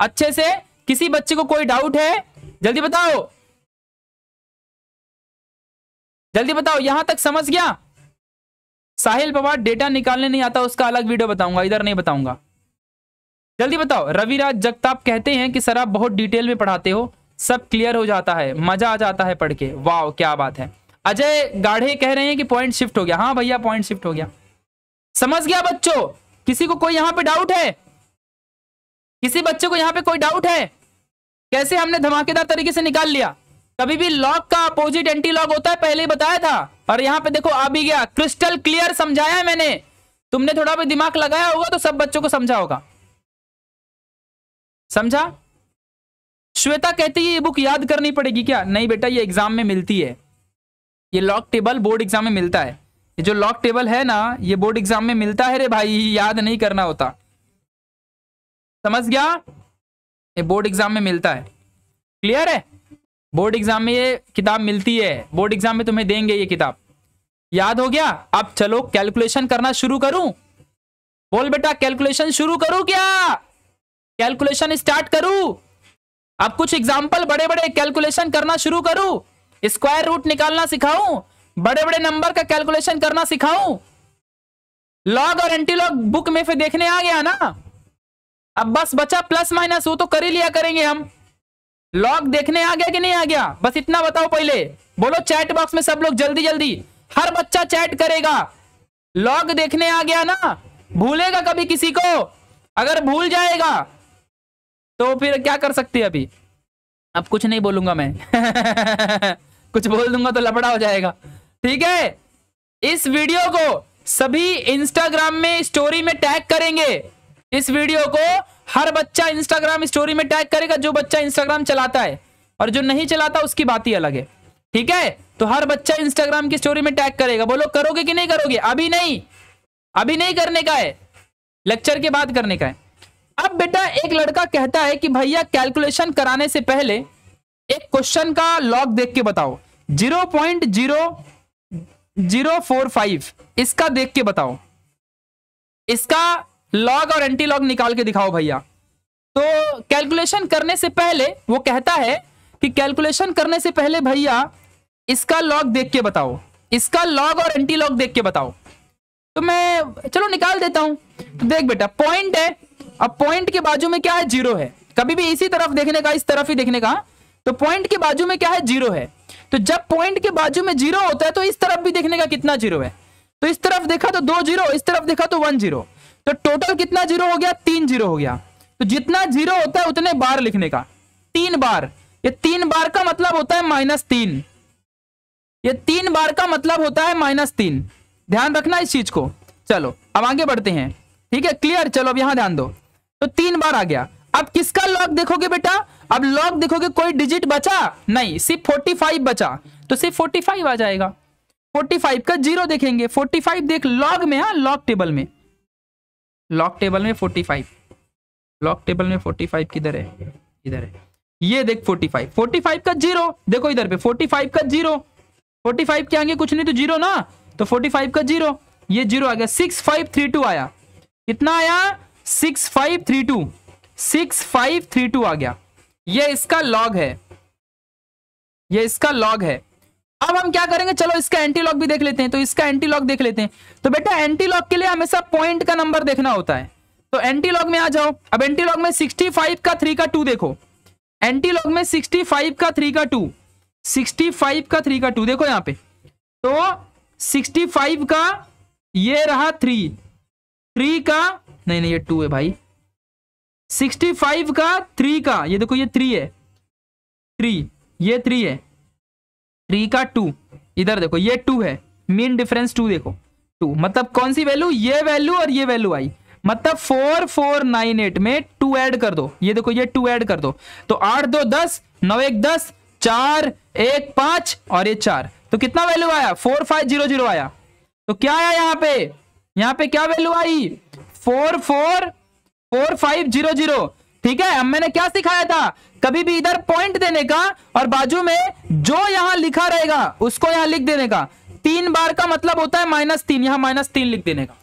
B: अच्छे से किसी बच्चे को कोई डाउट है जल्दी बताओ जल्दी बताओ यहां तक समझ गया साहिल पवार डेटा निकालने नहीं आता उसका अलग वीडियो बताऊंगा इधर नहीं बताऊंगा जल्दी बताओ रविराज जगताप कहते हैं कि सर आप बहुत डिटेल में पढ़ाते हो सब क्लियर हो जाता है मजा आ जाता है पढ़ के वाह क्या बात है अजय गाढ़े कह रहे हैं कि पॉइंट शिफ्ट हो गया हाँ भैया पॉइंट शिफ्ट हो गया समझ गया बच्चों किसी को कोई यहाँ पे डाउट है किसी बच्चे को यहाँ पे कोई डाउट है कैसे हमने धमाकेदार तरीके से निकाल लिया कभी भी लॉक का अपोजिट एंटी लॉक होता है पहले ही बताया था और यहाँ पे देखो आ भी गया क्रिस्टल क्लियर समझाया है मैंने तुमने थोड़ा भी दिमाग लगाया होगा तो सब बच्चों को समझा होगा समझा श्वेता कहती है ये बुक याद करनी पड़ेगी क्या नहीं बेटा ये एग्जाम में मिलती है ये लॉक टेबल बोर्ड एग्जाम में मिलता है ये जो लॉक टेबल है ना ये बोर्ड एग्जाम में मिलता है रे भाई याद नहीं करना होता समझ गया ये बोर्ड एग्जाम में मिलता है क्लियर है बोर्ड एग्जाम में ये किताब मिलती है बोर्ड एग्जाम में तुम्हें देंगे ये किताब याद हो गया अब चलो कैलकुलेशन करना शुरू करूं बोल बेटा कैलकुलेशन शुरू करूं क्या कैलकुलेशन स्टार्ट करूं अब कुछ एग्जाम्पल बड़े बड़े कैलकुलेशन करना शुरू करूं स्क्वायर रूट निकालना सिखाऊं बड़े बड़े नंबर का कैलकुलेशन करना सिखाऊं लॉग और एंटी लॉग बुक में फिर देखने आ गया ना अब बस बचा प्लस माइनस वो तो कर ही लिया करेंगे हम लॉग देखने आ गया कि नहीं आ गया बस इतना बताओ पहले बोलो चैट बॉक्स में सब लोग जल्दी जल्दी हर बच्चा चैट करेगा लॉग देखने आ गया ना भूलेगा कभी किसी को अगर भूल जाएगा तो फिर क्या कर सकते अभी अब कुछ नहीं बोलूंगा मैं कुछ बोल दूंगा तो लपड़ा हो जाएगा ठीक है इस वीडियो को सभी इंस्टाग्राम में स्टोरी में टैग करेंगे इस वीडियो को हर बच्चा इंस्टाग्राम स्टोरी में टैग करेगा जो बच्चा इंस्टाग्राम चलाता है और जो नहीं चलाता उसकी बात ही अलग है ठीक है तो हर बच्चा इंस्टाग्राम की स्टोरी में टैग करेगा बोलो करोगे कि नहीं करोगे अभी नहीं अभी नहीं करने का है लेक्चर के बाद करने का है अब बेटा एक लड़का कहता है कि भैया कैलकुलेशन कराने से पहले एक क्वेश्चन का लॉग देख के बताओ zero point zero zero four five इसका देख के बताओ इसका लॉग और एंटी लॉग निकाल के दिखाओ भैया तो कैलकुलेशन करने से पहले वो कहता है कि कैलकुलेशन करने से पहले भैया इसका लॉग देख के बताओ इसका लॉग और एंटी लॉग देख के बताओ तो मैं चलो निकाल देता हूं तो देख बेटा पॉइंट है अब पॉइंट के बाजू में क्या है जीरो है कभी भी इसी तरफ देखने का इस तरफ ही देखने का तो पॉइंट के बाजू में क्या है जीरो है तो जब पॉइंट के बाजू में जीरो होता है तो इस तरफ भी देखने का कितना जीरो है तो इस तरफ देखा तो दो जीरो इस तरफ देखा तो वन जीरो तो टोटल कितना जीरो हो गया तीन जीरो हो गया तो जितना जीरो होता है उतने बार लिखने का तीन बार ये तीन बार का मतलब होता है माइनस तीन ये तीन बार का मतलब होता है माइनस तीन ध्यान रखना इस चीज को चलो अब आगे बढ़ते हैं ठीक है क्लियर चलो अब यहां ध्यान दो तो तीन बार आ गया अब किसका लॉग देखोगे बेटा अब लॉग देखोगे कोई डिजिट बचा नहीं सिर्फ फोर्टी फाइव बचा तो सिर्फ फोर्टी फाइव आ जाएगा फोर्टी फाइव का जीरो देखेंगे फोर्टी फाइव देख लॉग में हाँ लॉग टेबल में लॉग टेबल में फोर्टी फाइव लॉग टेबल में फोर्टी फाइव किधर है इधर है ये देख फोर्टी फाइव फोर्टी फाइव का जीरो देखो इधर पे फोर्टी फाइव का जीरो फोर्टी फाइव के आगे कुछ नहीं तो जीरो ना तो फोर्टी फाइव का जीरो ये जीरो आ गया सिक्स फाइव थ्री टू आया कितना आया six five three two six five three two आ गया ये इसका लॉग है ये इसका लॉग है अब हम क्या करेंगे चलो इसका एंटी लॉग भी देख लेते हैं तो इसका एंटी लॉग देख लेते हैं तो बेटा एंटी लॉग के लिए हमेशा पॉइंट का नंबर देखना होता है तो एंटी लॉग में आ जाओ अब एंटी लॉग में 65 का 3 का 2 देखो एंटी लॉग में 65 का 3 का 2 65 का 3 का 2 देखो यहां पे तो 65 का ये रहा 3 3 का नहीं नहीं ये 2 है भाई सिक्सटी फाइव का थ्री का ये देखो ये थ्री है थ्री ये थ्री है थ्री का टू इधर देखो ये टू है मेन डिफरेंस टू देखो टू मतलब कौन सी वैल्यू ये वैल्यू और ये वैल्यू आई मतलब फोर फोर नाइन एट में टू ऐड कर दो ये देखो ये टू ऐड कर दो तो आठ दो दस नौ एक दस चार एक पांच और ये चार तो कितना वैल्यू आया फोर फाइव जीरो जीरो आया तो क्या आया यहाँ पे यहाँ पे क्या वैल्यू आई four four four five zero zero ठीक है हम मैंने क्या सिखाया था कभी भी इधर पॉइंट देने का और बाजू में जो यहां लिखा रहेगा उसको यहां लिख देने का तीन बार का मतलब होता है माइनस तीन यहां माइनस तीन लिख देने का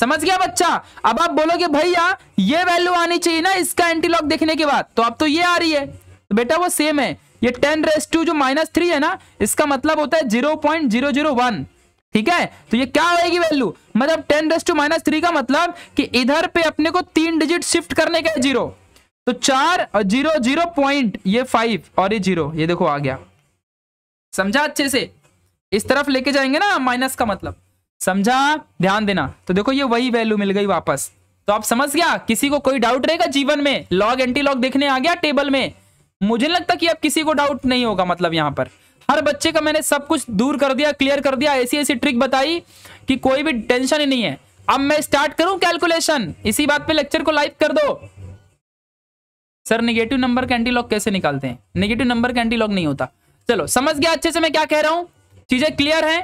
B: समझ गया बच्चा अब आप बोलोगे भैया ये वैल्यू आनी चाहिए ना इसका एंटीलॉग देखने के बाद तो अब तो ये आ रही है तो बेटा वो सेम है ये टेन रेस टू जो माइनस थ्री है ना इसका मतलब होता है zero point zero zero one ठीक है तो ये क्या होएगी वैल्यू मतलब ten raise to minus three का मतलब कि इधर पे अपने को तीन डिजिट शिफ्ट करने का जीरो तो चार और जीरो जीरो पॉइंट ये फाइव और ये जीरो ये देखो आ गया समझा अच्छे से इस तरफ लेके जाएंगे ना माइनस का मतलब समझा ध्यान देना तो देखो ये वही वैल्यू मिल गई वापस तो आप समझ गया किसी को कोई डाउट रहेगा जीवन में लॉग एंटी लॉग देखने आ गया टेबल में मुझे लगता कि अब किसी को डाउट नहीं होगा मतलब यहां पर हर बच्चे का मैंने सब कुछ दूर कर दिया क्लियर कर दिया ऐसी ऐसी ट्रिक बताई कि कोई भी टेंशन ही नहीं है अब मैं स्टार्ट करूं कैलकुलेशन इसी बात पे लेक्चर को लाइक कर दो सर निगेटिव नंबर का एंटीलॉग कैसे निकालते हैं निगेटिव नंबर का एंटीलॉग नहीं होता चलो समझ गया अच्छे से मैं क्या कह रहा हूं चीजें क्लियर है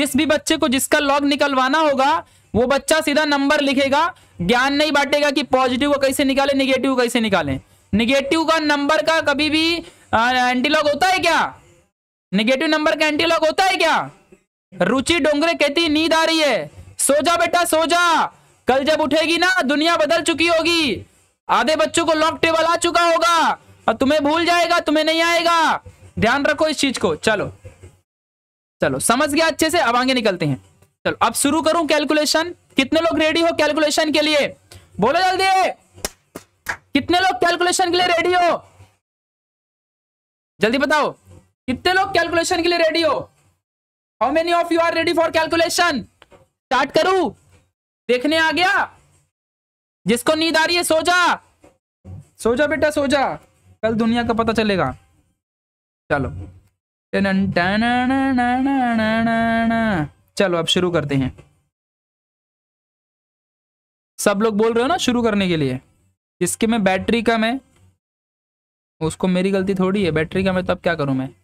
B: जिस भी बच्चे को जिसका लॉग निकलवाना होगा वो बच्चा सीधा नंबर लिखेगा ज्ञान नहीं बांटेगा कि पॉजिटिव को कैसे निकाले निगेटिव कैसे निकाले निगेटिव का नंबर का कभी भी एंटीलॉग होता है क्या निगेटिव नंबर का एंटी लॉग होता है क्या रुचि डोंगरे कहती नींद आ रही है सो जा बेटा सो जा कल जब उठेगी ना दुनिया बदल चुकी होगी आधे बच्चों को लॉक टेबल आ चुका होगा और तुम्हें भूल जाएगा तुम्हें नहीं आएगा ध्यान रखो इस चीज को चलो चलो समझ गया अच्छे से अब आगे निकलते हैं चलो अब शुरू करूं कैलकुलेशन कितने लोग रेडी हो कैलकुलेशन के लिए बोलो जल्दी कितने लोग कैलकुलेशन के लिए रेडी हो जल्दी बताओ कितने लोग कैलकुलेशन के लिए रेडी हो how many of you are ready for calculation start करू देखने आ गया जिसको नींद आ रही है सो जा सो जा बेटा सो जा कल दुनिया का पता चलेगा चलो
A: चलो अब शुरू करते हैं सब लोग बोल रहे हो ना शुरू करने के लिए इसके में बैटरी कम है उसको मेरी गलती थोड़ी है बैटरी कम है तब क्या करूं मैं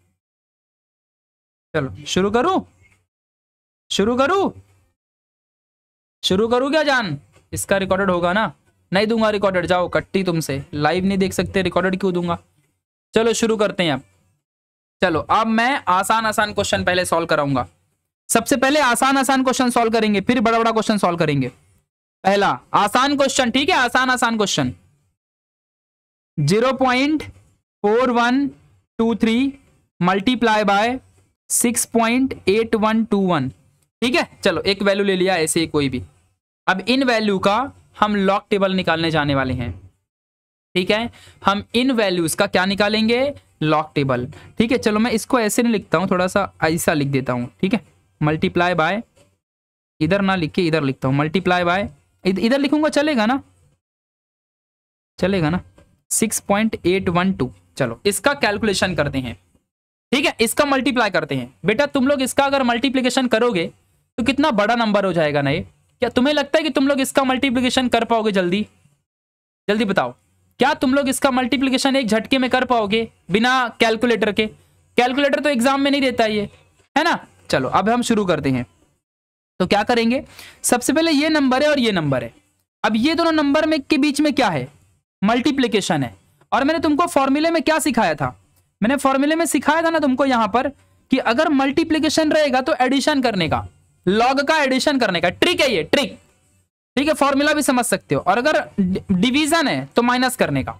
A: चलो शुरू करूं
B: शुरू करूं शुरू करूं क्या जान इसका रिकॉर्डेड होगा ना नहीं दूंगा रिकॉर्डेड जाओ कट्टी तुमसे लाइव नहीं देख सकते रिकॉर्डेड क्यों दूंगा चलो शुरू करते हैं अब चलो अब मैं आसान आसान क्वेश्चन पहले सॉल्व कराऊंगा सबसे पहले आसान आसान क्वेश्चन सॉल्व करेंगे फिर बड़ा बड़ा क्वेश्चन सॉल्व करेंगे पहला आसान क्वेश्चन ठीक है आसान आसान question zero point four one two three multiply by six point eight one two one ठीक है चलो एक वैल्यू ले लिया ऐसे कोई भी अब इन वैल्यू का हम लॉक टेबल निकालने जाने वाले हैं ठीक है हम इन वैल्यूज का क्या निकालेंगे लॉक टेबल ठीक है चलो मैं इसको ऐसे नहीं लिखता हूँ थोड़ा सा ऐसा लिख देता हूँ ठीक है मल्टीप्लाई बाय इधर ना लिख के इधर लिखता हूँ मल्टीप्लाई बाय इधर लिखूंगा चलेगा ना चलेगा ना six point eight one two चलो इसका कैलकुलेशन करते हैं ठीक है इसका मल्टीप्लाई करते हैं बेटा तुम लोग इसका अगर मल्टीप्लीकेशन करोगे तो कितना बड़ा नंबर हो जाएगा ना ये क्या तुम्हें लगता है कि तुम लोग इसका मल्टीप्लीकेशन कर पाओगे जल्दी जल्दी बताओ क्या तुम लोग इसका मल्टीप्लीकेशन एक झटके में कर पाओगे बिना कैलकुलेटर के कैलकुलेटर तो एग्जाम में नहीं देता ये है ना चलो अब हम शुरू करते हैं तो क्या करेंगे सबसे पहले ये नंबर है और ये नंबर है अब ये दोनों नंबर में के बीच में क्या है मल्टीप्लीकेशन है और मैंने तुमको फॉर्मूले में क्या सिखाया था मैंने फॉर्मूले में सिखाया था ना तुमको यहां पर कि अगर मल्टीप्लीकेशन रहेगा तो एडिशन करने का लॉग का एडिशन करने का ट्रिक है ये ट्रिक ठीक है फॉर्मूला भी समझ सकते हो और अगर डिवीजन है तो माइनस करने का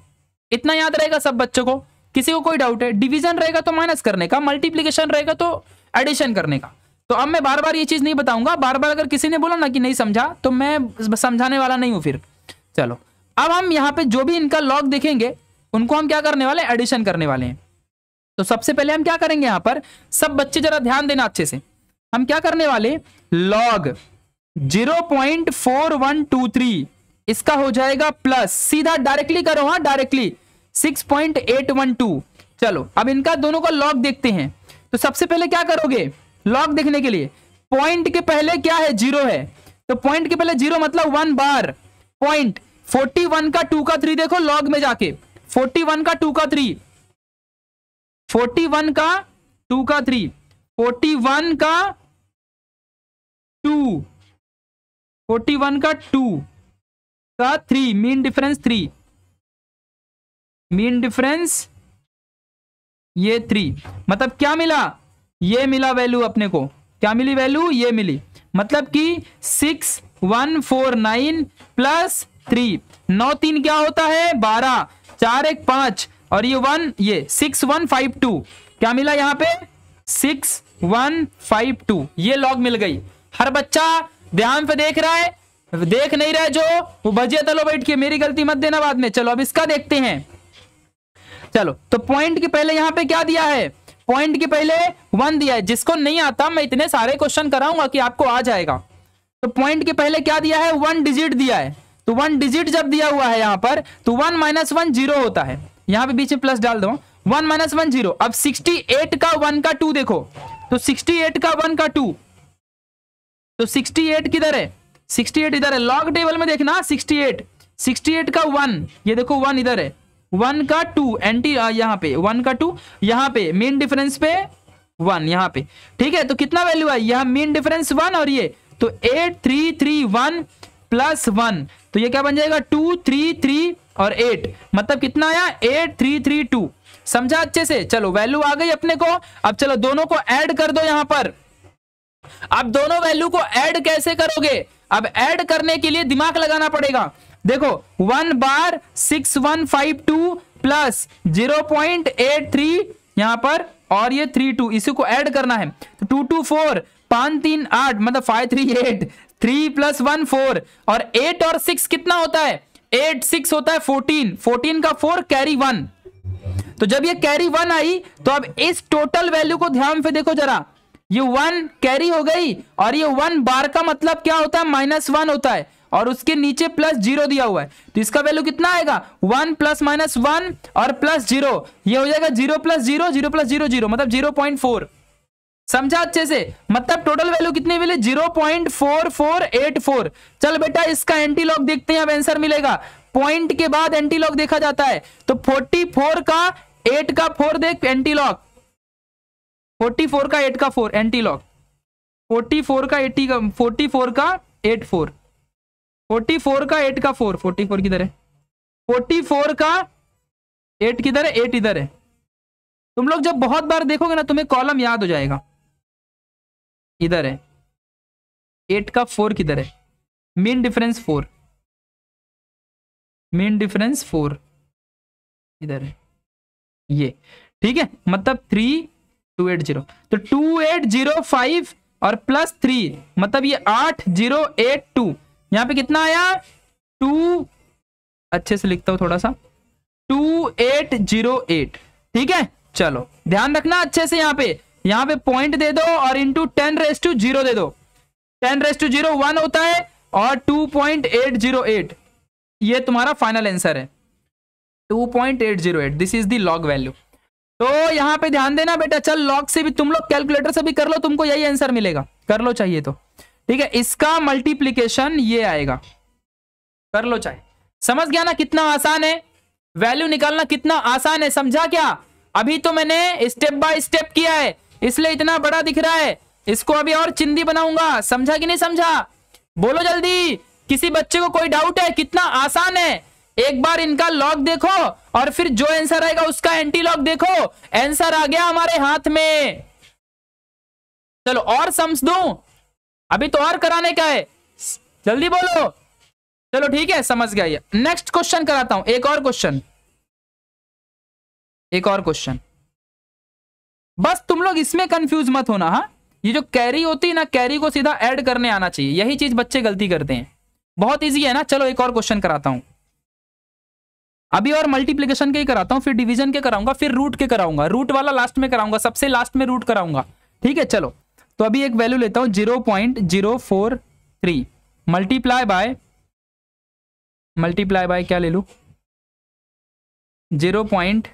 B: इतना याद रहेगा सब बच्चों को किसी को कोई डाउट है डिवीजन रहेगा तो माइनस करने का मल्टीप्लीकेशन रहेगा तो एडिशन करने का तो अब मैं बार बार ये चीज नहीं बताऊंगा बार बार अगर किसी ने बोला ना कि नहीं समझा तो मैं समझाने वाला नहीं हूं फिर चलो अब हम यहाँ पे जो भी इनका लॉग देखेंगे उनको हम क्या करने वाले एडिशन करने वाले हैं तो सबसे पहले हम क्या करेंगे यहां पर सब बच्चे जरा ध्यान देना अच्छे से हम क्या करने वाले लॉग 0.4123 इसका हो जाएगा प्लस सीधा डायरेक्टली करो हाँ डायरेक्टली 6.812 चलो अब इनका दोनों का लॉग देखते हैं तो सबसे पहले क्या करोगे लॉग देखने के लिए पॉइंट के पहले क्या है जीरो है तो पॉइंट के पहले जीरो मतलब one bar point forty one का टू का थ्री देखो लॉग में जाके फोर्टी वन का टू का थ्री फोर्टी वन का टू का थ्री फोर्टी वन का
A: टू फोर्टी वन का टू का three
B: mean difference three mean difference ये थ्री मतलब क्या मिला ये मिला वैल्यू अपने को क्या मिली वैल्यू ये मिली मतलब कि six one four nine plus three नौ तीन क्या होता है बारह चार एक पांच और ये वन ये सिक्स वन फाइव टू क्या मिला यहाँ पे सिक्स वन फाइव टू ये लॉग मिल गई हर बच्चा ध्यान पे देख रहा है देख नहीं रहा है जो वो बजे तलो बैठ के मेरी गलती मत देना बाद में चलो अब इसका देखते हैं चलो तो पॉइंट के पहले यहाँ पे क्या दिया है पॉइंट के पहले वन दिया है जिसको नहीं आता मैं इतने सारे क्वेश्चन कराऊंगा कि आपको आ जाएगा तो पॉइंट के पहले क्या दिया है वन डिजिट दिया है तो वन डिजिट जब दिया हुआ है यहाँ पर तो वन माइनस वन जीरो होता है यहाँ पे बीच में प्लस डाल दो वन माइनस वन जीरो अब सिक्सटी एट का वन का टू देखो तो सिक्सटी एट का वन का टू तो सिक्सटी एट किधर है सिक्सटी एट इधर है लॉग टेबल में देखना सिक्सटी एट सिक्सटी एट का वन ये देखो वन इधर है वन का टू एंटी यहाँ पे वन का टू यहाँ पे मेन डिफरेंस पे वन यहाँ पे ठीक है तो कितना वैल्यू है यहाँ मेन डिफरेंस वन और ये तो eight three three one plus one तो ये क्या बन जाएगा टू थ्री थ्री और एट मतलब कितना आया एट थ्री थ्री टू समझा अच्छे से चलो वैल्यू आ गई अपने को अब चलो दोनों को ऐड कर दो यहां पर अब दोनों वैल्यू को ऐड कैसे करोगे अब ऐड करने के लिए दिमाग लगाना पड़ेगा देखो one bar six one five two plus zero point eight three यहां पर और ये थ्री टू इसी को ऐड करना है टू टू फोर पांच तीन आठ मतलब five three eight three plus one four और एट और सिक्स कितना होता है एट सिक्स होता है फोर्टीन फोर्टीन का फोर कैरी वन तो जब ये कैरी वन आई तो अब इस टोटल वैल्यू को ध्यान से देखो जरा ये वन कैरी हो गई और ये वन बार का मतलब क्या होता है माइनस वन होता है और उसके नीचे प्लस जीरो दिया हुआ है तो इसका वैल्यू कितना आएगा वन प्लस माइनस वन और प्लस जीरो ये हो जाएगा zero plus zero zero plus zero zero मतलब जीरो पॉइंट फोर समझा अच्छे से मतलब टोटल वैल्यू कितनी एट 0.4484 चल बेटा इसका एंटी लॉग देखते हैं अब आंसर मिलेगा पॉइंट के बाद एंटी लॉग देखा जाता है तो 44 का 8 का 4 देख एंटी लॉग 44 का 8 का 4 एंटी लॉग 44 का 80 का 44 का फोर फोर्टी 44 का 8 का 4 44 किधर है 44 का 8 किधर है 8 इधर है तुम
A: लोग जब बहुत बार देखोगे ना तुम्हें कॉलम याद हो जाएगा इधर है एट का फोर किधर है main difference four
B: mean difference four इधर है ये ठीक है मतलब थ्री टू एट जीरो तो टू एट जीरो फाइव और प्लस थ्री मतलब ये आठ जीरो एट टू यहां पे कितना आया टू अच्छे से लिखता हूं थोड़ा सा टू एट जीरो एट ठीक है चलो ध्यान रखना अच्छे से यहां पे यहां पे पॉइंट दे दो और into ten raise to zero दे दो ten raise to zero one होता है और two point eight zero eight ये तुम्हारा फाइनल आंसर है two point eight zero eight this is the log value तो यहां पे ध्यान देना बेटा चल लॉग से भी तुम लोग कैलकुलेटर से भी कर लो तुमको यही आंसर मिलेगा कर लो चाहिए तो ठीक है इसका मल्टीप्लीकेशन ये आएगा कर लो चाहे समझ गया ना कितना आसान है वैल्यू निकालना कितना आसान है समझा क्या अभी तो मैंने स्टेप बाय स्टेप किया है इसलिए इतना बड़ा दिख रहा है इसको अभी और चिंदी बनाऊंगा समझा कि नहीं समझा बोलो जल्दी किसी बच्चे को कोई डाउट है कितना आसान है एक बार इनका लॉक देखो और फिर जो आंसर आएगा उसका एंटी लॉक देखो आंसर आ गया हमारे हाथ में चलो और समझ दू अभी तो और कराने का है जल्दी बोलो चलो ठीक है समझ गया नेक्स्ट क्वेश्चन कराता हूं एक और क्वेश्चन एक और क्वेश्चन बस तुम लोग इसमें कंफ्यूज मत होना हाँ ये जो कैरी होती है ना कैरी को सीधा ऐड करने आना चाहिए यही चीज बच्चे गलती करते हैं बहुत इजी है ना चलो एक और क्वेश्चन कराता हूं अभी और मल्टीप्लीकेशन के ही कराता हूं फिर डिवीजन के कराऊंगा फिर रूट के कराऊंगा रूट वाला लास्ट में कराऊंगा सबसे लास्ट में रूट कराऊंगा ठीक है चलो तो अभी एक वैल्यू लेता हूं zero point zero four three multiply by multiply by क्या ले लू zero point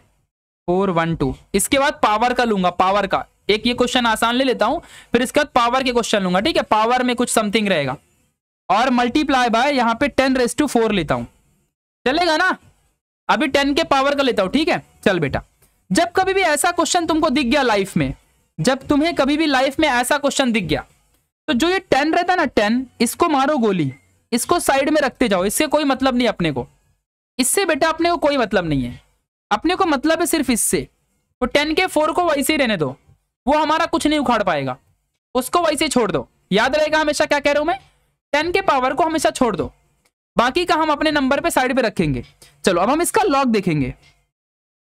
B: four one two इसके बाद पावर का लूंगा पावर का एक ये क्वेश्चन आसान ले लेता हूं फिर इसके बाद पावर के क्वेश्चन लूंगा ठीक है पावर में कुछ समथिंग रहेगा और मल्टीप्लाई बाय यहां पे टेन रेस टू फोर लेता हूँ चलेगा ना अभी टेन के पावर का लेता हूँ ठीक है चल बेटा जब कभी भी ऐसा क्वेश्चन तुमको दिख गया लाइफ में जब तुम्हें कभी भी लाइफ में ऐसा क्वेश्चन दिख गया तो जो ये टेन रहता ना टेन इसको मारो गोली इसको साइड में रखते जाओ इससे कोई मतलब नहीं अपने को इससे बेटा अपने को कोई मतलब नहीं है अपने को मतलब है सिर्फ इससे वो टेन के फोर को वैसे ही रहने दो वो हमारा कुछ नहीं उखाड़ पाएगा उसको वैसे छोड़ दो याद रहेगा हमेशा क्या कह रहा हूं मैं टेन के पावर को हमेशा छोड़ दो बाकी का हम अपने नंबर पे साइड पे रखेंगे चलो अब हम इसका लॉग देखेंगे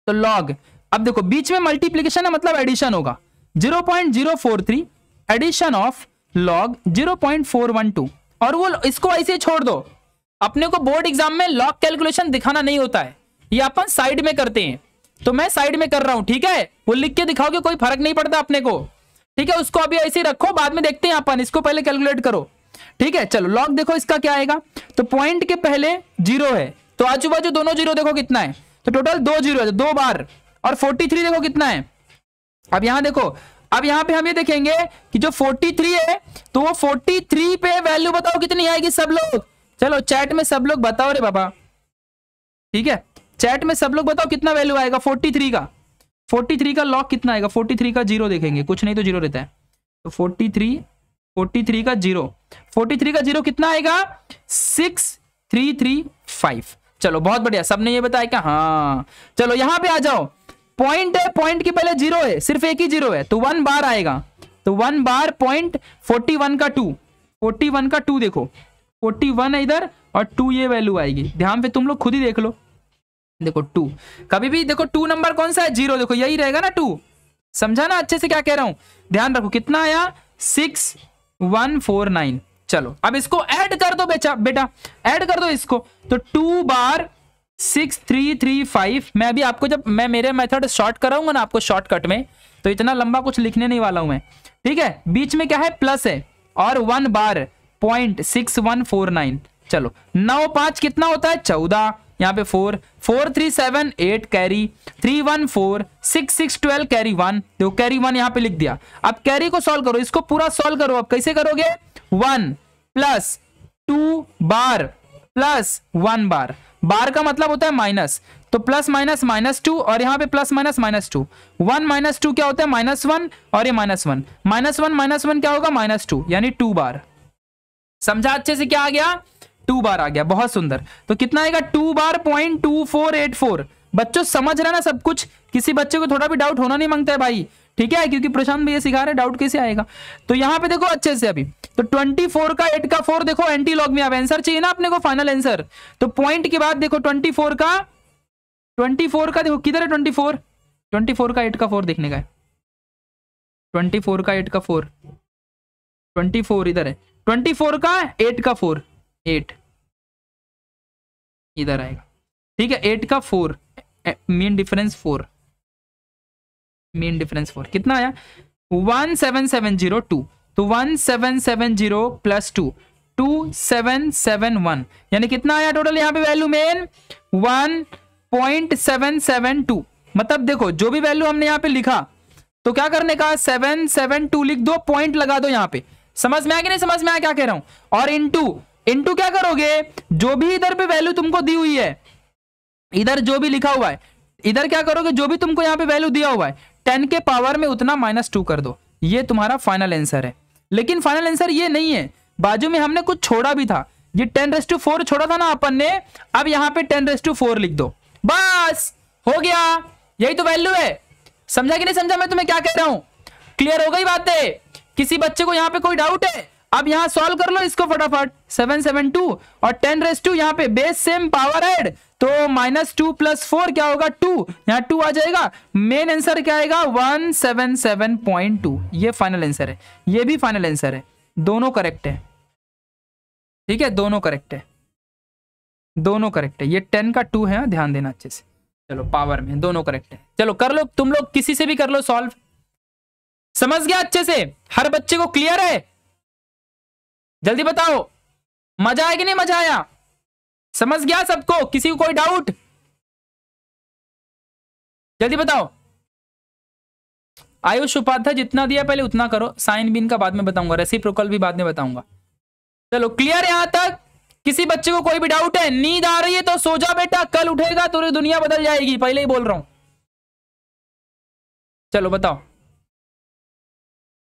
B: तो लॉग अब देखो बीच में मल्टीप्लीकेशन है मतलब एडिशन होगा 0.043 एडिशन ऑफ लॉग 0.412 और वो इसको ऐसे छोड़ दो अपने को बोर्ड एग्जाम में लॉग कैलकुलेशन दिखाना नहीं होता है ये अपन साइड में करते हैं तो मैं साइड में कर रहा हूं ठीक है वो लिख के दिखाओगे कोई फर्क नहीं पड़ता अपने को ठीक है उसको अभी ऐसे रखो बाद में देखते हैं अपन इसको पहले कैलकुलेट करो ठीक है चलो लॉग देखो इसका क्या आएगा तो पॉइंट के पहले जीरो है तो आजू बाजू दोनों जीरो देखो कितना है तो टोटल दो जीरो है दो बार और फोर्टी थ्री देखो कितना है अब यहां देखो अब यहां पे हम ये देखेंगे कि जो फोर्टी थ्री है तो वो फोर्टी थ्री पे वैल्यू बताओ कितनी आएगी सब लोग चलो चैट में सब लोग बताओ रे बाबा ठीक है चैट में सब लोग बताओ कितना वैल्यू आएगा 43 का 43 का लॉक कितना आएगा 43 का जीरो देखेंगे कुछ नहीं तो जीरो रहता है तो 43 43 का जीरो 43 का जीरो कितना आएगा सिक्स थ्री थ्री फाइव चलो बहुत बढ़िया सबने ये बताया क्या हाँ चलो यहां पे आ जाओ पॉइंट है पॉइंट के पहले जीरो है सिर्फ एक ही जीरो है तो वन बार आएगा तो one bar point forty one का टू फोर्टी वन का टू देखो फोर्टी वन है इधर और टू ये वैल्यू आएगी ध्यान पे तुम लोग खुद ही देख लो देखो टू कभी भी देखो टू नंबर कौन सा है जीरो देखो यही रहेगा ना टू समझा ना अच्छे से क्या कह रहा हूं ध्यान रखो कितना आया सिक्स वन फोर नाइन चलो अब इसको ऐड कर दो बेचा बेटा ऐड कर दो इसको तो two bar six three three five मैं अभी आपको जब मैं मेरे मेथड शॉर्ट कराऊंगा ना आपको शॉर्टकट में तो इतना लंबा कुछ लिखने नहीं वाला हूं मैं ठीक है बीच में क्या है प्लस है और one bar point six one four nine चलो नौ पांच कितना होता है चौदह यहाँ पे four four three seven eight carry three one four six six twelve carry one देखो कैरी वन यहाँ पे लिख दिया अब कैरी को सॉल्व करो इसको पूरा सॉल्व करो अब कैसे करोगे one plus two bar plus one bar bar का मतलब होता है माइनस तो प्लस माइनस माइनस टू और यहाँ पे plus minus minus two one minus two क्या होता है माइनस वन और ये minus one minus one minus one क्या होगा माइनस टू यानी टू बार समझा अच्छे से क्या आ गया टू बार आ गया बहुत सुंदर तो कितना आएगा two bar point two four eight four बच्चों समझ रहे ना सब कुछ किसी बच्चे को थोड़ा भी डाउट होना नहीं मांगता है भाई ठीक है क्योंकि प्रशांत भैया सिखा रहे डाउट कैसे आएगा तो यहाँ पे देखो अच्छे से अभी तो 24 का 8 का 4 देखो एंटी लॉग में अब आंसर चाहिए ना अपने को फाइनल आंसर तो पॉइंट के बाद देखो 24 का 24 का देखो किधर है 24 24 का 8 का 4 देखने का है 24 का 8 का 4 24 इधर है
A: 24 का 8 का 4 एट इधर आएगा
B: ठीक है एट का four mean difference four mean difference four कितना आया one seven seven zero two तो one seven seven zero plus two two seven seven one यानी कितना आया टोटल यहाँ पे वैल्यू मेन one point seven seven two मतलब देखो जो भी वैल्यू हमने यहां पे लिखा तो क्या करने का सेवन सेवन टू लिख दो पॉइंट लगा दो यहां पे समझ में आया कि नहीं समझ में आया क्या कह रहा हूं और इन टू इंटू क्या करोगे जो भी इधर पे वैल्यू तुमको दी हुई है इधर जो भी लिखा हुआ है इधर क्या करोगे जो भी तुमको यहाँ पे वैल्यू दिया हुआ है टेन के पावर में उतना माइनस टू कर दो ये तुम्हारा फाइनल आंसर है लेकिन फाइनल आंसर ये नहीं है बाजू में हमने कुछ छोड़ा भी था ये टेन रेस टू फोर छोड़ा था ना अपन ने अब यहाँ पे टेन रेस टू फोर लिख दो बस हो गया यही तो वैल्यू है समझा कि नहीं समझा मैं तुम्हें क्या कह रहा हूं क्लियर हो गई बातें किसी बच्चे को यहाँ पे कोई डाउट है अब यहाँ सॉल्व कर लो इसको फटाफट सेवन सेवन टू और टेन रेस टू यहाँ पे बेस सेम पावर एड तो माइनस टू प्लस फोर क्या होगा टू यहाँ टू आ जाएगा मेन आंसर क्या आएगा one seven seven point two ये फाइनल आंसर है ये भी फाइनल आंसर है दोनों करेक्ट है ठीक है दोनों करेक्ट है दोनों करेक्ट है ये टेन का टू है ध्यान देना अच्छे से चलो पावर में दोनों करेक्ट है चलो कर लो तुम लोग किसी से भी कर लो सॉल्व समझ गया अच्छे से हर बच्चे को क्लियर है
A: जल्दी बताओ मजा आया कि नहीं मजा आया समझ गया सबको किसी को कोई डाउट जल्दी बताओ
B: आयुष उपाध्याय जितना दिया पहले उतना करो साइन बिन का बाद में बताऊंगा प्रोकल भी बाद में बताऊंगा चलो क्लियर यहां तक किसी बच्चे को कोई भी डाउट है नींद आ रही है तो सो जा बेटा कल उठेगा तो दुनिया बदल जाएगी पहले ही बोल रहा हूं चलो बताओ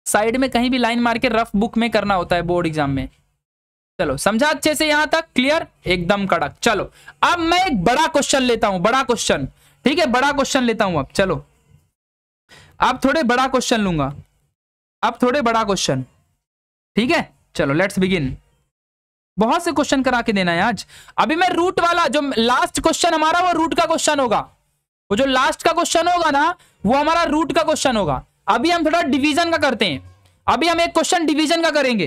B: साइड में कहीं भी लाइन मार के रफ बुक में करना होता है बोर्ड एग्जाम में चलो समझा अच्छे से यहां तक क्लियर एकदम कड़क चलो अब मैं एक बड़ा क्वेश्चन लेता हूं बड़ा क्वेश्चन ठीक है बड़ा क्वेश्चन लेता हूं अब चलो अब थोड़े बड़ा क्वेश्चन लूंगा अब थोड़े बड़ा क्वेश्चन ठीक है चलो लेट्स बिगिन बहुत से क्वेश्चन करा के देना है आज अभी मैं रूट वाला जो लास्ट क्वेश्चन हमारा वो रूट का क्वेश्चन होगा वो जो लास्ट का क्वेश्चन होगा ना वो हमारा रूट का क्वेश्चन होगा अभी हम थोड़ा डिवीजन का करते हैं अभी हम एक क्वेश्चन डिवीजन का करेंगे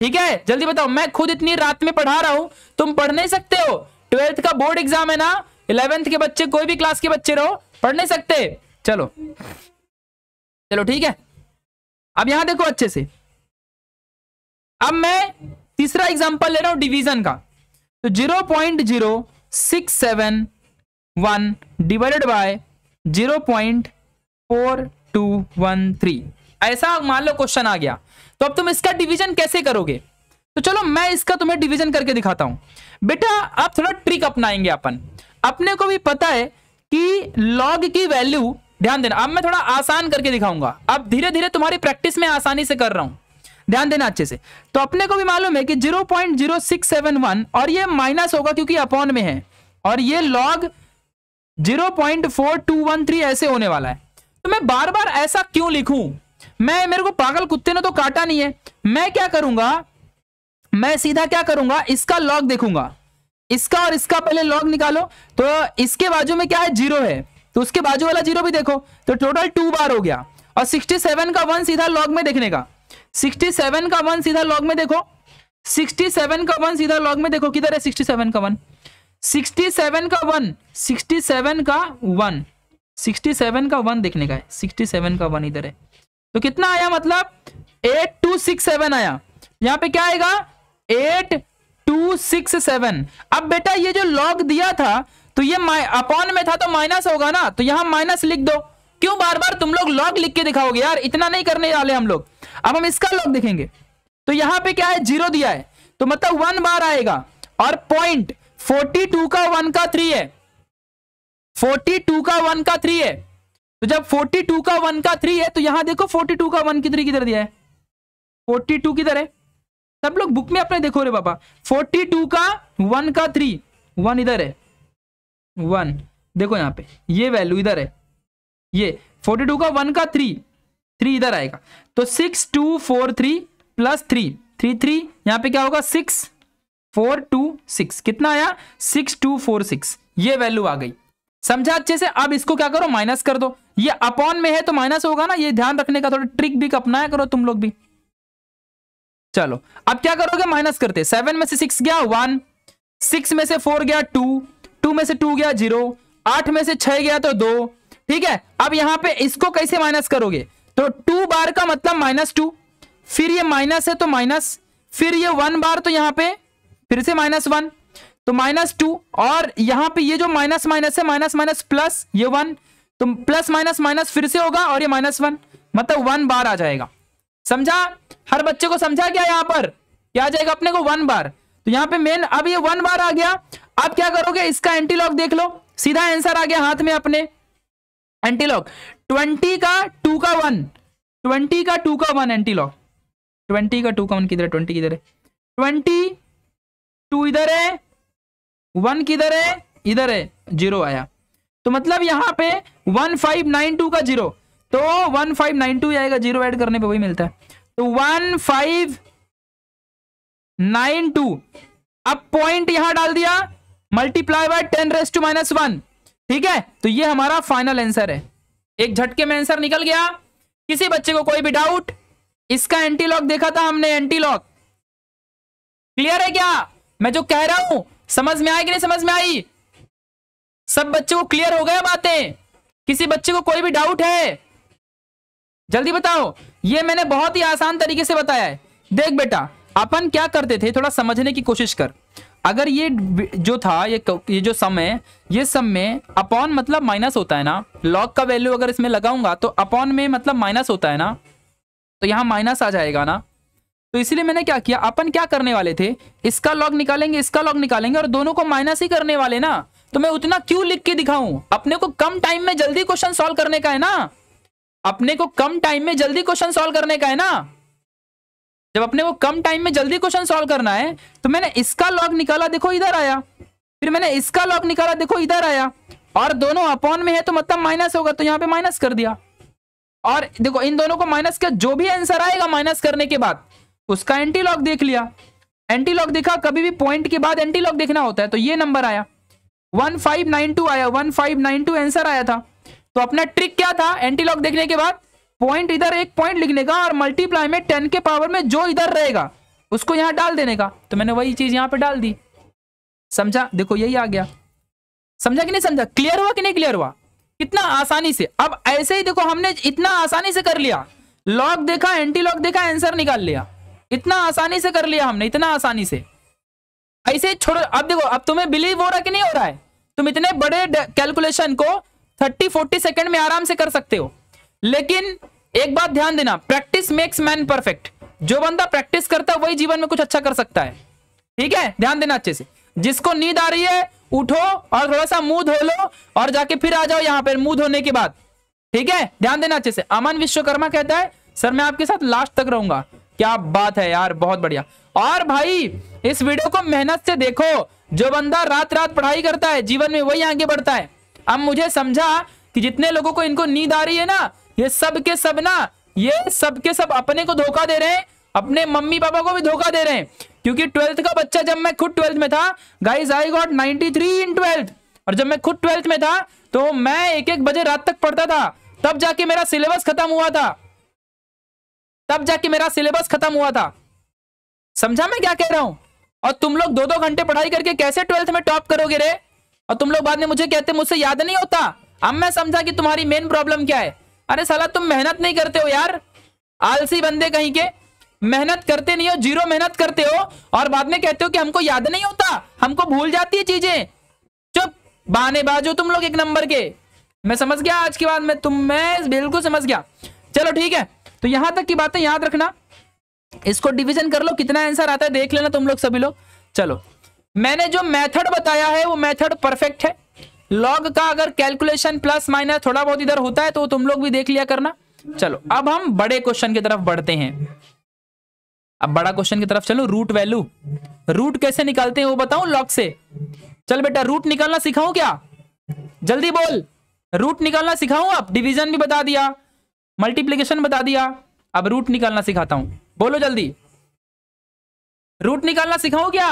B: ठीक है जल्दी बताओ मैं खुद इतनी रात में पढ़ा रहा हूं तुम पढ़ नहीं सकते हो ट्वेल्थ का बोर्ड एग्जाम है ना इलेवेंथ के बच्चे कोई भी क्लास के बच्चे रहो पढ़ नहीं सकते चलो चलो ठीक है अब यहां देखो अच्छे से अब मैं तीसरा एग्जाम्पल ले रहा हूं डिवीजन का तो zero point zero six seven one divided by zero point four two one three ऐसा मान लो क्वेश्चन आ गया तो अब तुम इसका डिवीजन कैसे करोगे तो चलो मैं इसका तुम्हें डिवीजन करके दिखाता हूं बेटा अब थोड़ा ट्रिक अपनाएंगे अपन अपने को भी पता है कि लॉग की वैल्यू ध्यान देना अब मैं थोड़ा आसान करके दिखाऊंगा अब धीरे धीरे तुम्हारी प्रैक्टिस में आसानी से कर रहा हूं ध्यान देना अच्छे से तो अपने को भी मालूम है कि zero zero point six seven one और ये माइनस होगा क्योंकि अपॉन में है और ये log zero point four two one three ऐसे होने वाला है तो मैं बार बार ऐसा क्यों लिखूं मैं मेरे को पागल कुत्ते ने तो काटा नहीं है मैं क्या करूंगा मैं सीधा क्या करूंगा इसका लॉग देखूंगा इसका और इसका पहले लॉग निकालो तो इसके बाजू में क्या है जीरो है तो उसके बाजू वाला जीरो भी देखो तो टोटल टू बार हो गया और 67 का वन सीधा लॉग में देखने का 67 का वन सीधा लॉग में देखो 67 का वन सीधा लॉग में देखो किधर है 67 का वन 67 का वन 67 का वन 67 का वन देखने का है 67 का वन इधर है तो कितना आया मतलब एट टू सिक्स सेवन आया यहाँ पे क्या आएगा एट टू सिक्स सेवन अब बेटा ये जो लॉग दिया था तो ये अपॉन में था तो माइनस होगा ना तो यहाँ माइनस लिख दो क्यों बार बार तुम लोग लॉग लिख के दिखाओगे यार इतना नहीं करने वाले हम लोग अब हम इसका लॉग देखेंगे तो यहाँ पे क्या है जीरो दिया है तो मतलब वन बार आएगा और पॉइंट फोर्टी टू का वन का थ्री है फोर्टी टू का वन का थ्री है तो जब फोर्टी टू का वन का थ्री है तो यहां देखो फोर्टी टू का वन की थ्री किधर दिया है फोर्टी टू किधर है सब लोग बुक में अपने देखो रे पापा फोर्टी टू का वन का थ्री वन इधर है वन देखो यहां पे ये वैल्यू इधर है ये फोर्टी टू का वन का थ्री थ्री इधर आएगा तो six two four three plus three three three यहां पे क्या होगा सिक्स फोर टू सिक्स कितना आया सिक्स टू फोर सिक्स ये वैल्यू आ गई समझा अच्छे से अब इसको क्या करो माइनस कर दो ये अपॉन में है तो माइनस होगा ना ये ध्यान रखने का थोड़ा ट्रिक भी अपनाया करो तुम लोग भी चलो अब क्या करोगे माइनस करते सेवन में से सिक्स गया वन सिक्स में से फोर गया टू टू में से टू गया जीरो आठ में से छह गया तो दो ठीक है अब यहां पे इसको कैसे माइनस करोगे तो टू बार का मतलब माइनस टू फिर ये माइनस है तो माइनस फिर ये वन बार तो यहां पे फिर से माइनस वन तो माइनस टू और यहां पे ये जो माइनस माइनस है माइनस माइनस प्लस ये वन तो प्लस माइनस माइनस फिर से होगा और ये माइनस वन मतलब वन बार आ जाएगा समझा हर बच्चे को समझा गया यहां पर क्या आ जाएगा अपने को वन बार तो यहां पे मेन अब ये वन बार आ गया अब क्या करोगे इसका एंटीलॉग देख लो सीधा आंसर आ गया हाथ में अपने एंटीलॉग ट्वेंटी का टू का वन ट्वेंटी का टू का वन एंटीलॉग ट्वेंटी का टू का वन किधर ट्वेंटी किधर है ट्वेंटी टू इधर है वन किधर है इधर है जीरो आया तो मतलब यहाँ पे वन फाइव नाइन टू का जीरो तो वन फाइव नाइन टू आएगा जीरो ऐड करने पे वही मिलता है तो वन फाइव नाइन टू अब पॉइंट यहां डाल दिया multiply by ten raise to minus one ठीक है तो ये हमारा फाइनल आंसर है एक झटके में आंसर निकल गया किसी बच्चे को कोई भी डाउट इसका एंटीलॉक देखा था हमने एंटीलॉक क्लियर है क्या मैं जो कह रहा हूं समझ में आई कि नहीं समझ में आई सब बच्चों को क्लियर हो गया बातें किसी बच्चे को कोई भी डाउट है जल्दी बताओ ये मैंने बहुत ही आसान तरीके से बताया है देख बेटा अपन क्या करते थे थोड़ा समझने की कोशिश कर अगर ये जो था ये ये जो सम है ये सम में अपॉन मतलब माइनस होता है ना लॉग का वैल्यू अगर इसमें लगाऊंगा तो अपॉन में मतलब माइनस होता है ना तो यहाँ माइनस आ जाएगा ना तो इसलिए मैंने क्या किया अपन क्या करने वाले थे इसका लॉग निकालेंगे इसका लॉग निकालेंगे और दोनों को माइनस ही करने वाले ना तो मैं उतना क्यों लिख के दिखाऊं अपने को कम टाइम में जल्दी क्वेश्चन सोल्व करने का है ना अपने को कम टाइम में जल्दी क्वेश्चन सोल्व करने का है ना जब अपने को कम टाइम में जल्दी क्वेश्चन सोल्व करना है तो मैंने इसका लॉग निकाला देखो इधर आया फिर मैंने इसका लॉग निकाला देखो इधर आया और दोनों अपॉन में है तो मतलब माइनस होगा तो यहाँ पे माइनस कर दिया और देखो इन दोनों को माइनस किया जो भी आंसर आएगा माइनस करने के बाद उसका एंटी लॉक देख लिया एंटी लॉक देखा कभी भी पॉइंट के बाद एंटी लॉक देखना होता है तो ये नंबर आया 1592 आया 1592 आंसर आया था तो अपना ट्रिक क्या था एंटी लॉक देखने के बाद पॉइंट इधर एक पॉइंट लिखने का और मल्टीप्लाई में टेन के पावर में जो इधर रहेगा उसको यहाँ डाल देने का तो मैंने वही चीज यहाँ पे डाल दी समझा देखो यही आ गया समझा कि नहीं समझा क्लियर हुआ कि नहीं क्लियर हुआ कितना आसानी से अब ऐसे ही देखो हमने इतना आसानी से कर लिया लॉक देखा एंटी लॉक देखा आंसर निकाल लिया इतना आसानी से कर लिया हमने इतना आसानी से ऐसे छोड़ो अब देखो अब तुम्हें बिलीव हो रहा कि नहीं हो रहा है तुम इतने बड़े कैलकुलेशन को थर्टी फोर्टी सेकेंड में आराम से कर सकते हो लेकिन एक बात ध्यान देना प्रैक्टिस मेक्स मैन परफेक्ट जो बंदा प्रैक्टिस करता है वही जीवन में कुछ अच्छा कर सकता है ठीक है ध्यान देना अच्छे से जिसको नींद आ रही है उठो और थोड़ा सा मुंह धो लो और जाके फिर आ जाओ यहाँ पर मुंह धोने के बाद ठीक है ध्यान देना अच्छे से अमन विश्वकर्मा कहता है सर मैं आपके साथ लास्ट तक रहूंगा क्या बात है यार बहुत बढ़िया और भाई इस वीडियो को मेहनत से देखो जो बंदा रात रात पढ़ाई करता है जीवन में वही आगे बढ़ता है अब मुझे समझा कि जितने लोगों को इनको नींद आ रही है ना ये सब के सब ना ये सब के सब अपने को धोखा दे रहे हैं अपने मम्मी पापा को भी धोखा दे रहे हैं क्योंकि ट्वेल्थ का बच्चा जब मैं खुद ट्वेल्थ में था guys I got ninety three in twelfth और जब मैं खुद ट्वेल्थ में था तो मैं एक एक बजे रात तक पढ़ता था तब जाके मेरा सिलेबस खत्म हुआ था तब जाके मेरा सिलेबस खत्म हुआ था समझा मैं क्या कह रहा हूं और तुम लोग दो दो घंटे पढ़ाई करके कैसे ट्वेल्थ में टॉप करोगे रे और तुम लोग बाद में मुझे कहते मुझसे याद नहीं होता अब मैं समझा कि तुम्हारी मेन प्रॉब्लम क्या है अरे साला तुम मेहनत नहीं करते हो यार आलसी बंदे कहीं के मेहनत करते नहीं हो जीरो मेहनत करते हो और बाद में कहते हो कि हमको याद नहीं होता हमको भूल जाती है चीजें चुप बाने बाजो तुम लोग एक नंबर के मैं समझ गया आज के बाद में तुम मैं बिल्कुल समझ गया चलो ठीक है तो यहां तक की बातें याद रखना इसको डिवीजन कर लो कितना आंसर आता है देख लेना तुम लोग सभी लोग चलो मैंने जो मेथड बताया है वो मेथड परफेक्ट है लॉग का अगर कैलकुलेशन प्लस माइनस थोड़ा बहुत इधर होता है तो तुम लोग भी देख लिया करना चलो अब हम बड़े क्वेश्चन की तरफ बढ़ते हैं अब बड़ा क्वेश्चन की तरफ चलो रूट वैल्यू रूट कैसे निकालते हैं वो बताऊं लॉग से चल बेटा रूट निकालना सिखाऊं क्या जल्दी बोल रूट निकालना सिखाऊं आप डिवीजन भी बता दिया मल्टीप्लीकेशन बता दिया अब रूट निकालना सिखाता हूं बोलो जल्दी रूट निकालना सिखाऊं क्या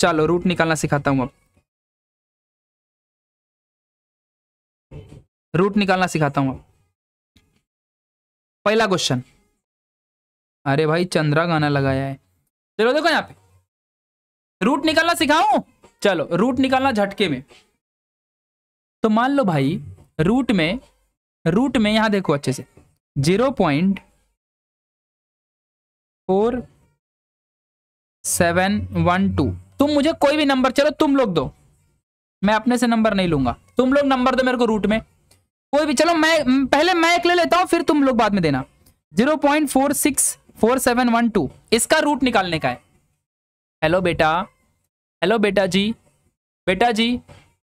B: चलो रूट निकालना सिखाता हूं अब
A: रूट निकालना सिखाता हूं अब
B: पहला क्वेश्चन अरे भाई चंद्रा गाना लगाया है चलो देखो यहां पे रूट निकालना सिखाऊं चलो रूट निकालना झटके में तो मान लो भाई रूट में रूट में यहां देखो अच्छे से
A: zero point four
B: seven one two तुम मुझे कोई भी नंबर चलो तुम लोग दो मैं अपने से नंबर नहीं लूंगा तुम लोग नंबर दो मेरे को रूट में कोई भी चलो मैं पहले मैं एक ले लेता हूं फिर तुम लोग बाद में देना zero point four six four seven one two इसका रूट निकालने का है हेलो बेटा हेलो बेटा जी बेटा जी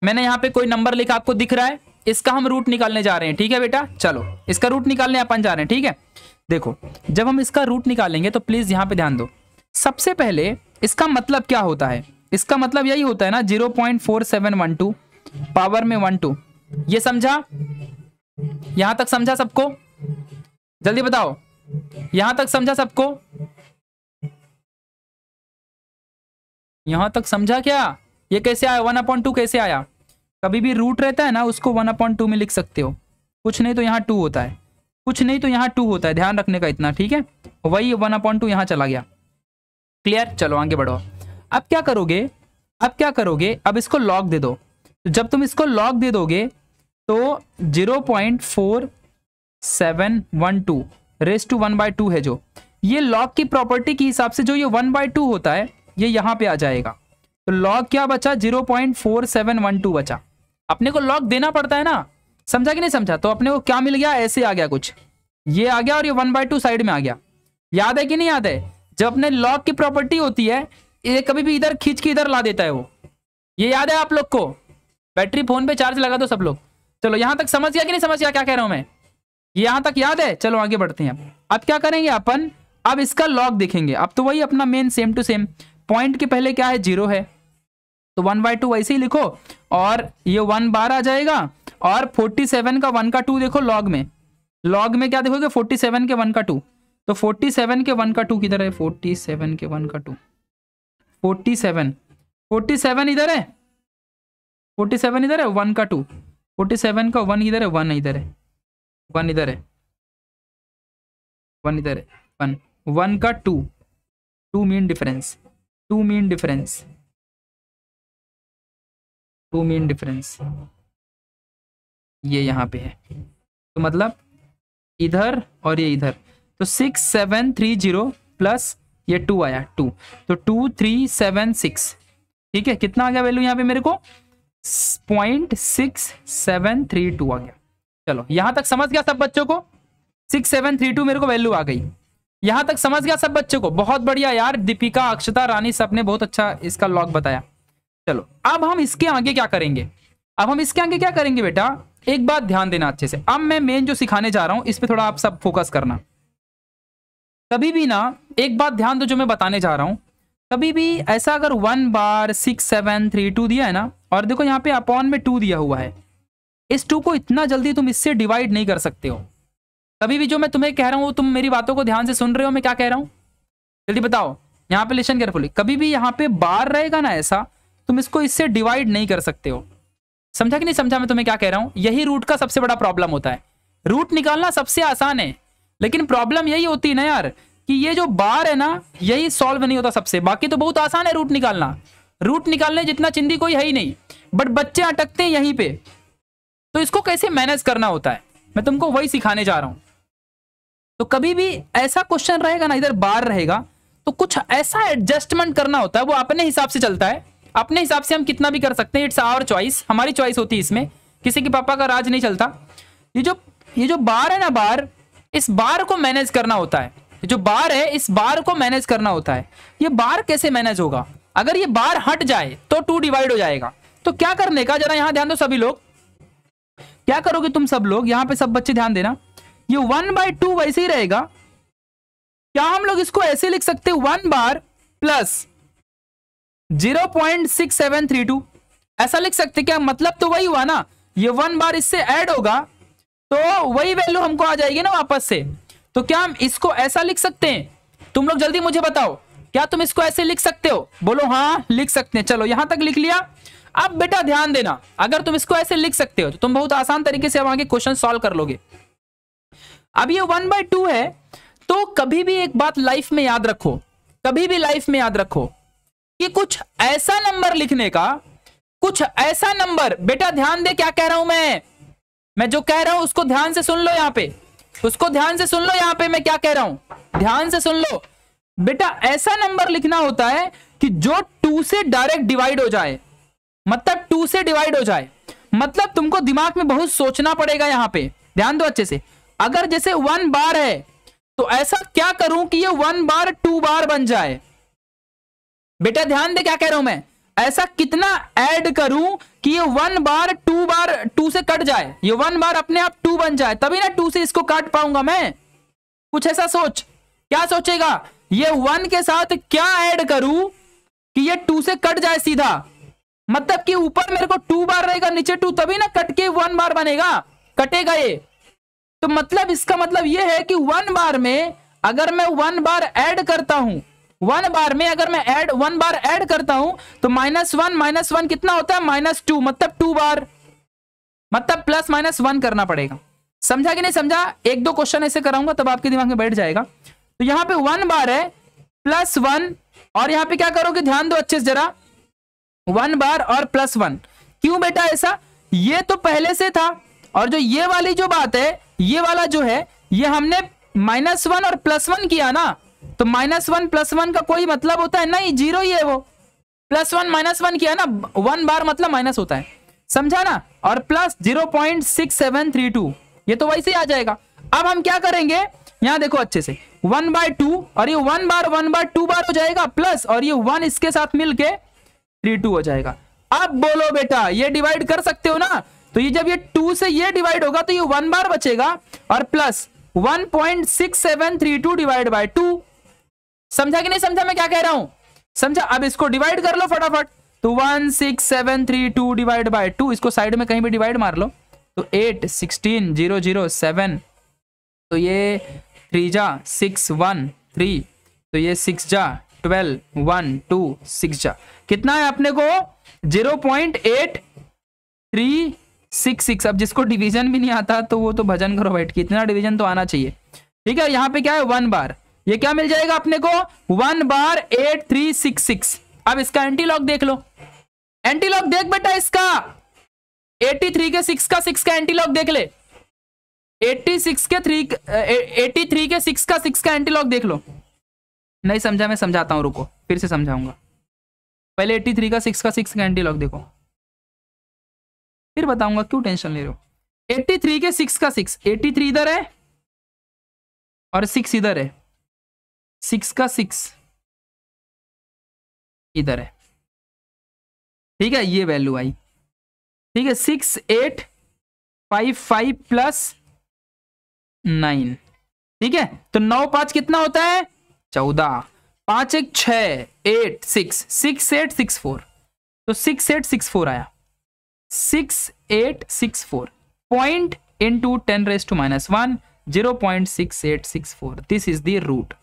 B: मैंने यहां पे कोई नंबर लिखा आपको दिख रहा है इसका हम रूट निकालने जा रहे हैं ठीक है बेटा चलो इसका रूट निकालने अपन जा रहे हैं ठीक है देखो जब हम इसका रूट निकालेंगे तो प्लीज यहाँ पे ध्यान दो सबसे पहले इसका मतलब क्या होता है इसका मतलब यही होता है ना zero point four seven one two power में वन टू ये समझा यहां तक समझा सबको जल्दी बताओ यहां तक समझा सबको यहां तक समझा क्या ये कैसे आया वन अपॉइंट टू कैसे आया कभी भी रूट रहता है ना उसको वन अपॉइंट टू में लिख सकते हो कुछ नहीं तो यहाँ टू होता है कुछ नहीं तो यहाँ टू होता है ध्यान रखने का इतना ठीक है वही वन अपॉइंट टू यहाँ चला गया क्लियर चलो आगे बढ़ो अब क्या करोगे अब क्या करोगे अब इसको लॉक दे दो जब तुम इसको लॉक दे दोगे तो zero point four seven one two raise to one by two है जो ये लॉक की प्रॉपर्टी के हिसाब से जो ये वन बाय टू होता है ये यहाँ पे आ जाएगा तो लॉक क्या बचा zero point four seven one two बचा अपने को लॉक देना पड़ता है ना समझा कि नहीं समझा तो अपने को क्या मिल गया ऐसे आ गया कुछ ये आ गया और ये वन बाय टू साइड में आ गया याद है कि नहीं याद है जब अपने लॉक की प्रॉपर्टी होती है ये कभी भी इधर खींच के इधर ला देता है वो ये याद है आप लोग को बैटरी फोन पे चार्ज लगा दो सब लोग चलो यहाँ तक समझ गया कि नहीं समझ गया क्या कह रहा हूँ मैं यहाँ तक याद है चलो आगे बढ़ते हैं अब क्या करेंगे अपन अब इसका लॉग देखेंगे अब तो वही अपना मेन सेम टू सेम पॉइंट के पहले क्या है जीरो है तो वन बाय टू वैसे ही लिखो और ये वन बार आ जाएगा और फोर्टी सेवन का वन का टू देखो लॉग में लॉग में क्या देखोगे फोर्टी सेवन के वन का टू तो फोर्टी सेवन के वन का टू किधर है फोर्टी सेवन के वन का two forty seven forty seven इधर है फोर्टी सेवन इधर है वन का टू फोर्टी सेवन का वन इधर है वन इधर है वन इधर है वन इधर है वन वन का two two mean
A: difference two mean difference two mean difference
B: ये यहाँ पे है तो मतलब इधर और ये इधर तो six seven three zero plus ये टू आया टू तो टू थ्री सेवन सिक्स ठीक है कितना आ गया वैल्यू यहाँ पे मेरे को point six seven three two आ गया चलो यहां तक समझ गया सब बच्चों को सिक्स सेवन थ्री टू मेरे को वैल्यू आ गई यहां तक समझ गया सब बच्चों को बहुत बढ़िया यार दीपिका अक्षता रानी सबने बहुत अच्छा इसका लॉग बताया चलो अब हम इसके आगे क्या करेंगे अब हम इसके आगे क्या करेंगे बेटा एक बात ध्यान देना अच्छे से अब मैं मेन जो सिखाने जा रहा हूं इस पर थोड़ा आप सब फोकस करना कभी भी ना एक बात ध्यान दो जो मैं बताने जा रहा हूं कभी भी ऐसा अगर one bar six seven three two दिया है ना और देखो यहाँ पे अपॉन में टू दिया हुआ है इस टू को इतना जल्दी तुम इससे डिवाइड नहीं कर सकते हो कभी भी जो मैं तुम्हें कह रहा हूँ तुम मेरी बातों को ध्यान से सुन रहे हो मैं क्या कह रहा हूँ जल्दी बताओ यहाँ पे लेशन केयरफुली कभी भी यहाँ पे बार रहेगा ना ऐसा तुम इसको इससे डिवाइड नहीं कर सकते हो समझा कि नहीं समझा मैं तुम्हें क्या कह रहा हूं यही रूट का सबसे बड़ा प्रॉब्लम होता है रूट निकालना सबसे आसान है लेकिन प्रॉब्लम यही होती है ना यार कि ये जो बार है ना यही सॉल्व नहीं होता सबसे बाकी तो बहुत आसान है रूट निकालना रूट निकालने जितना चिंदी कोई है ही नहीं बट बच्चे अटकते हैं यहीं पे तो इसको कैसे मैनेज करना होता है मैं तुमको वही सिखाने जा रहा हूं तो कभी भी ऐसा क्वेश्चन रहेगा ना इधर बार रहेगा तो कुछ ऐसा एडजस्टमेंट करना होता है वो अपने हिसाब से चलता है अपने हिसाब से हम कितना भी कर सकते हैं इट्स आवर चॉइस हमारी चॉइस होती है इसमें किसी के पापा का राज नहीं चलता ये जो ये जो बार है ना बार इस बार को मैनेज करना होता है जो बार है इस बार को मैनेज करना होता है ये बार कैसे मैनेज होगा अगर ये बार हट जाए तो टू डिवाइड हो जाएगा तो क्या करने का जरा यहाँ ध्यान दो सभी लोग क्या करोगे तुम सब लोग यहाँ पे सब बच्चे ध्यान देना ये वन बाय टू वैसे ही रहेगा क्या हम लोग इसको ऐसे लिख सकते one bar plus zero point six seven three two ऐसा लिख सकते क्या मतलब तो वही हुआ ना ये वन बार इससे ऐड होगा तो वही वैल्यू हमको आ जाएगी ना वापस से तो क्या हम इसको ऐसा लिख सकते हैं तुम लोग जल्दी मुझे बताओ क्या तुम इसको ऐसे लिख सकते हो बोलो हाँ लिख सकते हैं चलो यहां तक लिख लिया अब बेटा ध्यान देना अगर तुम इसको ऐसे लिख सकते हो तो तुम बहुत आसान तरीके से वहां के क्वेश्चन सॉल्व कर लोगे अब ये वन बाय टू है तो कभी भी एक बात लाइफ में याद रखो कभी भी लाइफ में याद रखो कि कुछ ऐसा नंबर लिखने का कुछ ऐसा नंबर बेटा ध्यान दे क्या कह रहा हूं मैं मैं जो कह रहा हूं उसको ध्यान से सुन लो यहां पे उसको ध्यान से सुन लो यहां पे मैं क्या कह रहा हूं ध्यान से सुन लो बेटा ऐसा नंबर लिखना होता है कि जो टू से डायरेक्ट डिवाइड हो जाए मतलब टू से डिवाइड हो जाए मतलब तुमको दिमाग में बहुत सोचना पड़ेगा यहां पे ध्यान दो अच्छे से अगर जैसे वन बार है तो ऐसा क्या करूं कि ये वन बार टू बार बन जाए बेटा ध्यान दे क्या कह रहा हूं मैं ऐसा कितना ऐड करूं कि ये one bar two bar two से कट जाए ये वन बार अपने आप टू बन जाए तभी ना टू से इसको काट पाऊंगा मैं कुछ ऐसा सोच क्या सोचेगा ये वन के साथ क्या ऐड करूं कि ये टू से कट जाए सीधा मतलब कि ऊपर मेरे को टू बार रहेगा नीचे टू तभी ना कट के वन बार बनेगा कटेगा ये तो मतलब इसका मतलब ये है कि वन बार में अगर मैं वन बार ऐड करता हूं वन बार में अगर मैं ऐड वन बार ऐड करता हूं तो माइनस वन माइनस वन कितना होता है माइनस टू मतलब टू बार मतलब प्लस माइनस वन करना पड़ेगा समझा कि नहीं समझा एक दो क्वेश्चन ऐसे कराऊंगा तब आपके दिमाग में बैठ जाएगा तो यहाँ पे वन बार है प्लस वन और यहाँ पे क्या करोगे ध्यान दो अच्छे से जरा वन बार और प्लस वन क्यों बेटा ऐसा ये तो पहले से था और जो ये वाली जो बात है ये वाला जो है ये हमने माइनस वन और प्लस वन किया ना तो माइनस वन प्लस वन का कोई मतलब होता है नहीं जीरो ही है वो प्लस वन माइनस वन किया ना वन बार मतलब माइनस होता है समझा ना और plus zero point six seven three two ये तो वैसे ही आ जाएगा अब हम क्या करेंगे यहां देखो अच्छे से वन बाय टू और ये one bar one bar two bar हो जाएगा प्लस और ये वन इसके साथ मिलके थ्री टू हो जाएगा अब बोलो बेटा ये डिवाइड कर सकते हो ना तो ये जब ये टू से ये डिवाइड होगा तो ये वन बार बचेगा और plus one point six seven three two divide by two समझा कि नहीं समझा मैं क्या कह रहा हूं समझा अब इसको डिवाइड कर लो फटाफट तो one six seven three two divide by two इसको साइड में कहीं भी डिवाइड मार लो तो eight sixteen zero zero seven तो ये थ्री जा सिक्स वन थ्री तो ये सिक्स जा ट्वेल्व वन टू सिक्स जा कितना है अपने को zero point eight three six six अब जिसको डिवीजन भी नहीं आता तो वो तो भजन करो बैठ के इतना डिवीजन तो आना चाहिए ठीक है यहाँ पे क्या है वन बार ये क्या मिल जाएगा अपने को one bar eight three six six अब इसका एंटीलॉग देख लो एंटीलॉग देख बेटा इसका थ्री के सिक्स का सिक्स का एंटीलॉग देख ले सिक्स के थ्री एटी थ्री के सिक्स का सिक्स का एंटीलॉग देख लो नहीं समझा मैं समझाता हूँ रुको फिर से समझाऊंगा पहले एट्टी थ्री का सिक्स का सिक्स का एंटीलॉग देखो फिर बताऊंगा क्यों टेंशन ले रहे हो थ्री के सिक्स का 6 थ्री इधर है
A: और सिक्स इधर है सिक्स का सिक्स इधर है ठीक है ये वैल्यू आई ठीक है
B: six eight five five plus nine ठीक है तो नौ पांच कितना होता है चौदह पांच एक छ eight six six eight six four तो सिक्स एट सिक्स फोर आया six eight six four point into ten raise to minus one zero point six eight six four this is the root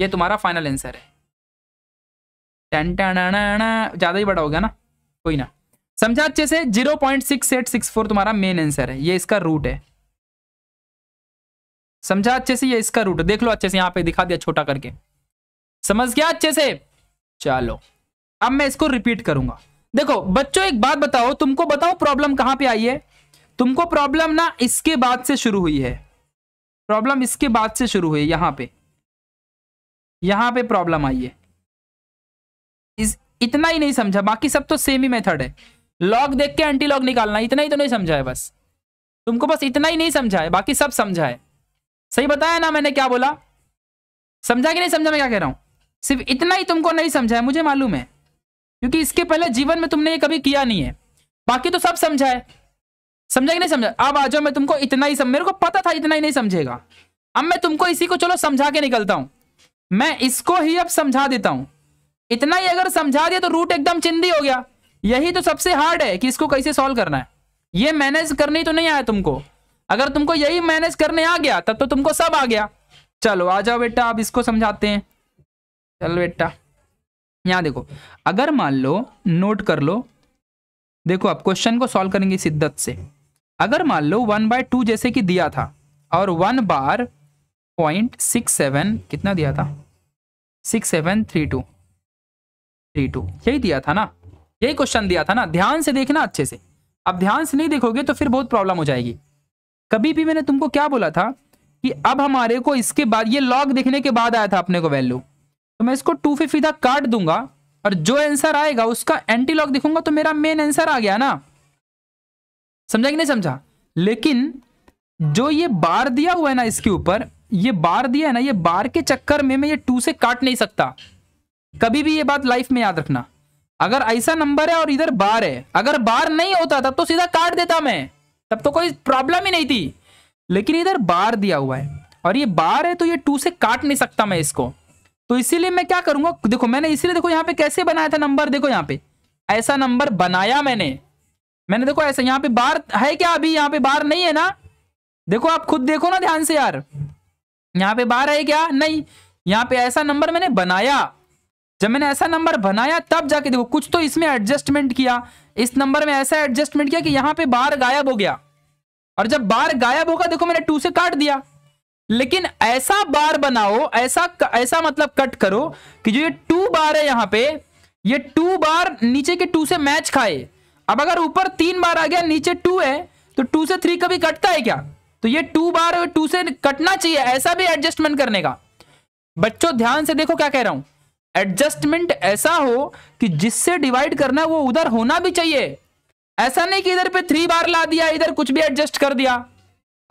B: ये तुम्हारा final answer है ton ज़्यादा ही बड़ा हो गया ना कोई ना समझा अच्छे से zero point six eight six four तुम्हारा मेन आंसर है ये इसका रूट है समझा अच्छे से ये इसका रूट देख लो अच्छे से यहां पे दिखा दिया छोटा करके समझ गया अच्छे से चलो अब मैं इसको रिपीट करूंगा देखो बच्चों एक बात बताओ तुमको बताओ प्रॉब्लम कहां पे आई है तुमको प्रॉब्लम ना इसके बाद से शुरू हुई है प्रॉब्लम इसके बाद से शुरू हुई है यहां पर यहां पे प्रॉब्लम आई है इस इतना ही नहीं समझा बाकी सब तो सेम ही मेथड है लॉग देख के एंटी लॉग निकालना इतना ही तो नहीं समझा है बस तुमको बस इतना ही नहीं समझा है बाकी सब समझा है सही बताया ना मैंने क्या बोला समझा कि नहीं समझा मैं क्या कह रहा हूँ सिर्फ इतना ही तुमको नहीं समझा है मुझे मालूम है क्योंकि इसके पहले जीवन में तुमने ये कभी किया नहीं है बाकी तो सब समझा है समझा कि नहीं समझा अब आ जाओ मैं तुमको इतना ही सम... मेरे को पता था इतना ही नहीं समझेगा अब मैं तुमको इसी को चलो समझा के निकलता हूं मैं इसको ही अब समझा देता हूं इतना ही अगर समझा दिया तो रूट एकदम चिंदी हो गया यही तो सबसे हार्ड है कि इसको कैसे सॉल्व करना है ये मैनेज करने तो नहीं आया तुमको अगर तुमको यही मैनेज करने आ गया तब तो तुमको सब आ गया चलो आ जाओ बेटा अब इसको समझाते हैं चलो बेटा यहां देखो अगर मान लो नोट कर लो देखो आप क्वेश्चन को सॉल्व करेंगे शिद्दत से अगर मान लो वन बाय टू जैसे कि दिया था और one bar point six seven कितना दिया था six seven three two three two यही दिया था ना यही क्वेश्चन दिया था ना ध्यान से देखना अच्छे से अब ध्यान से नहीं देखोगे तो फिर बहुत प्रॉब्लम हो जाएगी कभी भी मैंने तुमको क्या बोला था कि अब हमारे को इसके बाद ये लॉग देखने के बाद आया था अपने को वैल्यू तो मैं इसको टू फिफ्टी तक काट दूंगा और जो आंसर आएगा उसका एंटी लॉग दिखूंगा तो मेरा मेन आंसर आ गया ना समझा कि नहीं समझा लेकिन जो ये बार दिया हुआ है ना इसके ऊपर ये बार दिया है ना ये बार के चक्कर में मैं ये टू से काट नहीं सकता कभी भी ये बात लाइफ में याद रखना अगर ऐसा नंबर है और इधर बार है अगर बार नहीं होता तब तो सीधा काट देता मैं तब तो कोई प्रॉब्लम ही नहीं थी लेकिन इधर बार दिया हुआ है और ये बार है तो ये टू से काट नहीं सकता मैं इसको तो इसीलिए मैं क्या करूंगा देखो मैंने इसीलिए देखो यहाँ पे कैसे बनाया था नंबर देखो यहाँ पे ऐसा नंबर बनाया मैंने मैंने देखो ऐसा यहाँ पे बार है क्या अभी यहाँ पे बार नहीं है ना देखो आप खुद देखो ना ध्यान से यार यहाँ पे बाहर है क्या नहीं यहाँ पे ऐसा नंबर मैंने बनाया जब मैंने ऐसा नंबर बनाया तब जाके देखो कुछ तो इसमें एडजस्टमेंट किया इस नंबर में ऐसा एडजस्टमेंट किया कि यहाँ पे बार गायब हो गया और जब बार गायब होगा देखो मैंने टू से काट दिया लेकिन ऐसा बार बनाओ ऐसा ऐसा मतलब कट करो कि जो ये टू बार है यहाँ पे ये टू बार नीचे के टू से मैच खाए अब अगर ऊपर तीन बार आ गया नीचे टू है तो टू से थ्री कभी कटता है क्या तो ये टू बार टू से कटना चाहिए ऐसा भी एडजस्टमेंट करने का बच्चों ध्यान से देखो क्या कह रहा हूं एडजस्टमेंट ऐसा हो कि जिससे डिवाइड करना है वो उधर होना भी चाहिए ऐसा नहीं कि इधर पे थ्री बार ला दिया इधर कुछ भी एडजस्ट कर दिया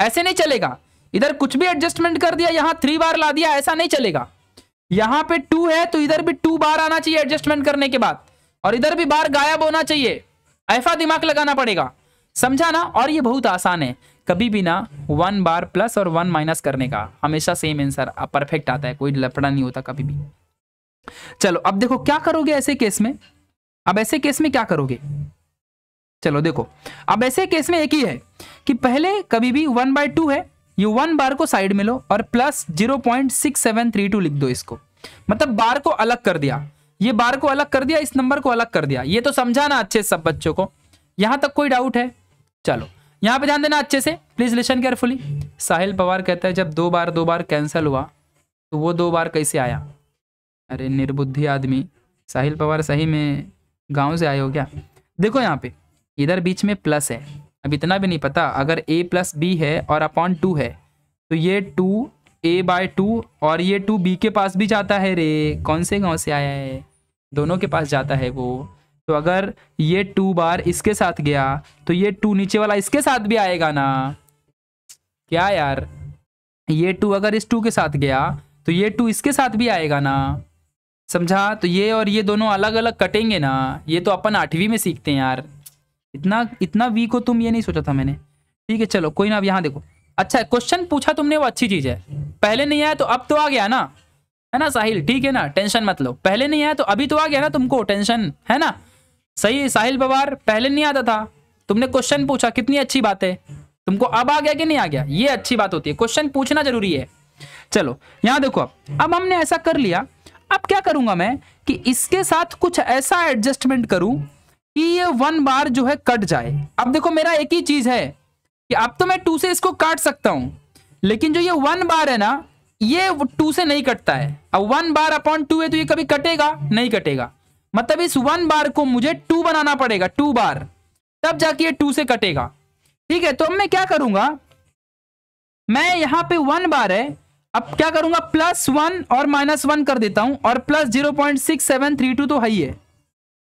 B: ऐसे नहीं चलेगा इधर कुछ भी एडजस्टमेंट कर दिया यहां थ्री बार ला दिया ऐसा नहीं चलेगा यहां पे टू है तो इधर भी टू बार आना चाहिए एडजस्टमेंट करने के बाद और इधर भी बार गायब होना चाहिए ऐसा दिमाग लगाना पड़ेगा समझा ना और ये बहुत आसान है कभी भी ना वन बार प्लस और वन माइनस करने का हमेशा सेम आंसर परफेक्ट आता है कोई लफड़ा नहीं होता कभी भी चलो अब देखो क्या करोगे ऐसे केस में अब ऐसे केस में क्या करोगे चलो देखो अब ऐसे केस में एक ही है कि पहले कभी भी वन बाय टू है ये वन बार को साइड में लो और plus zero point six seven three two लिख दो इसको मतलब बार को अलग कर दिया ये बार को अलग कर दिया इस नंबर को अलग कर दिया ये तो समझाना अच्छे सब बच्चों को यहां तक कोई डाउट है चलो यहाँ पे ध्यान देना अच्छे से please listen carefully Sahil Pawar कहता है जब दो बार दो बार कैंसिल हुआ तो वो दो बार कैसे आया अरे निर्बुद्धि आदमी साहिल पवार सही में गांव से आए हो क्या देखो यहाँ पे इधर बीच में प्लस है अब इतना भी नहीं पता अगर ए प्लस बी है और अपॉन टू है तो ये टू ए बाय टू और ये टू बी के पास भी जाता है रे कौन से गांव से आया है दोनों के पास जाता है वो तो अगर ये टू बार इसके साथ गया तो ये टू नीचे वाला इसके साथ भी आएगा ना क्या यार ये टू अगर इस टू के साथ गया तो ये टू इसके साथ भी आएगा ना समझा तो ये और ये दोनों अलग अलग कटेंगे ना ये तो अपन आठवीं में सीखते हैं यार इतना इतना वीक हो तुम ये नहीं सोचा था मैंने ठीक है चलो कोई ना अब यहाँ देखो अच्छा क्वेश्चन पूछा तुमने वो अच्छी चीज़ है पहले नहीं आया तो अब तो आ गया ना है ना साहिल ठीक है ना टेंशन मत लो पहले नहीं आया तो अभी तो आ गया ना तुमको टेंशन है ना सही है साहिल पवार पहले नहीं आता था तुमने क्वेश्चन पूछा कितनी अच्छी बात है तुमको अब आ गया कि नहीं आ गया ये अच्छी बात होती है क्वेश्चन पूछना जरूरी है चलो यहां देखो अब अब हमने ऐसा कर लिया अब क्या करूंगा मैं कि इसके साथ कुछ ऐसा एडजस्टमेंट करूं कि ये वन बार जो है कट जाए अब देखो मेरा एक ही चीज है कि अब तो मैं टू से इसको काट सकता हूं लेकिन जो ये वन बार है ना ये टू से नहीं कटता है अब वन बार अपॉन टू है तो ये कभी कटेगा नहीं कटेगा मतलब इस वन बार को मुझे टू बनाना पड़ेगा टू बार तब जाके ये टू से कटेगा ठीक है तो अब मैं क्या करूंगा मैं यहां पे वन बार है अब क्या करूंगा प्लस वन और माइनस वन कर देता हूं और plus zero point six seven three two तो है ही है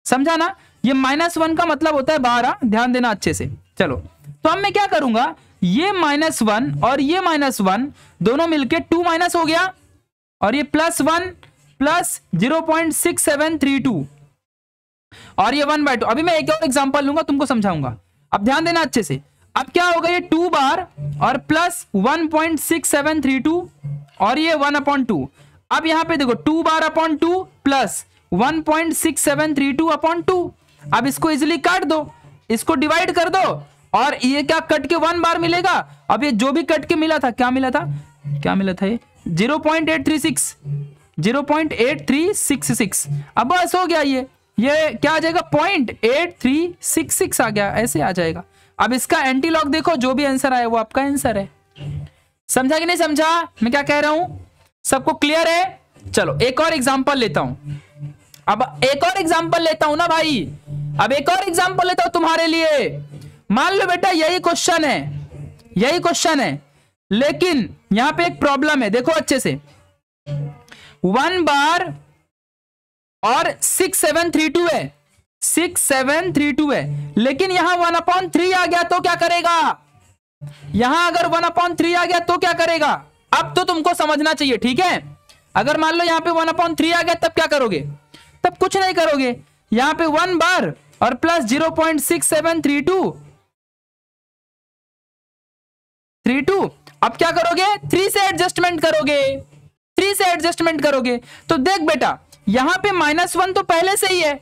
B: समझा ना ये माइनस वन का मतलब होता है बारह ध्यान देना अच्छे से चलो तो अब मैं क्या करूंगा ये माइनस वन और ये माइनस वन दोनों मिलके टू माइनस हो गया और ये plus one plus zero point six seven three two और ये वन बाय टू अभी मैं एक और एग्जाम्पल लूंगा तुमको समझाऊंगा अब ध्यान देना अच्छे से अब क्या होगा ये टू बार और plus one point six seven three two और ये वन अपॉइंट टू अब यहाँ पे देखो two bar upon two plus one point six seven three two upon two अब इसको इजिली काट दो इसको डिवाइड कर दो और ये क्या कट के वन बार मिलेगा अब ये जो भी कट के मिला था क्या मिला था क्या मिला था ये zero point eight three six zero point eight three six six अब बस हो गया ये ये क्या आ जाएगा point eight three six six आ गया ऐसे आ जाएगा अब इसका एंटी लॉग देखो जो भी आंसर आया वो आपका आंसर है समझा कि नहीं समझा मैं क्या कह रहा हूं सबको क्लियर है चलो एक और एग्जाम्पल लेता हूं अब एक और एग्जाम्पल लेता हूं ना भाई अब एक और एग्जाम्पल लेता हूं तुम्हारे लिए मान लो बेटा यही क्वेश्चन है यही क्वेश्चन है लेकिन यहां पे एक प्रॉब्लम है देखो अच्छे से वन बार और सिक्स सेवन थ्री टू है सिक्स सेवन थ्री टू है लेकिन यहां वन अपॉन थ्री आ गया तो क्या करेगा यहां अगर वन अपॉन थ्री आ गया तो क्या करेगा अब तो तुमको समझना चाहिए ठीक है अगर मान लो यहां पे वन अपॉन थ्री आ गया तब क्या करोगे तब कुछ नहीं करोगे यहां पे वन बार और plus zero point six seven three two
A: three two अब क्या करोगे थ्री से
B: एडजस्टमेंट करोगे थ्री से एडजस्टमेंट करोगे तो देख बेटा यहाँ पे माइनस वन तो पहले से ही है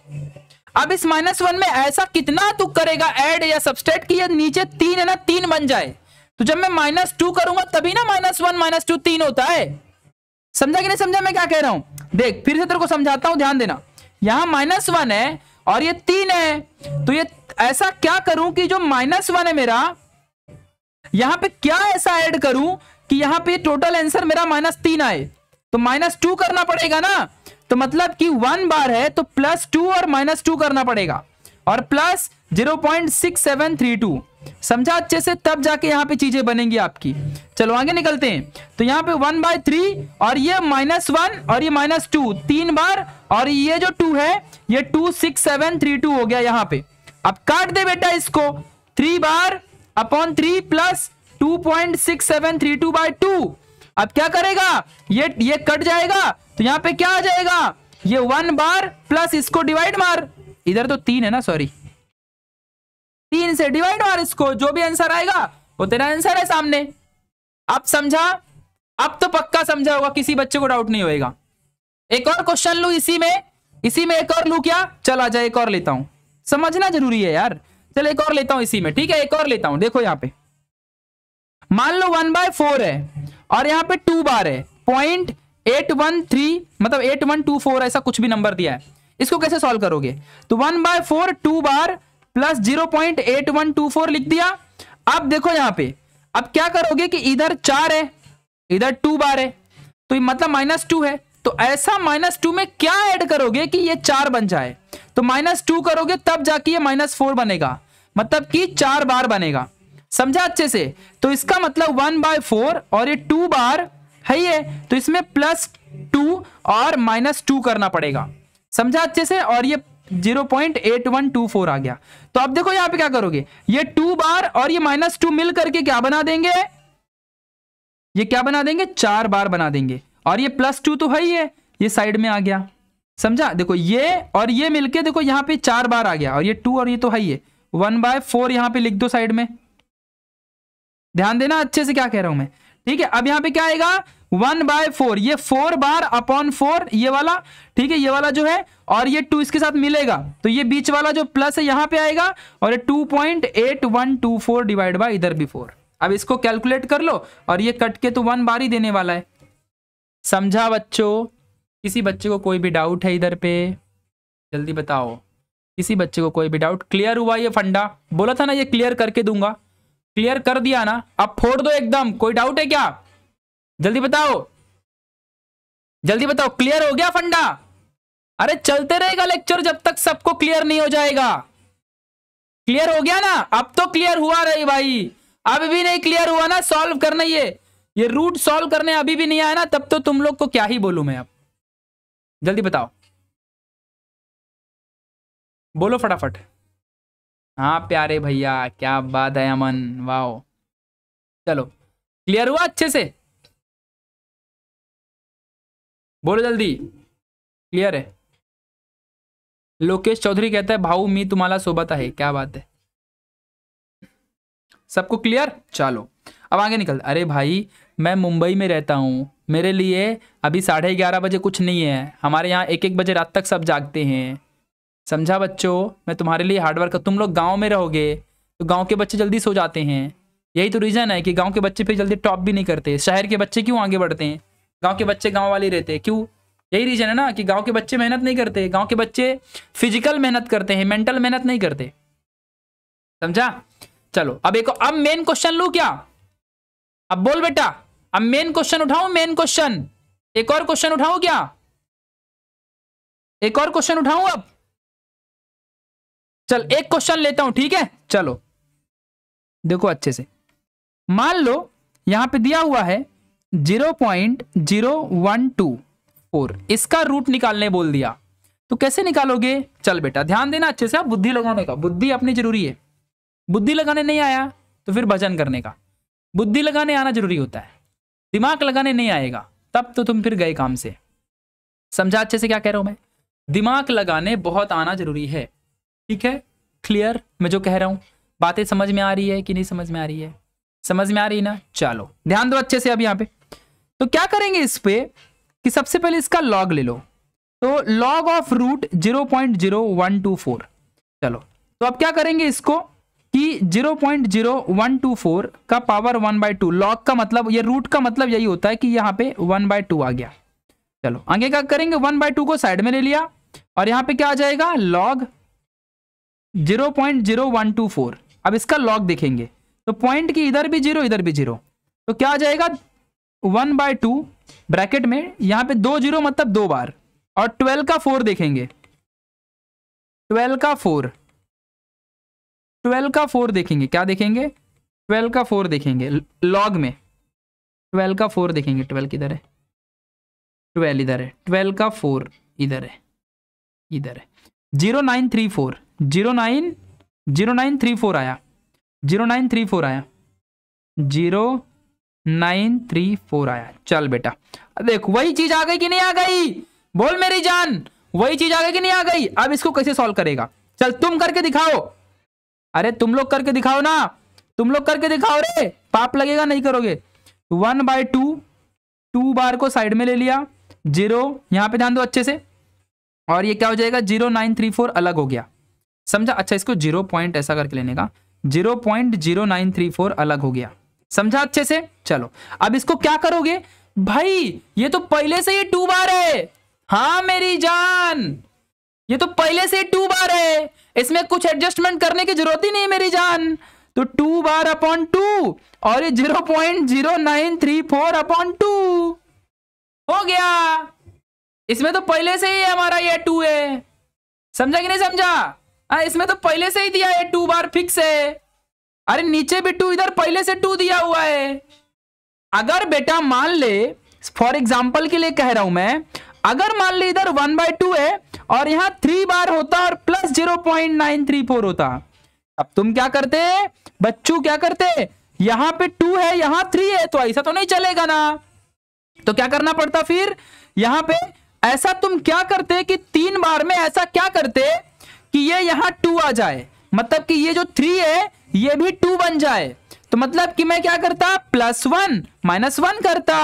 B: अब इस माइनस वन में ऐसा कितना तू करेगा ऐड या सब्सट्रेट की या नीचे तीन है ना तीन बन जाए तो जब मैं माइनस टू करूंगा तभी ना माइनस वन माइनस टू तीन होता है समझा कि नहीं समझा मैं क्या कह रहा हूं देख फिर से तेरे को समझाता हूं ध्यान देना यहां माइनस वन है और ये तीन है तो ये ऐसा क्या करूं कि जो माइनस वन है मेरा यहां पे क्या ऐसा ऐड करूं कि यहां पे टोटल आंसर मेरा माइनस तीन आए तो माइनस टू करना पड़ेगा ना तो मतलब कि वन बार है तो प्लस टू और माइनस टू करना पड़ेगा और plus zero point six seven three two समझा अच्छे से तब जाके यहाँ पे चीजें बनेंगी आपकी चलो आगे निकलते हैं तो यहाँ पे वन बाय थ्री और ये माइनस वन और ये माइनस टू तीन बार और ये जो टू है ये two six seven three two हो गया यहाँ पे अब काट दे बेटा इसको three bar upon three plus two point six seven three two by two अब क्या करेगा ये ये कट जाएगा तो यहाँ पे क्या आ जाएगा ये वन बार प्लस इसको डिवाइड मार इधर तो तीन है ना सॉरी तीन से डिवाइड मार इसको जो भी आंसर आएगा वो तेरा आंसर है सामने अब समझा अब तो पक्का समझा होगा किसी बच्चे को डाउट नहीं होगा एक और क्वेश्चन लू इसी में इसी में एक और लू क्या चल आ जाए एक और लेता हूं समझना जरूरी है यार चल एक और लेता हूं इसी में ठीक है एक और लेता हूं देखो यहां पे मान लो वन बाय फोर है और यहां पे टू बार है पॉइंट एट वन थ्री मतलब एट वन टू फोर ऐसा कुछ भी नंबर दिया है इसको कैसे सॉल्व करोगे तो one by four two bar plus zero point eight one two four लिख दिया अब देखो यहां पे अब क्या करोगे कि इधर चार है इधर टू बार है तो मतलब माइनस टू है तो ऐसा माइनस टू में क्या ऐड करोगे कि ये चार बन जाए तो माइनस टू करोगे तब जाके ये माइनस फोर बनेगा मतलब कि चार बार बनेगा समझा अच्छे से तो इसका मतलब वन बाय फोर और ये टू बार है ये तो इसमें प्लस टू और माइनस टू करना पड़ेगा समझा अच्छे से और ये 0.8124 आ गया तो अब देखो यहां पे क्या करोगे ये टू बार और ये माइनस टू मिल करके क्या बना देंगे ये क्या बना देंगे चार बार बना देंगे और ये प्लस टू तो है ही है ये साइड में आ गया समझा देखो ये और ये मिलके देखो यहां पे चार बार आ गया और ये टू और ये तो है ही है वन बाय फोर यहां पर लिख दो साइड में ध्यान देना अच्छे से क्या कह रहा हूं मैं ठीक है अब यहां पे क्या आएगा वन बाय फोर ये फोर बार अपॉन फोर ये वाला ठीक है ये वाला जो है और ये टू इसके साथ मिलेगा तो ये बीच वाला जो प्लस है यहां पे आएगा और ये two point eight one two four divide by इधर भी फोर अब इसको कैलकुलेट कर लो और ये कट के तो वन बार ही देने वाला है समझा बच्चों किसी बच्चे को कोई भी डाउट है इधर पे जल्दी बताओ किसी बच्चे को कोई भी डाउट क्लियर हुआ ये फंडा बोला था ना ये क्लियर करके दूंगा क्लियर कर दिया ना अब फोड़ दो एकदम कोई डाउट है क्या जल्दी बताओ जल्दी बताओ क्लियर हो गया फंडा अरे चलते रहेगा लेक्चर जब तक सबको क्लियर नहीं हो जाएगा क्लियर हो गया ना अब तो क्लियर हुआ रही भाई अब भी नहीं क्लियर हुआ ना सॉल्व करना ये ये रूट सॉल्व करने अभी भी नहीं आया ना तब तो तुम लोग को क्या ही बोलू मैं अब जल्दी बताओ
A: बोलो फटाफट हाँ प्यारे भैया क्या बात है अमन वाओ चलो क्लियर हुआ अच्छे से बोलो जल्दी क्लियर है
B: लोकेश चौधरी कहता है भाऊ मी तुम्हारा सोबत है क्या बात है सबको क्लियर चलो अब आगे निकल अरे भाई मैं मुंबई में रहता हूँ मेरे लिए अभी साढ़े ग्यारह बजे कुछ नहीं है हमारे यहाँ एक एक बजे रात तक सब जागते हैं समझा बच्चों मैं तुम्हारे लिए हार्डवर्क तुम लोग गाँव में रहोगे तो गाँव के बच्चे जल्दी सो जाते हैं यही तो रीज़न है कि गाँव के बच्चे फिर जल्दी टॉप भी नहीं करते शहर के बच्चे क्यों आगे बढ़ते हैं गाँव के बच्चे गाँव वाले रहते हैं क्यों यही रीज़न है ना कि गाँव के बच्चे मेहनत नहीं करते गाँव के बच्चे फिजिकल मेहनत करते हैं मेंटल मेहनत नहीं करते समझा चलो अब एक अब मेन क्वेश्चन लू क्या अब बोल बेटा अब मेन क्वेश्चन उठाऊ मेन क्वेश्चन एक और क्वेश्चन उठाऊ क्या एक और क्वेश्चन
A: उठाऊं अब चल एक क्वेश्चन लेता हूं ठीक है चलो
B: देखो अच्छे से मान लो यहां पे दिया हुआ है zero point zero one two four इसका रूट निकालने बोल दिया तो कैसे निकालोगे चल बेटा ध्यान देना अच्छे से आप हाँ, बुद्धि लगाने का बुद्धि अपनी जरूरी है बुद्धि लगाने नहीं आया तो फिर भजन करने का बुद्धि लगाने आना जरूरी होता है दिमाग लगाने नहीं आएगा तब तो तुम फिर गए काम से समझा अच्छे से क्या कह रहा हूं मैं दिमाग लगाने बहुत आना जरूरी है ठीक है क्लियर मैं जो कह रहा हूँ बातें समझ में आ रही है कि नहीं समझ में आ रही है समझ में आ रही ना चलो ध्यान दो अच्छे से अब यहाँ पे तो क्या करेंगे इस पे कि सबसे पहले इसका लॉग ले लो तो log of root zero point zero one two four चलो तो अब क्या करेंगे इसको कि फोर का power one by two log का मतलब ये रूट का मतलब यही होता है कि यहाँ पे वन बाय टू आ गया चलो आगे क्या करेंगे वन बाय टू को साइड में ले लिया और यहाँ पे क्या आ जाएगा log zero point zero one two four अब इसका लॉग देखेंगे तो पॉइंट की इधर भी जीरो इधर भी जीरो तो क्या आ जाएगा वन बाय टू ब्रैकेट में यहाँ पे दो जीरो मतलब दो बार और ट्वेल्व का फोर देखेंगे ट्वेल्व का फोर ट्वेल्व का फोर देखेंगे क्या देखेंगे ट्वेल्व का फोर देखेंगे लॉग में ट्वेल्व का फोर देखेंगे ट्वेल्व किधर है ट्वेल्व इधर है ट्वेल्व का फोर इधर है इधर है zero nine three four zero nine zero nine three four आया जीरो नाइन थ्री फोर आया जीरो नाइन थ्री फोर आया चल बेटा देख वही चीज आ गई कि नहीं आ गई बोल मेरी जान वही चीज आ गई कि नहीं आ गई अब इसको कैसे सॉल्व करेगा चल तुम करके दिखाओ अरे तुम लोग करके दिखाओ ना तुम लोग करके दिखाओ रे पाप लगेगा नहीं करोगे one by two two bar को साइड में ले लिया जीरो यहां पे ध्यान दो अच्छे से और ये क्या हो जाएगा जीरो नाइन थ्री फोर अलग हो गया समझा अच्छा इसको जीरो पॉइंट ऐसा करके लेने का zero point zero nine three four अलग हो गया समझा अच्छे से चलो अब इसको क्या करोगे भाई ये तो पहले से ही टू बार है हाँ मेरी जान ये तो पहले से टू बार है इसमें कुछ एडजस्टमेंट करने की जरूरत ही नहीं है मेरी जान तो टू बार अपॉन टू और ये zero point zero nine three four upon two हो गया इसमें तो पहले से ही हमारा ये टू है समझा कि नहीं समझा आ, इसमें तो पहले से ही दिया है टू बार फिक्स है अरे नीचे भी टू इधर पहले से टू दिया हुआ है अगर बेटा मान ले फॉर एग्जाम्पल के लिए कह रहा हूं मैं अगर मान ले इधर वन बाय टू है और यहां थ्री बार होता और plus zero point nine three four होता अब तुम क्या करते बच्चू क्या करते यहां पे टू है यहां थ्री है तो ऐसा तो नहीं चलेगा ना तो क्या करना पड़ता फिर यहां पे ऐसा तुम क्या करते कि तीन बार में ऐसा क्या करते कि ये यहाँ टू आ जाए मतलब कि ये जो थ्री है ये भी टू बन जाए तो मतलब कि मैं क्या करता प्लस वन माइनस वन करता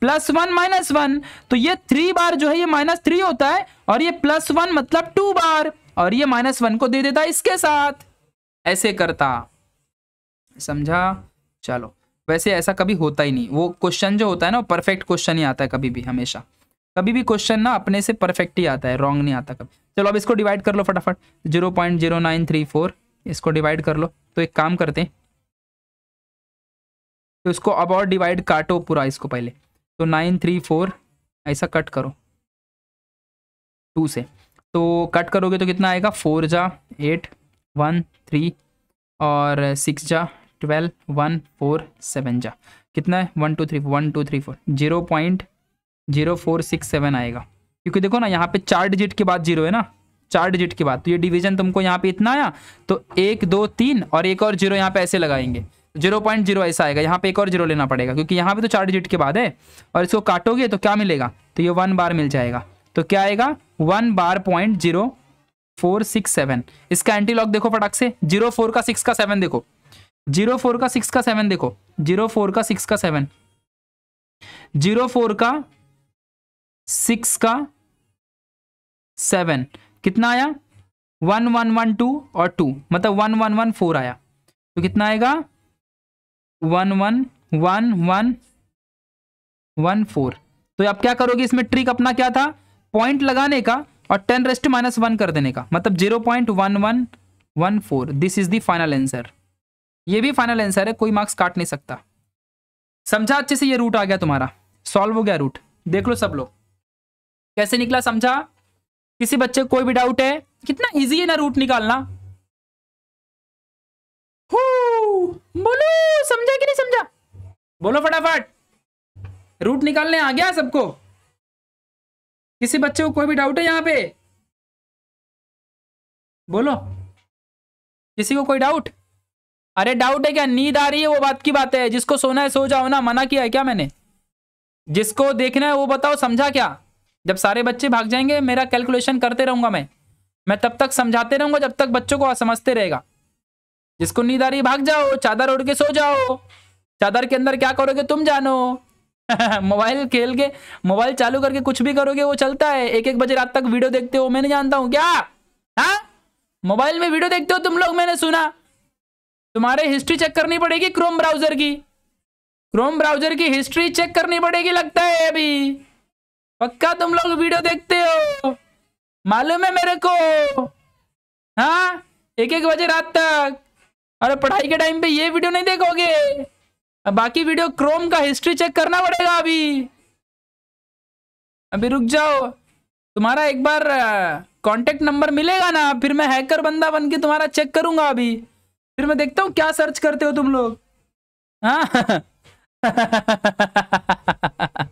B: प्लस वन माइनस वन तो ये थ्री बार जो है ये माइनस थ्री होता है और ये प्लस वन मतलब टू बार और ये माइनस वन को दे देता इसके साथ ऐसे करता समझा चलो वैसे ऐसा कभी होता ही नहीं वो क्वेश्चन जो होता है ना परफेक्ट क्वेश्चन ही आता है कभी भी हमेशा कभी भी क्वेश्चन ना अपने से परफेक्ट ही आता है रॉन्ग नहीं आता कभी चलो अब इसको डिवाइड कर लो फटाफट zero point zero nine three four इसको डिवाइड कर लो तो एक काम करते हैं तो इसको अब और डिवाइड काटो पूरा इसको पहले तो नाइन थ्री फोर ऐसा कट करो टू से तो कट करोगे तो कितना आएगा फोर जा एट वन थ्री और सिक्स जा ट्वेल्व वन फोर सेवन जा कितना है one two three one two three four zero point zero four six seven आएगा क्योंकि देखो ना यहाँ पे चार डिजिट के बाद जीरो है ना चार डिजिट के बाद तो ये डिवीजन तुमको यहाँ पे इतना आया तो एक दो तीन और एक और जीरो यहाँ पे ऐसे लगाएंगे जीरो पॉइंट जीरो ऐसा आएगा यहाँ पे एक और जीरो लेना पड़ेगा क्योंकि यहाँ पे तो चार डिजिट के बाद है और इसको काटोगे तो क्या मिलेगा तो ये वन बार मिल जाएगा तो क्या आएगा one bar point zero four six seven इसका एंटी लॉक देखो फटाक से जीरो फोर का सिक्स का सेवन देखो जीरो फोर का सिक्स का सेवन देखो जीरो फोर का सिक्स का सेवन जीरो फोर का सिक्स का सेवन कितना आया वन वन वन टू और टू मतलब वन वन वन फोर आया तो कितना आएगा one one one one one four तो आप क्या करोगे इसमें ट्रिक अपना क्या था पॉइंट लगाने का और टेन रेस्ट माइनस वन कर देने का मतलब zero point one one one four this is the final answer ये भी फाइनल आंसर है कोई मार्क्स काट नहीं सकता समझा अच्छे से ये रूट आ गया तुम्हारा सॉल्व हो गया रूट देख लो सब लोग कैसे निकला समझा किसी बच्चे को कोई भी डाउट है कितना इजी है ना रूट निकालना बोलो समझा कि नहीं समझा बोलो फटाफट रूट निकालने आ गया सबको किसी बच्चे को कोई भी डाउट है यहाँ पे
A: बोलो किसी को कोई डाउट अरे
B: डाउट है क्या नींद आ रही है वो बात की बात है जिसको सोना है सो जाओ ना मना किया है क्या मैंने जिसको देखना है वो बताओ समझा क्या जब सारे बच्चे भाग जाएंगे मेरा कैलकुलेशन करते रहूंगा मैं मैं तब तक समझाते रहूंगा जब तक बच्चों को समझते रहेगा जिसको नींद आ रही भाग जाओ चादर उड़ के सो जाओ चादर के अंदर क्या करोगे तुम जानो मोबाइल खेल के मोबाइल चालू करके कुछ भी करोगे वो चलता है एक एक बजे रात तक वीडियो देखते हो मैं नहीं जानता हूँ क्या हाँ? मोबाइल में वीडियो देखते हो तुम लोग मैंने सुना तुम्हारे हिस्ट्री चेक करनी पड़ेगी क्रोम ब्राउजर की क्रोम ब्राउजर की हिस्ट्री चेक करनी पड़ेगी लगता है अभी पक्का तुम लोग वीडियो देखते हो मालूम है मेरे को हाँ एक एक बजे रात तक और पढ़ाई के टाइम पे ये वीडियो नहीं देखोगे बाकी वीडियो क्रोम का हिस्ट्री चेक करना पड़ेगा अभी अभी रुक जाओ तुम्हारा एक बार कांटेक्ट नंबर मिलेगा ना फिर मैं हैकर बंदा बन के तुम्हारा चेक करूंगा अभी फिर मैं देखता हूँ क्या सर्च करते हो तुम लोग हाँ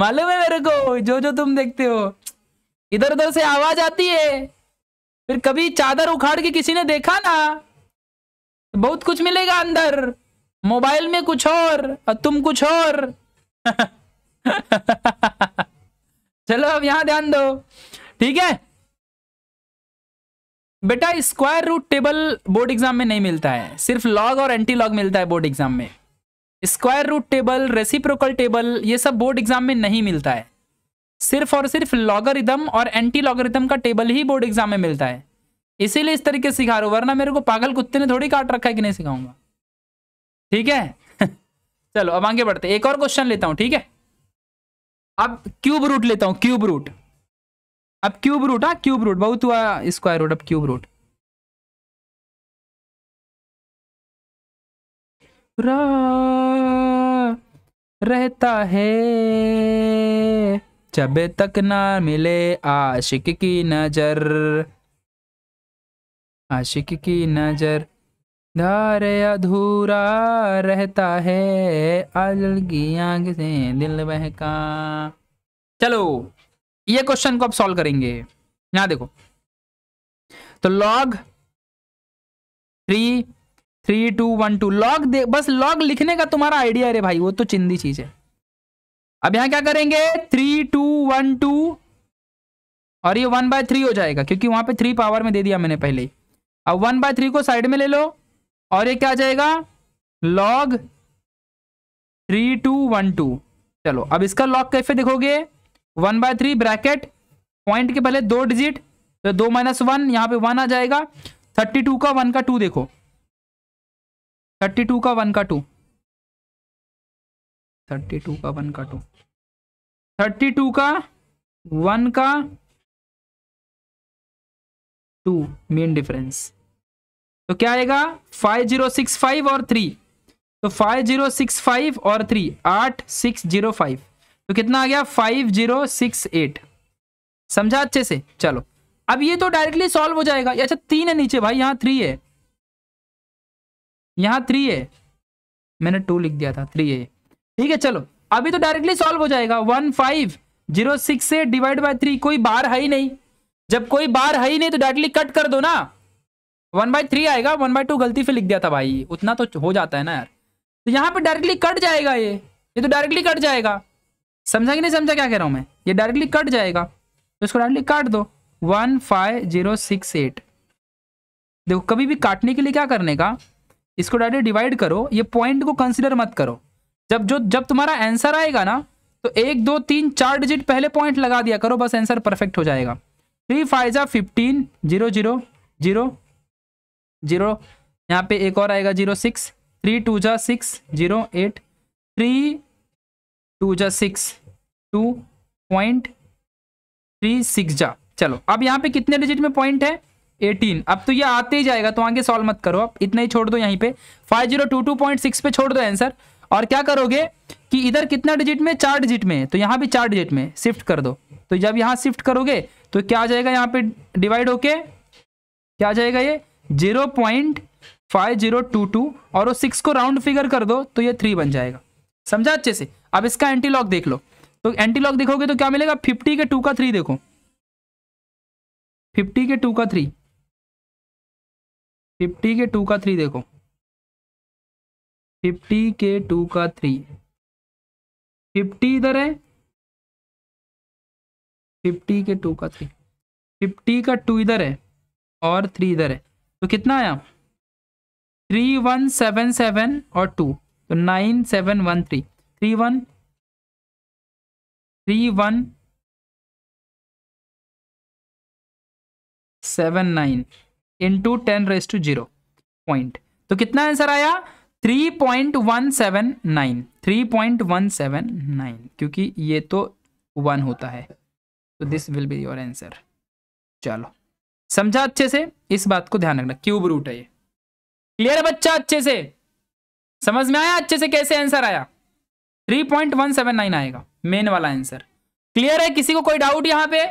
B: मालूम है मेरे को जो जो तुम देखते हो इधर उधर से आवाज आती है फिर कभी चादर उखाड़ के किसी ने देखा ना बहुत कुछ मिलेगा अंदर मोबाइल में कुछ और और तुम कुछ और चलो अब यहां ध्यान दो ठीक है बेटा square root table board exam में नहीं मिलता है सिर्फ लॉग और एंटी लॉग मिलता है बोर्ड एग्जाम में square root table reciprocal table ये सब बोर्ड एग्जाम में नहीं मिलता है सिर्फ और सिर्फ लॉगरिदम और एंटी लॉगरिदम का टेबल ही बोर्ड एग्जाम में मिलता है इसीलिए इस तरीके से सिखा रहा हूँ वरना मेरे को पागल कुत्ते ने थोड़ी काट रखा है कि नहीं सिखाऊंगा ठीक है चलो अब आगे बढ़ते एक और क्वेश्चन लेता हूँ ठीक है अब क्यूब रूट लेता हूँ क्यूब रूट अब क्यूब रूट हाँ क्यूब रूट बहुत हुआ स्क्वायर रूट अब क्यूब रूट रहता है जब तक ना मिले आशिक की नजर आशिक की नजर धार अधूरा रहता है अलगिया से दिल बहका चलो ये क्वेश्चन को आप सॉल्व करेंगे यहां देखो तो log three three two one two log दे बस लॉग लिखने का तुम्हारा आइडिया है रे भाई वो तो चिंदी चीज है अब यहां क्या करेंगे थ्री टू वन टू और ये वन बाय थ्री हो जाएगा क्योंकि वहां पे थ्री पावर में दे दिया मैंने पहले अब वन बाय थ्री को साइड में ले लो और ये क्या आ जाएगा log three two one two चलो अब इसका लॉग कैसे देखोगे one by three bracket point के पहले दो डिजिट तो दो माइनस वन यहाँ पे वन आ जाएगा थर्टी टू का वन का टू देखो थर्टी टू का वन का टू
A: थर्टी टू का वन का टू थर्टी टू का वन का टू मेन डिफरेंस
B: तो क्या आएगा फाइव जीरो सिक्स फाइव और थ्री तो फाइव जीरो सिक्स फाइव और थ्री आठ सिक्स जीरो फाइव तो कितना आ गया फाइव जीरो सिक्स एट समझा अच्छे से चलो अब ये तो डायरेक्टली सॉल्व हो जाएगा अच्छा तीन है नीचे भाई यहाँ थ्री है यहाँ थ्री है मैंने टू लिख दिया था थ्री है ठीक है चलो अभी तो डायरेक्टली सॉल्व हो जाएगा वन फाइव जीरो सिक्स से डिवाइड बाय थ्री कोई बार है ही नहीं जब कोई बार है ही नहीं तो डायरेक्टली कट कर दो ना वन बाय थ्री आएगा वन बाई टू गलती से लिख दिया था भाई उतना तो हो जाता है ना यार तो यहाँ पे डायरेक्टली कट जाएगा ये ये तो डायरेक्टली कट जाएगा समझा कि नहीं समझा क्या कह रहा हूँ मैं ये डायरेक्टली कट जाएगा तो इसको डायरेक्टली काट दो one five zero six eight देखो कभी भी काटने के लिए क्या करने का इसको डायरेक्ट डिवाइड करो ये पॉइंट को कंसिडर मत करो जब जो जब तुम्हारा आंसर आएगा ना तो एक दो तीन चार डिजिट पहले पॉइंट लगा दिया करो बस आंसर परफेक्ट हो जाएगा थ्री फाइव जा fifteen zero zero zero zero यहाँ पे एक और आएगा जीरो सिक्स थ्री टू जा six zero eight three two जा six two point three six जा चलो अब यहाँ पे कितने डिजिट में पॉइंट है एटीन अब तो ये आते ही जाएगा तो आगे सॉल्व मत करो आप इतना ही छोड़ दो यहीं पे five zero two two point six पे छोड़ दो आंसर और क्या करोगे कि इधर कितना डिजिट में चार डिजिट में तो यहाँ भी चार डिजिट में शिफ्ट कर दो तो जब यहाँ शिफ्ट करोगे तो क्या आ जाएगा यहाँ पे डिवाइड होके क्या आ जाएगा ये zero point five zero two two और वो सिक्स को राउंड फिगर कर दो तो ये थ्री बन जाएगा समझा अच्छे से अब इसका एंटीलॉग देख लो तो एंटीलॉग देखोगे तो क्या मिलेगा फिफ्टी के टू का थ्री देखो फिफ्टी के टू का थ्री
A: फिफ्टी के टू का थ्री देखो फिफ्टी के टू का थ्री फिफ्टी इधर है
B: फिफ्टी के टू का थ्री फिफ्टी का टू इधर है और थ्री इधर है तो कितना आया थ्री वन सेवन सेवन और टू तो nine seven one three three one three one
A: seven nine into
B: ten raise to zero point तो कितना आंसर आया three point one seven nine three point one seven nine क्योंकि ये तो one होता है तो this will be your answer चलो समझा अच्छे से इस बात को ध्यान रखना क्यूब रूट है ये क्लियर है बच्चा अच्छे से समझ में आया अच्छे से कैसे आंसर आया 3.179 आएगा मेन वाला आंसर क्लियर है किसी को कोई डाउट यहां पे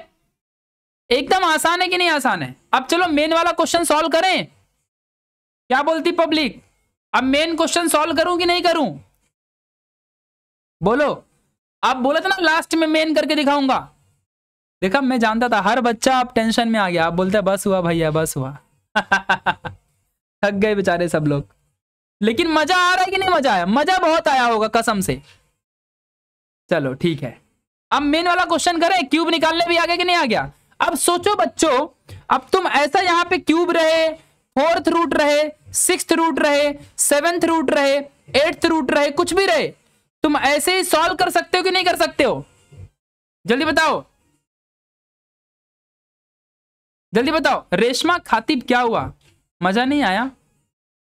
B: एकदम आसान है कि नहीं आसान है अब चलो मेन वाला क्वेश्चन सॉल्व करें क्या बोलती पब्लिक अब मेन क्वेश्चन सॉल्व करूं कि नहीं करूं बोलो आप बोले थे ना लास्ट में मेन करके दिखाऊंगा देखा मैं जानता था हर बच्चा अब टेंशन में आ गया आप बोलते बस हुआ भैया बस हुआ थक गए बेचारे सब लोग लेकिन मजा आ रहा है कि नहीं मजा आया मजा बहुत आया होगा कसम से चलो ठीक है अब मेन वाला क्वेश्चन करें क्यूब निकालने भी आ गया कि नहीं आ गया अब सोचो बच्चों अब तुम ऐसा यहाँ पे क्यूब रहे फोर्थ रूट रहे सिक्स रूट रहे सेवेंथ रूट रहे एट्थ रूट रहे कुछ भी रहे तुम ऐसे ही सॉल्व कर सकते हो कि नहीं कर सकते हो जल्दी बताओ
A: जल्दी बताओ रेशमा खातिब क्या हुआ
B: मजा नहीं आया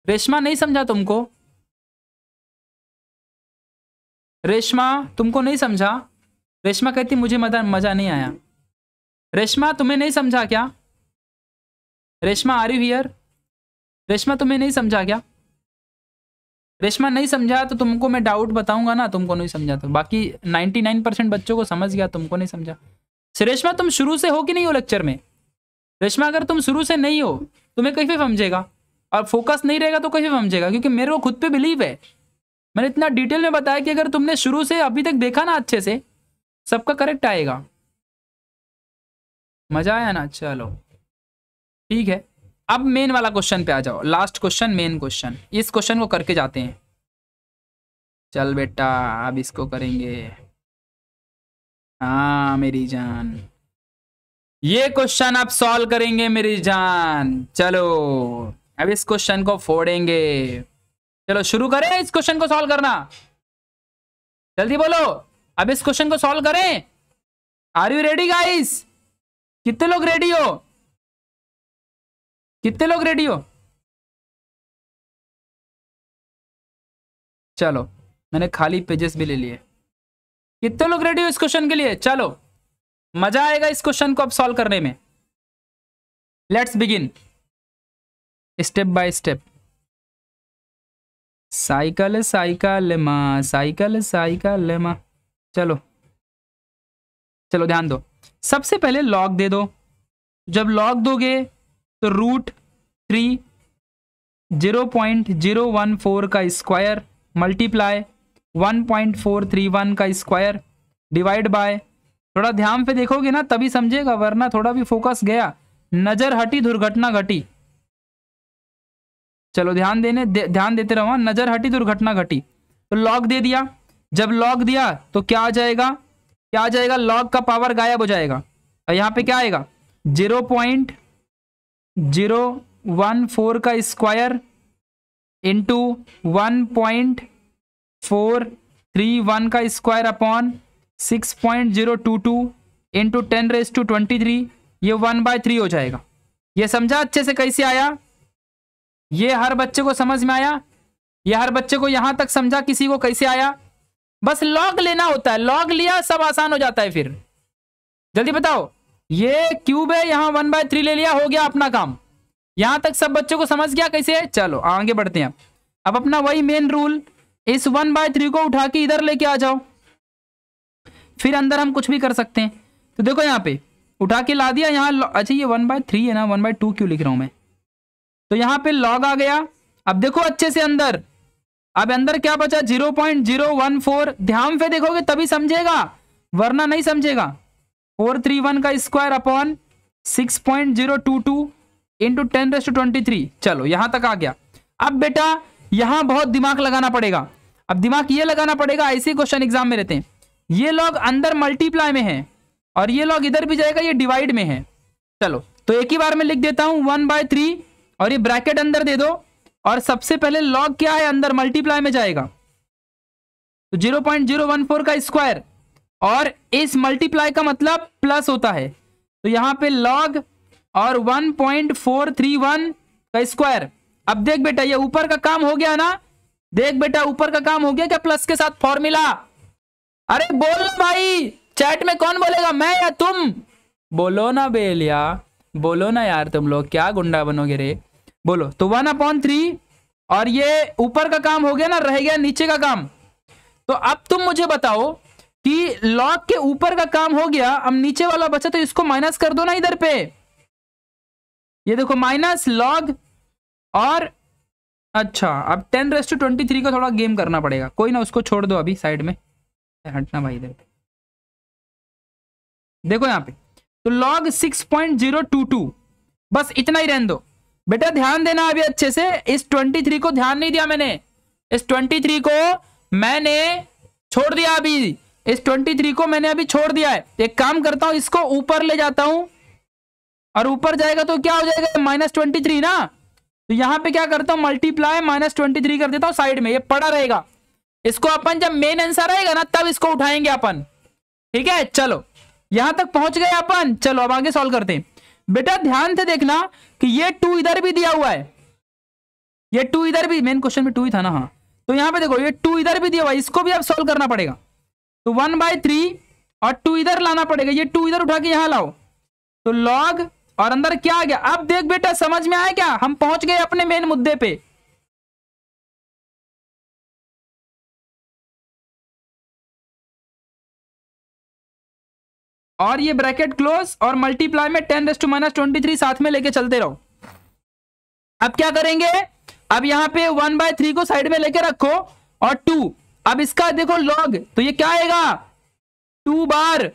B: रेशमा नहीं समझा तुमको रेशमा तुमको नहीं समझा रेशमा कहती मुझे मजा मजा नहीं आया रेशमा तुम्हें नहीं समझा क्या Reshma are you here Reshma तुम्हें नहीं समझा क्या रेशमा नहीं समझा तो तुमको मैं डाउट बताऊंगा ना तुमको नहीं समझा तो बाकी 99 परसेंट बच्चों को समझ गया तुमको नहीं समझा रेशमा तुम शुरू से हो कि नहीं हो लेक्चर में रेशमा अगर तुम शुरू से नहीं हो तुम्हें कैसे समझेगा और फोकस नहीं रहेगा तो कैसे समझेगा क्योंकि मेरे को खुद पर बिलीव है मैंने इतना डिटेल में बताया कि अगर तुमने शुरू से अभी तक देखा ना अच्छे से सबका करेक्ट आएगा मजा आया ना चलो ठीक है अब मेन वाला क्वेश्चन पे आ जाओ लास्ट क्वेश्चन मेन क्वेश्चन इस क्वेश्चन को करके जाते हैं चल बेटा अब इसको करेंगे हाँ मेरी जान ये क्वेश्चन आप सॉल्व करेंगे मेरी जान चलो अब इस क्वेश्चन को फोड़ेंगे चलो शुरू करें इस क्वेश्चन को सॉल्व करना जल्दी बोलो अब इस क्वेश्चन को सॉल्व करें आर यू रेडी
A: गाइस कितने लोग रेडी हो कितने लोग रेडी हो चलो
B: मैंने खाली पेजेस भी ले लिए कितने लोग रेडी हो इस क्वेश्चन के लिए चलो मजा आएगा इस क्वेश्चन को अब सॉल्व करने में let's begin
A: step by step cycle cycle माँ
B: साइकिल साइकिल माँ चलो चलो ध्यान दो सबसे पहले लॉग दे दो जब लॉग दोगे तो root three zero point zero one four का square multiply one point four three one का स्क्वायर डिवाइड बाय थोड़ा ध्यान पे देखोगे ना तभी समझेगा वरना थोड़ा भी फोकस गया नजर हटी दुर्घटना घटी चलो ध्यान देने दे, ध्यान देते रहो नजर हटी दुर्घटना घटी तो लॉग दे दिया जब लॉग दिया तो क्या आ जाएगा क्या आ जाएगा लॉग का पावर गायब हो जाएगा और यहाँ पे क्या आएगा zero point zero one four का square into one point four three one का square upon six point zero two two into ten raise to twenty three ये वन बाय थ्री हो जाएगा ये समझा अच्छे से कैसे आया ये हर बच्चे को समझ में आया ये हर बच्चे को यहाँ तक समझा किसी को कैसे आया बस लॉग लेना होता है लॉग लिया सब आसान हो जाता है फिर जल्दी बताओ ये क्यूब है यहाँ वन बाय थ्री ले लिया हो गया अपना काम यहां तक सब बच्चों को समझ गया कैसे है चलो आगे बढ़ते हैं अब अपना वही मेन रूल इस वन बाय थ्री को उठा के इधर लेके आ जाओ फिर अंदर हम कुछ भी कर सकते हैं तो देखो यहाँ पे उठा के ला दिया यहाँ अच्छा ये वन बाय थ्री है ना वन बाय टू क्यों लिख रहा हूं मैं तो यहाँ पे लॉग आ गया अब देखो अच्छे से अंदर अब अंदर क्या बचा zero point zero one four ध्यान से देखोगे तभी समझेगा वरना नहीं समझेगा फोर थ्री वन का square upon six point zero two two into ten raise to twenty three चलो यहां तक आ गया अब बेटा यहां बहुत दिमाग लगाना पड़ेगा अब दिमाग ये लगाना पड़ेगा ऐसे क्वेश्चन एग्जाम में रहते हैं ये लोग अंदर मल्टीप्लाई में है और ये लोग इधर भी जाएगा ये डिवाइड में है चलो तो एक ही बार में लिख देता हूं वन बाय थ्री और ये ब्रैकेट अंदर दे दो और सबसे पहले लॉग क्या है अंदर मल्टीप्लाई में जाएगा तो zero point zero one four का स्क्वायर और इस मल्टीप्लाई का मतलब प्लस होता है तो यहां पे लॉग और one point four three one का स्क्वायर अब देख बेटा ये ऊपर का काम हो गया ना देख बेटा ऊपर का काम हो गया क्या प्लस के साथ फॉर्मूला अरे बोल भाई चैट में कौन बोलेगा मैं या तुम बोलो ना बेलिया बोलो ना यार तुम लोग क्या गुंडा बनोगे रे बोलो तो वन अपॉन थ्री और ये ऊपर का काम हो गया ना रह गया नीचे का काम तो अब तुम मुझे बताओ कि लॉग के ऊपर का काम हो गया अब नीचे वाला बचा तो इसको माइनस कर दो ना इधर पे ये देखो माइनस लॉग और अच्छा अब ten raise to twenty three का थोड़ा गेम करना पड़ेगा कोई ना उसको छोड़ दो अभी साइड में हटना भाई इधर देखो यहाँ पे तो log six point zero two two बस इतना ही रहने दो बेटा ध्यान देना अभी अच्छे से इस 23 को ध्यान नहीं दिया मैंने इस 23 को मैंने छोड़ दिया अभी इस 23 को मैंने अभी छोड़ दिया है एक काम करता हूं इसको ऊपर ले जाता हूं और ऊपर जाएगा तो क्या हो जाएगा माइनस ट्वेंटी थ्री ना तो यहां पे क्या करता हूँ मल्टीप्लाई माइनस ट्वेंटी थ्री कर देता हूँ साइड में ये पड़ा रहेगा इसको अपन जब मेन आंसर आएगा ना तब इसको उठाएंगे अपन ठीक है चलो यहां तक पहुंच गए अपन चलो अब आगे सॉल्व करते हैं बेटा ध्यान से देखना कि ये टू इधर भी दिया हुआ है ये टू इधर भी मेन क्वेश्चन में टू ही था ना हाँ तो यहां पे देखो ये टू इधर भी दिया हुआ है इसको भी अब सोल्व करना पड़ेगा तो वन बाय थ्री और टू इधर लाना पड़ेगा ये टू इधर उठा के यहां लाओ तो लॉग और अंदर क्या आ गया अब देख बेटा समझ में आया क्या हम पहुंच
A: गए अपने मेन मुद्दे पे और ये ब्रैकेट
B: क्लोज और मल्टीप्लाई में ten raised minus twenty three साथ में लेके चलते रहो अब क्या करेंगे अब यहां पे वन बाय थ्री को साइड में लेके रखो और टू अब इसका देखो लॉग तो ये क्या आएगा टू बार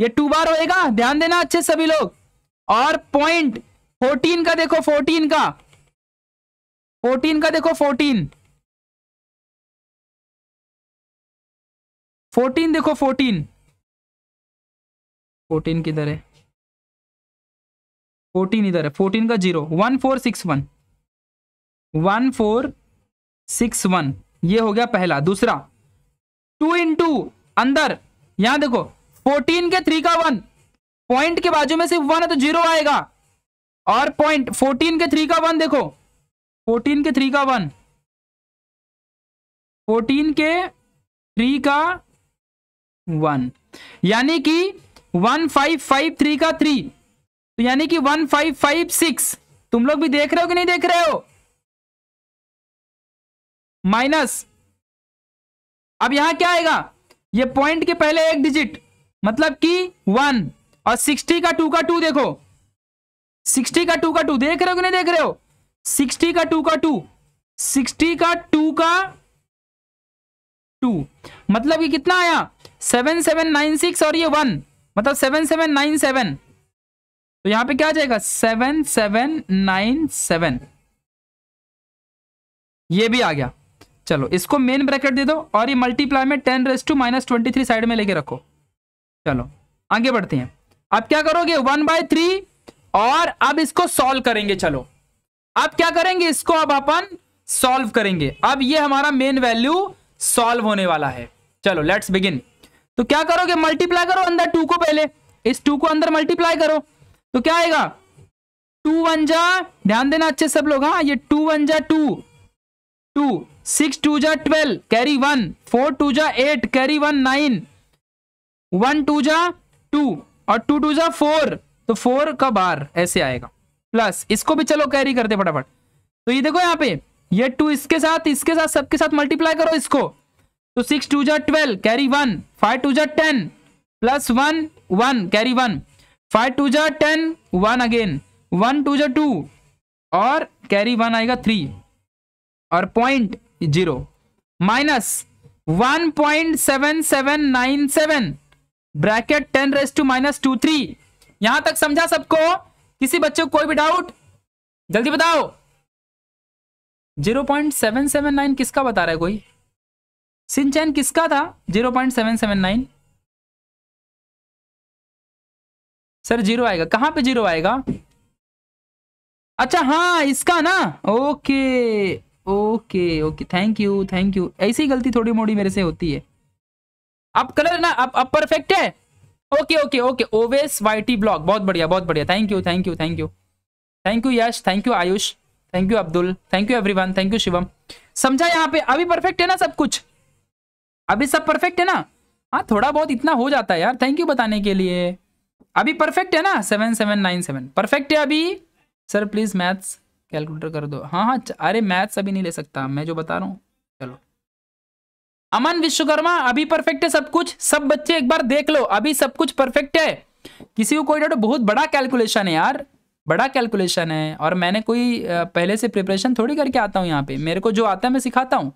B: ये टू बार होएगा ध्यान देना अच्छे सभी लोग और पॉइंट फोर्टीन का देखो फोर्टीन का
A: फोर्टीन का देखो फोर्टीन फोर्टीन देखो फोर्टीन
B: फोर्टीन किधर है फोर्टीन इधर है फोर्टीन का zero one four six one one four six one ये हो गया पहला दूसरा टू इन टू अंदर यहां देखो फोर्टीन के थ्री का वन पॉइंट के बाजू में सिर्फ वन है तो जीरो आएगा और पॉइंट फोर्टीन के थ्री का वन देखो फोर्टीन के थ्री का वन फोर्टीन के थ्री का वन यानी कि वन फाइव फाइव थ्री का थ्री तो यानी कि वन फाइव फाइव सिक्स तुम लोग भी देख रहे हो
A: कि नहीं देख रहे हो माइनस
B: अब यहां क्या आएगा ये पॉइंट के पहले एक डिजिट मतलब कि वन और सिक्सटी का टू का टू देखो सिक्सटी का टू का टू देख रहे हो कि नहीं देख रहे हो सिक्सटी का टू का टू सिक्सटी का टू का टू मतलब ये कितना आया सेवन सेवन नाइन सिक्स और ये वन मतलब सेवन सेवन नाइन सेवन तो यहां पे क्या आ जाएगा सेवन सेवन नाइन सेवन ये भी आ गया चलो इसको मेन ब्रैकेट दे दो और ये मल्टीप्लाई में ten raise to minus twenty three side में लेके रखो चलो आगे बढ़ते हैं अब क्या करोगे वन बाय थ्री और अब इसको सॉल्व करेंगे चलो अब क्या करेंगे इसको अब अपन सॉल्व करेंगे अब ये हमारा मेन वैल्यू सॉल्व होने वाला है चलो लेट्स बिगिन तो क्या करोगे मल्टीप्लाई करो अंदर टू को पहले इस टू को अंदर मल्टीप्लाई करो तो क्या आएगा टू वन जा ध्यान देना अच्छे सब लोग हाँ ये टू वन जा टू टू सिक्स टू जा twelve carry one four two जा eight carry one nine one two जा टू और टू टू जा फोर तो फोर का बार ऐसे आएगा प्लस इसको भी चलो कैरी करते फटाफट तो ये देखो यहाँ पे ये टू इसके साथ इसके साथ सबके साथ मल्टीप्लाई करो इसको तो सिक्स टू जा twelve carry one five two जा ten plus one one carry one five two जा ten one again one two जा टू और कैरी वन आएगा थ्री और point zero minus one point seven seven nine seven bracket ten raise to minus two three यहां तक समझा सबको किसी बच्चे को कोई भी डाउट जल्दी बताओ zero point seven seven nine किसका बता रहा है कोई
A: सिंचैन किसका था 0.779
B: सर जीरो आएगा कहाँ पे जीरो आएगा अच्छा हाँ इसका ना okay okay okay thank you thank you ऐसी गलती थोड़ी मोड़ी मेरे से होती है अब कलर ना अब अब परफेक्ट है ओके ओके ओके ओवेस वाईटी ब्लॉक बहुत बढ़िया बहुत बढ़िया thank you thank you thank you thank you Yash thank you Ayush thank you Abdul thank you everyone thank you Shivam समझा यहाँ पे अभी परफेक्ट है ना सब कुछ अभी सब परफेक्ट है ना हाँ थोड़ा बहुत इतना हो जाता है यार थैंक यू बताने के लिए अभी परफेक्ट है ना seven seven nine seven perfect है अभी सर प्लीज़ मैथ्स कैलकुलेटर कर दो हाँ हाँ अरे मैथ्स अभी नहीं ले सकता मैं जो बता रहा हूँ चलो अमन विश्वकर्मा अभी परफेक्ट है सब कुछ सब बच्चे एक बार देख लो अभी सब कुछ परफेक्ट है किसी को कोई डाउट बहुत बड़ा कैलकुलेशन है यार बड़ा कैलकुलेशन है और मैंने कोई पहले से प्रिपरेशन थोड़ी करके आता हूँ यहाँ पे मेरे को जो आता है मैं सिखाता हूँ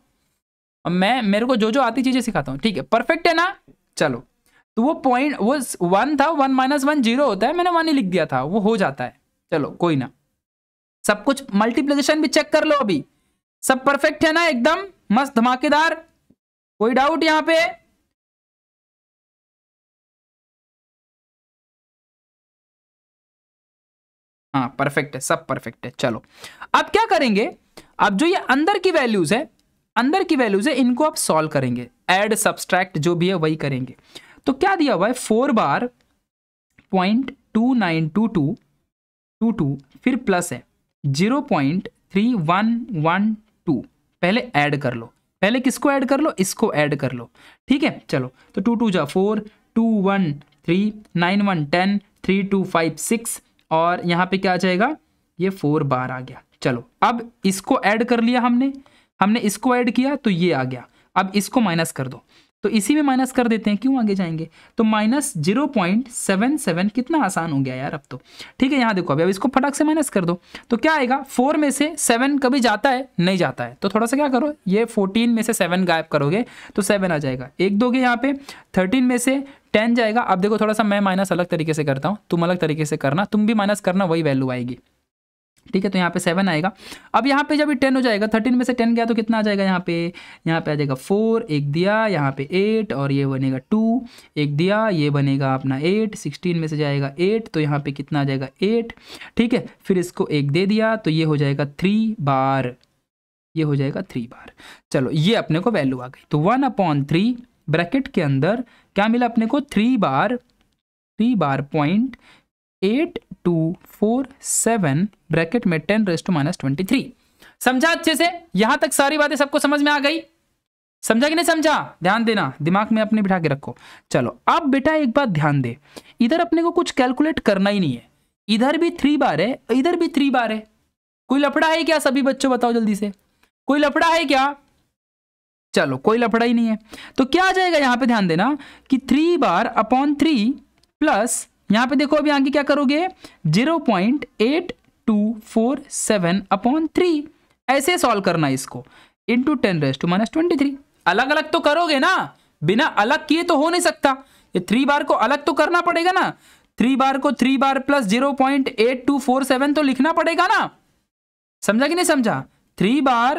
B: मैं मेरे को जो जो आती चीज़ें सिखाता हूँ ठीक है परफेक्ट है ना चलो तो वो पॉइंट वो वन था वन माइनस वन जीरो होता है मैंने वन ही लिख दिया था वो हो जाता है चलो कोई ना सब कुछ मल्टीप्लिकेशन भी चेक कर लो अभी सब परफेक्ट है ना एकदम मस्त धमाकेदार
A: कोई डाउट यहाँ पे
B: हाँ परफेक्ट है सब परफेक्ट है चलो अब क्या करेंगे अब जो ये अंदर की वैल्यूज है अंदर की वैल्यूज है इनको आप सॉल्व करेंगे एड सब्सट्रैक्ट जो भी है वही करेंगे तो क्या दिया हुआ है four bar point two nine two two two two फिर प्लस है zero point three one one two पहले ऐड कर लो पहले किसको ऐड कर लो इसको ऐड कर लो ठीक है चलो तो टू टू जा four two one three nine one ten three two five six और यहाँ पे क्या आ जाएगा ये फोर बार आ गया चलो अब इसको ऐड कर लिया हमने हमने इसको ऐड किया तो ये आ गया अब इसको माइनस कर दो तो इसी में माइनस कर देते हैं क्यों आगे जाएंगे तो minus zero point seven seven कितना आसान हो गया यार अब तो ठीक है यहाँ देखो अभी अब इसको फटाक से माइनस कर दो तो क्या आएगा फोर में से सेवन कभी जाता है नहीं जाता है तो थोड़ा सा क्या करो ये फोर्टीन में से सेवन गायब करोगे तो सेवन आ जाएगा एक दोगे यहाँ पे थर्टीन में से टेन जाएगा अब देखो थोड़ा सा मैं माइनस अलग तरीके से करता हूँ तुम अलग तरीके से करना तुम भी माइनस करना वही वैल्यू आएगी ठीक है तो यहाँ पे सेवन आएगा अब यहाँ पे जब टेन हो जाएगा थर्टीन में से टेन गया तो कितना आ जाएगा यहाँ पे यहाँ पे आ जाएगा फोर एक दिया यहाँ पे एट और ये बनेगा टू एक दिया ये बनेगा अपना एट सिक्सटीन में से जाएगा एट तो यहाँ पे कितना आ जाएगा एट ठीक है फिर इसको एक दे दिया तो ये हो जाएगा थ्री बार ये हो जाएगा थ्री बार चलो ये अपने को वैल्यू आ गई तो वन अपॉन थ्री ब्रैकेट के अंदर क्या मिला अपने को three bar three bar point eight two four seven bracket में ten raised to minus twenty three समझा अच्छे से यहां तक सारी बातें सबको समझ में आ गई समझा कि नहीं समझा ध्यान देना दिमाग में अपने बिठा के रखो चलो अब बेटा एक बात ध्यान दे इधर अपने को कुछ कैलकुलेट करना ही नहीं है इधर भी थ्री बार है इधर भी थ्री बार है कोई लफड़ा है क्या सभी बच्चों बताओ जल्दी से कोई लफड़ा है क्या चलो कोई लफड़ा ही नहीं है तो क्या आ जाएगा यहां पे ध्यान देना कि three bar upon three plus यहां पे देखो अभी आगे क्या करोगे zero point eight two four seven upon three ऐसे सॉल्व करना इसको into ten raise to minus twenty three अलग अलग तो करोगे ना बिना अलग किए तो हो नहीं सकता ये थ्री बार को अलग तो करना पड़ेगा ना थ्री बार को three bar plus zero point eight two four seven तो लिखना पड़ेगा ना समझा कि नहीं समझा three bar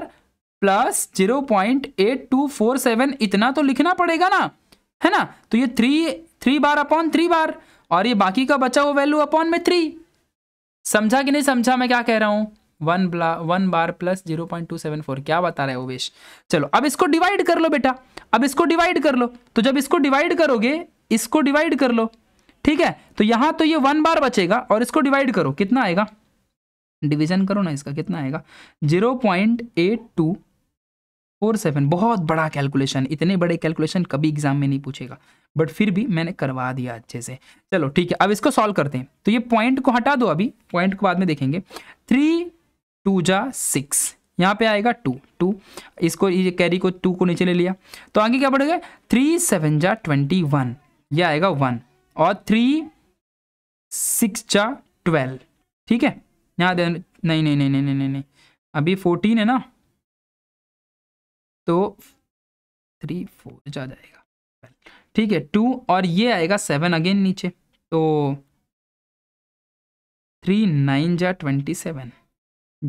B: plus zero point eight two four seven इतना तो लिखना पड़ेगा ना है ना तो ये three three bar upon three bar और ये बाकी का बचा हुआ वैल्यू अपॉन में थ्री समझा कि नहीं समझा मैं क्या कह रहा हूँ वन ब्ला one bar plus zero point two seven four क्या बता रहा है ओवेश चलो अब इसको डिवाइड कर लो बेटा अब इसको डिवाइड कर लो तो जब इसको डिवाइड करोगे इसको डिवाइड कर लो ठीक है तो यहाँ तो ये वन बार बचेगा और इसको डिवाइड करो कितना आएगा डिवीजन करो ना इसका कितना आएगा zero point eight two four seven बहुत बड़ा कैलकुलेशन इतने बड़े कैलकुलेशन कभी एग्जाम में नहीं पूछेगा बट फिर भी मैंने करवा दिया अच्छे से चलो ठीक है अब इसको सॉल्व करते हैं तो ये पॉइंट को हटा दो अभी पॉइंट को बाद में देखेंगे थ्री टू जा सिक्स यहाँ पे आएगा टू टू इसको ये कैरी को टू को नीचे ले लिया तो आगे क्या बढ़ेगा थ्री सेवन जा ट्वेंटी वन ये आएगा वन और थ्री सिक्स जा ट्वेल्व ठीक है यहाँ दे नहीं नहीं नहीं नहीं नहीं नहीं अभी फोर्टीन है ना तो थ्री फोर जा जाएगा ठीक है टू और ये आएगा सेवन अगेन नीचे तो थ्री नाइन जा ट्वेंटी सेवन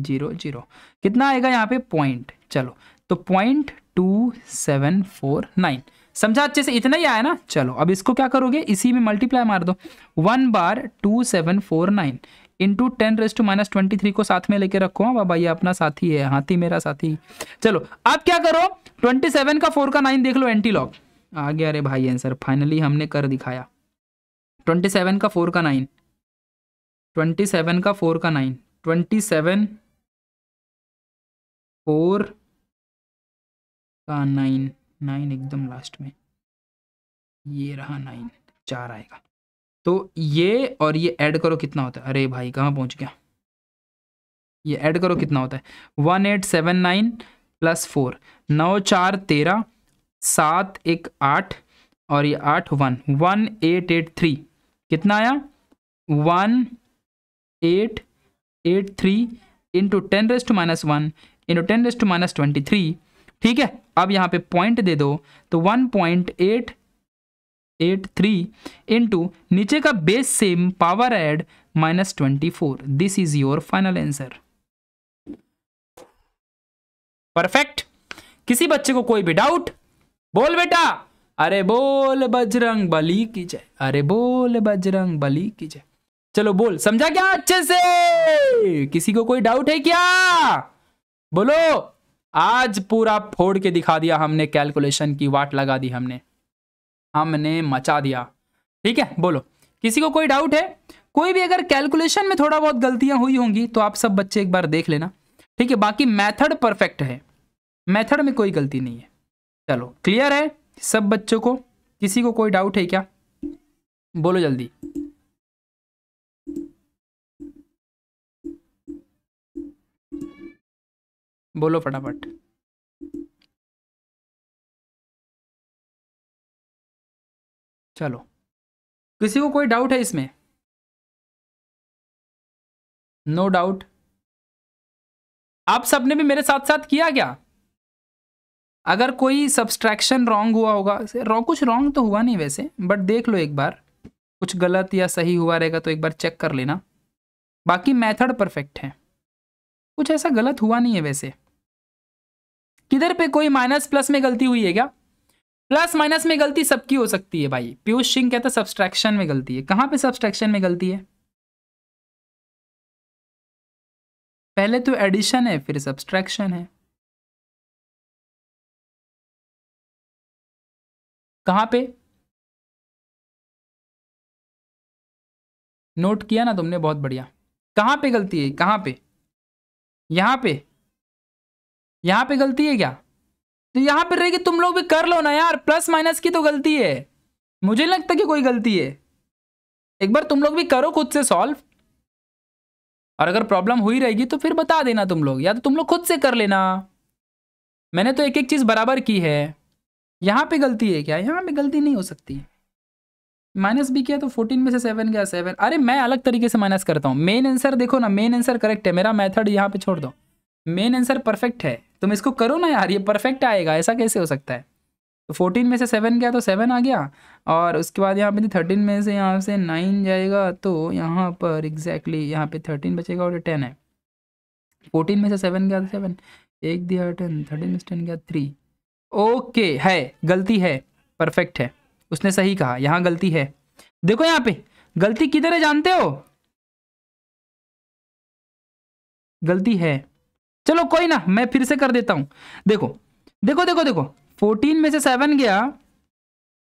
B: जीरो जीरो कितना आएगा यहाँ पे पॉइंट चलो तो point two seven four nine समझा अच्छे से इतना ही आया ना चलो अब इसको क्या करोगे इसी में मल्टीप्लाई मार दो one bar two seven four nine into ten raise to minus twenty three को साथ में लेके रखो हाँ बाबा ये अपना साथी है हाथी मेरा साथी चलो अब क्या करो ट्वेंटी सेवन का फोर का नाइन देख लो एंटी लॉग आ गया अरे भाई आंसर फाइनली हमने कर दिखाया ट्वेंटी सेवन का फोर का नाइन ट्वेंटी सेवन का फोर का नाइन ट्वेंटी सेवन
A: फोर का नाइन नाइन एकदम
B: लास्ट में ये रहा नाइन चार आएगा तो ये और ये ऐड करो कितना होता है अरे भाई कहाँ पहुँच गया ये ऐड करो कितना होता है one eight seven nine plus four नौ चार तेरह सात एक आठ और ये आठ one one eight eight three कितना आया one eight eight three into ten raised minus one into ten raised minus twenty three ठीक है अब यहाँ पे पॉइंट दे दो तो one point eight eight three into नीचे का base same power add minus twenty four this is your final answer perfect किसी बच्चे को कोई भी डाउट बोल बेटा अरे बोल बजरंग बली की जय अरे बोल बजरंग बली की जय चलो बोल समझा क्या अच्छे से किसी को कोई डाउट है क्या बोलो आज पूरा फोड़ के दिखा दिया हमने कैलकुलेशन की वाट लगा दी हमने हमने मचा दिया ठीक है बोलो किसी को कोई डाउट है कोई भी अगर कैलकुलेशन में थोड़ा बहुत गलतियां हुई होंगी तो आप सब बच्चे एक बार देख लेना ठीक है बाकी मेथड परफेक्ट है मेथड में कोई गलती नहीं है चलो क्लियर है सब बच्चों को किसी को कोई डाउट है क्या बोलो जल्दी
A: बोलो फटाफट चलो किसी को कोई डाउट है इसमें नो no डाउट
B: आप सबने भी मेरे साथ साथ किया क्या अगर कोई सब्सट्रैक्शन रॉन्ग हुआ होगा रॉन्ग कुछ रॉन्ग तो हुआ नहीं वैसे बट देख लो एक बार कुछ गलत या सही हुआ रहेगा तो एक बार चेक कर लेना बाकी मेथड परफेक्ट है कुछ ऐसा गलत हुआ नहीं है वैसे किधर पे कोई माइनस प्लस में गलती हुई है क्या प्लस माइनस में गलती सबकी हो सकती है भाई पीयूष सिंह कहता है सब्सट्रैक्शन में गलती है कहाँ पे सब्सट्रैक्शन में गलती है पहले तो एडिशन
A: है फिर सब्सट्रैक्शन है कहा पे
B: नोट किया ना तुमने बहुत बढ़िया कहां पे गलती है कहां पे यहां पे यहां पे गलती है क्या तो यहां पर रहेगी तुम लोग भी कर लो ना यार प्लस माइनस की तो गलती है मुझे नहीं लगता कि कोई गलती है एक बार तुम लोग भी करो खुद से सॉल्व और अगर प्रॉब्लम हुई रहेगी तो फिर बता देना तुम लोग या तो तुम लोग खुद से कर लेना मैंने तो एक एक चीज़ बराबर की है यहाँ पे गलती है क्या यहाँ पे गलती नहीं हो सकती माइनस भी किया तो फोर्टीन में से सेवन गया सेवन अरे मैं अलग तरीके से माइनस करता हूँ मेन आंसर देखो ना मेन आंसर करेक्ट है मेरा मेथड यहाँ पे छोड़ दो मेन आंसर परफेक्ट है तुम इसको करो ना यार ये परफेक्ट आएगा ऐसा कैसे हो सकता है तो फोर्टीन में से सेवन गया तो सेवन आ गया और उसके बाद यहाँ पे तो थर्टीन में से यहाँ से नाइन जाएगा तो यहाँ पर एग्जैक्टली exactly यहाँ पे थर्टीन बचेगा और टेन है फोर्टीन में से सेवन गया तो सेवन एक दिया टेन थर्टीन में से टेन गया थ्री ओके है गलती है परफेक्ट है उसने सही कहा यहाँ गलती है देखो यहाँ पे गलती किधर
A: है जानते हो गलती है
B: चलो कोई ना मैं फिर से कर देता हूँ देखो देखो देखो देखो फोर्टीन में से सेवन गया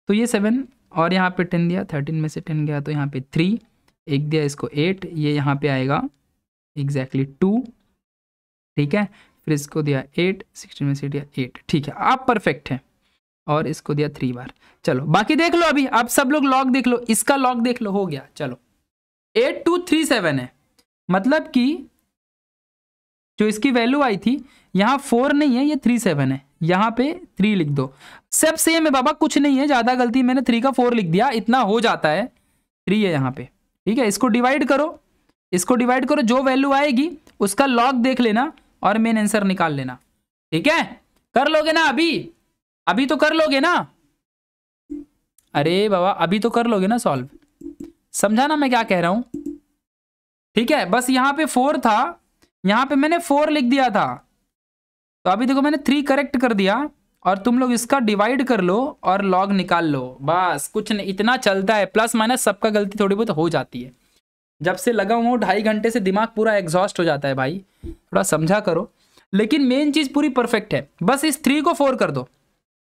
B: तो ये सेवन और यहाँ पे टेन दिया थर्टीन में से टेन गया तो यहाँ पे थ्री एक दिया इसको एट ये यहाँ पे आएगा एग्जैक्टली टू ठीक है फिर इसको दिया एट सिक्सटीन में से दिया एट ठीक है आप परफेक्ट हैं और इसको दिया थ्री बार चलो बाकी देख लो अभी आप सब लोग लॉग देख लो इसका लॉग देख लो हो गया चलो एट टू थ्री सेवन है मतलब कि जो इसकी वैल्यू आई थी यहाँ फोर नहीं है ये थ्री सेवन है यहाँ पे थ्री लिख दो सब सेम है बाबा कुछ नहीं है ज़्यादा गलती मैंने थ्री का फोर लिख दिया इतना हो जाता है थ्री है यहाँ पे ठीक है इसको डिवाइड करो इसको डिवाइड करो जो वैल्यू आएगी उसका लॉग देख लेना और मेन आंसर निकाल लेना ठीक है कर लोगे ना अभी अभी तो कर लोगे ना अरे बाबा अभी तो कर लोगे ना सॉल्व समझा ना मैं क्या कह रहा हूं ठीक है बस यहां पे फोर था यहां पे मैंने फोर लिख दिया था तो अभी देखो मैंने थ्री करेक्ट कर दिया और तुम लोग इसका डिवाइड कर लो और लॉग निकाल लो बस कुछ नहीं इतना चलता है प्लस माइनस सबका गलती थोड़ी बहुत हो जाती है जब से लगा हुआ हूँ ढाई घंटे से दिमाग पूरा एग्जॉस्ट हो जाता है भाई थोड़ा समझा करो लेकिन मेन चीज़ पूरी परफेक्ट है बस इस थ्री को फोर कर दो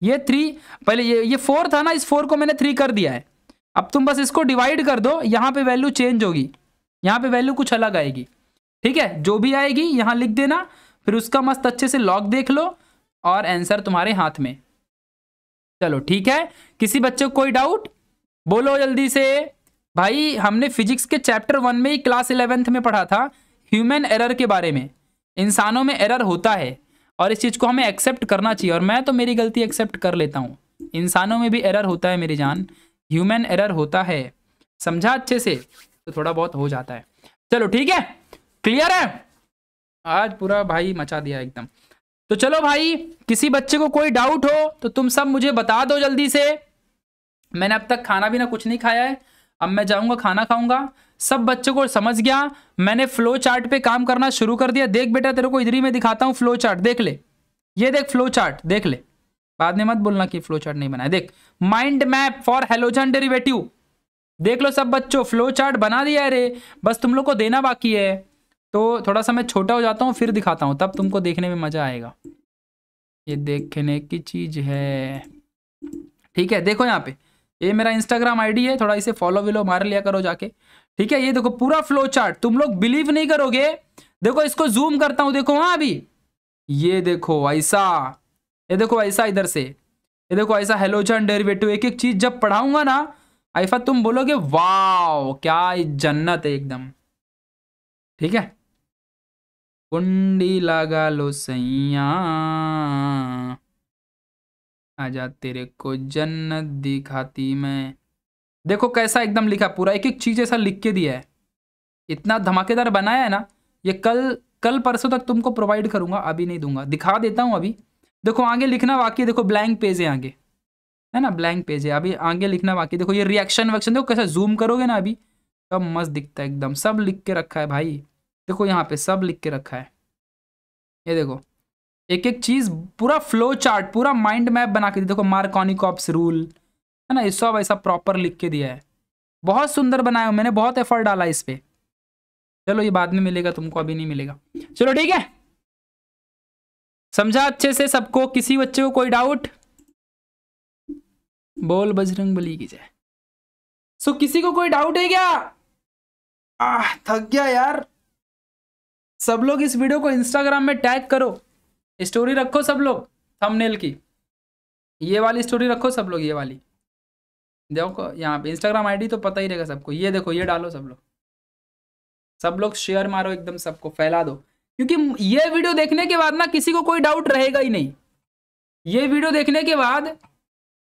B: ये थ्री पहले ये ये फोर था ना इस फोर को मैंने थ्री कर दिया है अब तुम बस इसको डिवाइड कर दो यहाँ पे वैल्यू चेंज होगी यहाँ पे वैल्यू कुछ अलग आएगी ठीक है जो भी आएगी यहाँ लिख देना फिर उसका मस्त अच्छे से लॉक देख लो और आंसर तुम्हारे हाथ में चलो ठीक है किसी बच्चे को कोई डाउट बोलो जल्दी से भाई हमने फिजिक्स के चैप्टर वन में ही क्लास इलेवेंथ में पढ़ा था ह्यूमन एरर के बारे में इंसानों में एरर होता है और इस चीज़ को हमें एक्सेप्ट करना चाहिए और मैं तो मेरी गलती एक्सेप्ट कर लेता हूँ इंसानों में भी एरर होता है मेरी जान ह्यूमन एरर होता है समझा अच्छे से तो थोड़ा बहुत हो जाता है चलो ठीक है क्लियर है आज पूरा भाई मचा दिया एकदम तो चलो भाई किसी बच्चे को कोई डाउट हो तो तुम सब मुझे बता दो जल्दी से मैंने अब तक खाना भी ना कुछ नहीं खाया है अब मैं जाऊँगा खाना खाऊंगा सब बच्चों को समझ गया मैंने फ्लो चार्ट पे काम करना शुरू कर दिया देख बेटा तेरे को इधर ही मैं दिखाता हूँ फ्लो चार्ट देख ले ये देख फ्लो चार्ट देख ले बाद में मत बोलना कि फ्लो चार्ट नहीं बनाया देख mind map for halogen derivative देख लो सब बच्चों फ्लो चार्ट बना दिया है रे बस तुम लोग को देना बाकी है तो थोड़ा सा मैं छोटा हो जाता हूँ फिर दिखाता हूँ तब तुमको देखने में मज़ा आएगा ये देखने की चीज़ है ठीक है देखो यहाँ पे ये मेरा इंस्टाग्राम आईडी है थोड़ा इसे फॉलो विलो मार लिया करो जाके ठीक है ये देखो पूरा फ्लो चार्ट तुम लोग बिलीव नहीं करोगे देखो इसको जूम करता हूं देखो हाँ अभी ये देखो ऐसा ये देखो ऐसा इधर से ये देखो ऐसा हेलोजन डेरिवेटिव एक एक चीज जब पढ़ाऊंगा ना आइफा तुम बोलोगे वाओ क्या जन्नत है एकदम ठीक है कुंडी लगा लो सैया आजा तेरे को जन्नत दिखाती मैं देखो कैसा एकदम लिखा पूरा एक एक चीज़ ऐसा लिख के दिया है इतना धमाकेदार बनाया है ना ये कल कल परसों तक तुमको प्रोवाइड करूंगा अभी नहीं दूंगा दिखा देता हूँ अभी देखो आगे लिखना वाकई देखो ब्लैंक पेज है आगे है ना ब्लैंक पेज है अभी आगे लिखना वाकई देखो ये रिएक्शन वैक्शन देखो कैसा जूम करोगे ना अभी तब मस्त दिखता है एकदम सब लिख के रखा है भाई देखो यहाँ पे सब लिख के रखा है ये देखो एक एक चीज़ पूरा फ्लो चार्ट पूरा माइंड मैप बना के दिया देखो मार्कॉनिकॉप्स रूल है ना ये सब ऐसा प्रॉपर लिख के दिया है बहुत सुंदर बनाया हूँ मैंने बहुत एफर्ट डाला इस पर चलो ये बाद में मिलेगा तुमको अभी नहीं मिलेगा चलो ठीक है समझा अच्छे से सबको किसी बच्चे को कोई डाउट
A: बोल बजरंग बली की जाए सो किसी को कोई डाउट है क्या
B: आ, थक गया यार सब लोग इस वीडियो को इंस्टाग्राम में टैग करो स्टोरी रखो सब लोग थंबनेल की ये वाली स्टोरी रखो सब लोग ये वाली देखो यहाँ पे इंस्टाग्राम आईडी तो पता ही रहेगा सबको ये देखो ये डालो सब लोग सब लोग शेयर मारो एकदम सबको फैला दो क्योंकि ये वीडियो देखने के बाद ना किसी को कोई डाउट रहेगा ही नहीं ये वीडियो देखने के बाद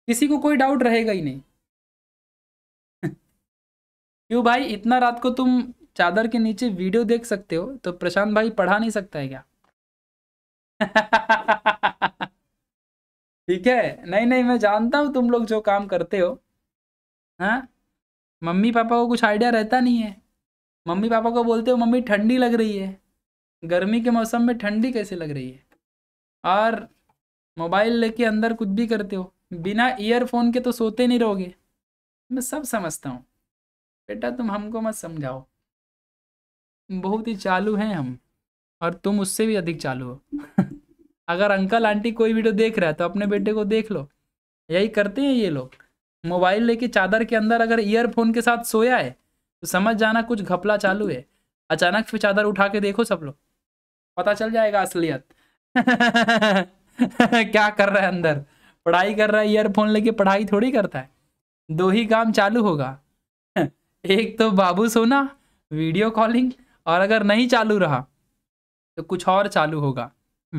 B: किसी को कोई डाउट रहेगा ही नहीं क्यों भाई इतना रात को तुम चादर के नीचे वीडियो देख सकते हो तो प्रशांत भाई पढ़ा नहीं सकता है क्या ठीक है नहीं नहीं मैं जानता हूँ तुम लोग जो काम करते हो हाँ मम्मी पापा को कुछ आइडिया रहता नहीं है मम्मी पापा को बोलते हो मम्मी ठंडी लग रही है गर्मी के मौसम में ठंडी कैसे लग रही है और मोबाइल लेके अंदर कुछ भी करते हो बिना ईयरफोन के तो सोते नहीं रहोगे मैं सब समझता हूँ बेटा तुम हमको मत समझाओ बहुत ही चालू हैं हम और तुम उससे भी अधिक चालू हो अगर अंकल आंटी कोई वीडियो देख रहा है तो अपने बेटे को देख लो यही करते हैं ये लोग मोबाइल लेके चादर के अंदर अगर ईयरफोन के साथ सोया है तो समझ जाना कुछ घपला चालू है अचानक फिर चादर उठा के देखो सब लोग पता चल जाएगा असलियत क्या कर रहा है अंदर पढ़ाई कर रहा है ईयरफोन लेके पढ़ाई थोड़ी करता है दो ही काम चालू होगा एक तो बाबू सोना वीडियो कॉलिंग और अगर नहीं चालू रहा तो कुछ और चालू होगा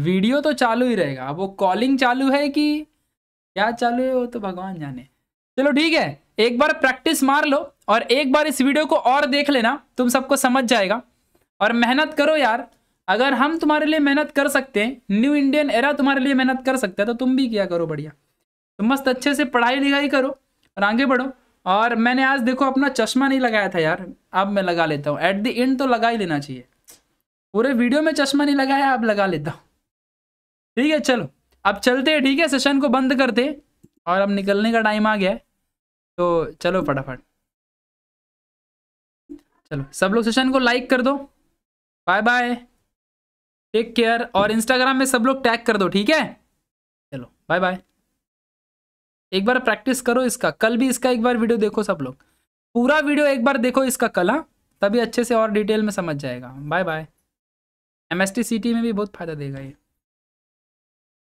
B: वीडियो तो चालू ही रहेगा अब वो कॉलिंग चालू है कि क्या चालू है वो तो भगवान जाने चलो ठीक है एक बार प्रैक्टिस मार लो और एक बार इस वीडियो को और देख लेना तुम सबको समझ जाएगा और मेहनत करो यार अगर हम तुम्हारे लिए मेहनत कर सकते हैं न्यू इंडियन एरा तुम्हारे लिए मेहनत कर सकता है तो तुम भी किया करो बढ़िया तुम मस्त अच्छे से पढ़ाई लिखाई करो और आगे बढ़ो और मैंने आज देखो अपना चश्मा नहीं लगाया था यार अब मैं लगा लेता हूँ एट द एंड तो लगा ही लेना चाहिए पूरे वीडियो में चश्मा नहीं लगाया आप लगा लेता ठीक है चलो अब चलते हैं ठीक है सेशन को बंद करते और अब
A: निकलने का टाइम आ गया तो चलो फटाफट चलो सब लोग सेशन को लाइक कर दो बाय बाय टेक केयर
B: और इंस्टाग्राम में सब लोग टैग कर दो ठीक है चलो बाय बाय एक बार प्रैक्टिस करो इसका कल भी इसका एक बार वीडियो देखो सब लोग पूरा वीडियो एक बार देखो इसका कल हाँ तभी अच्छे से और डिटेल में समझ जाएगा bye bye M S T में भी बहुत फ़ायदा
A: देगा ये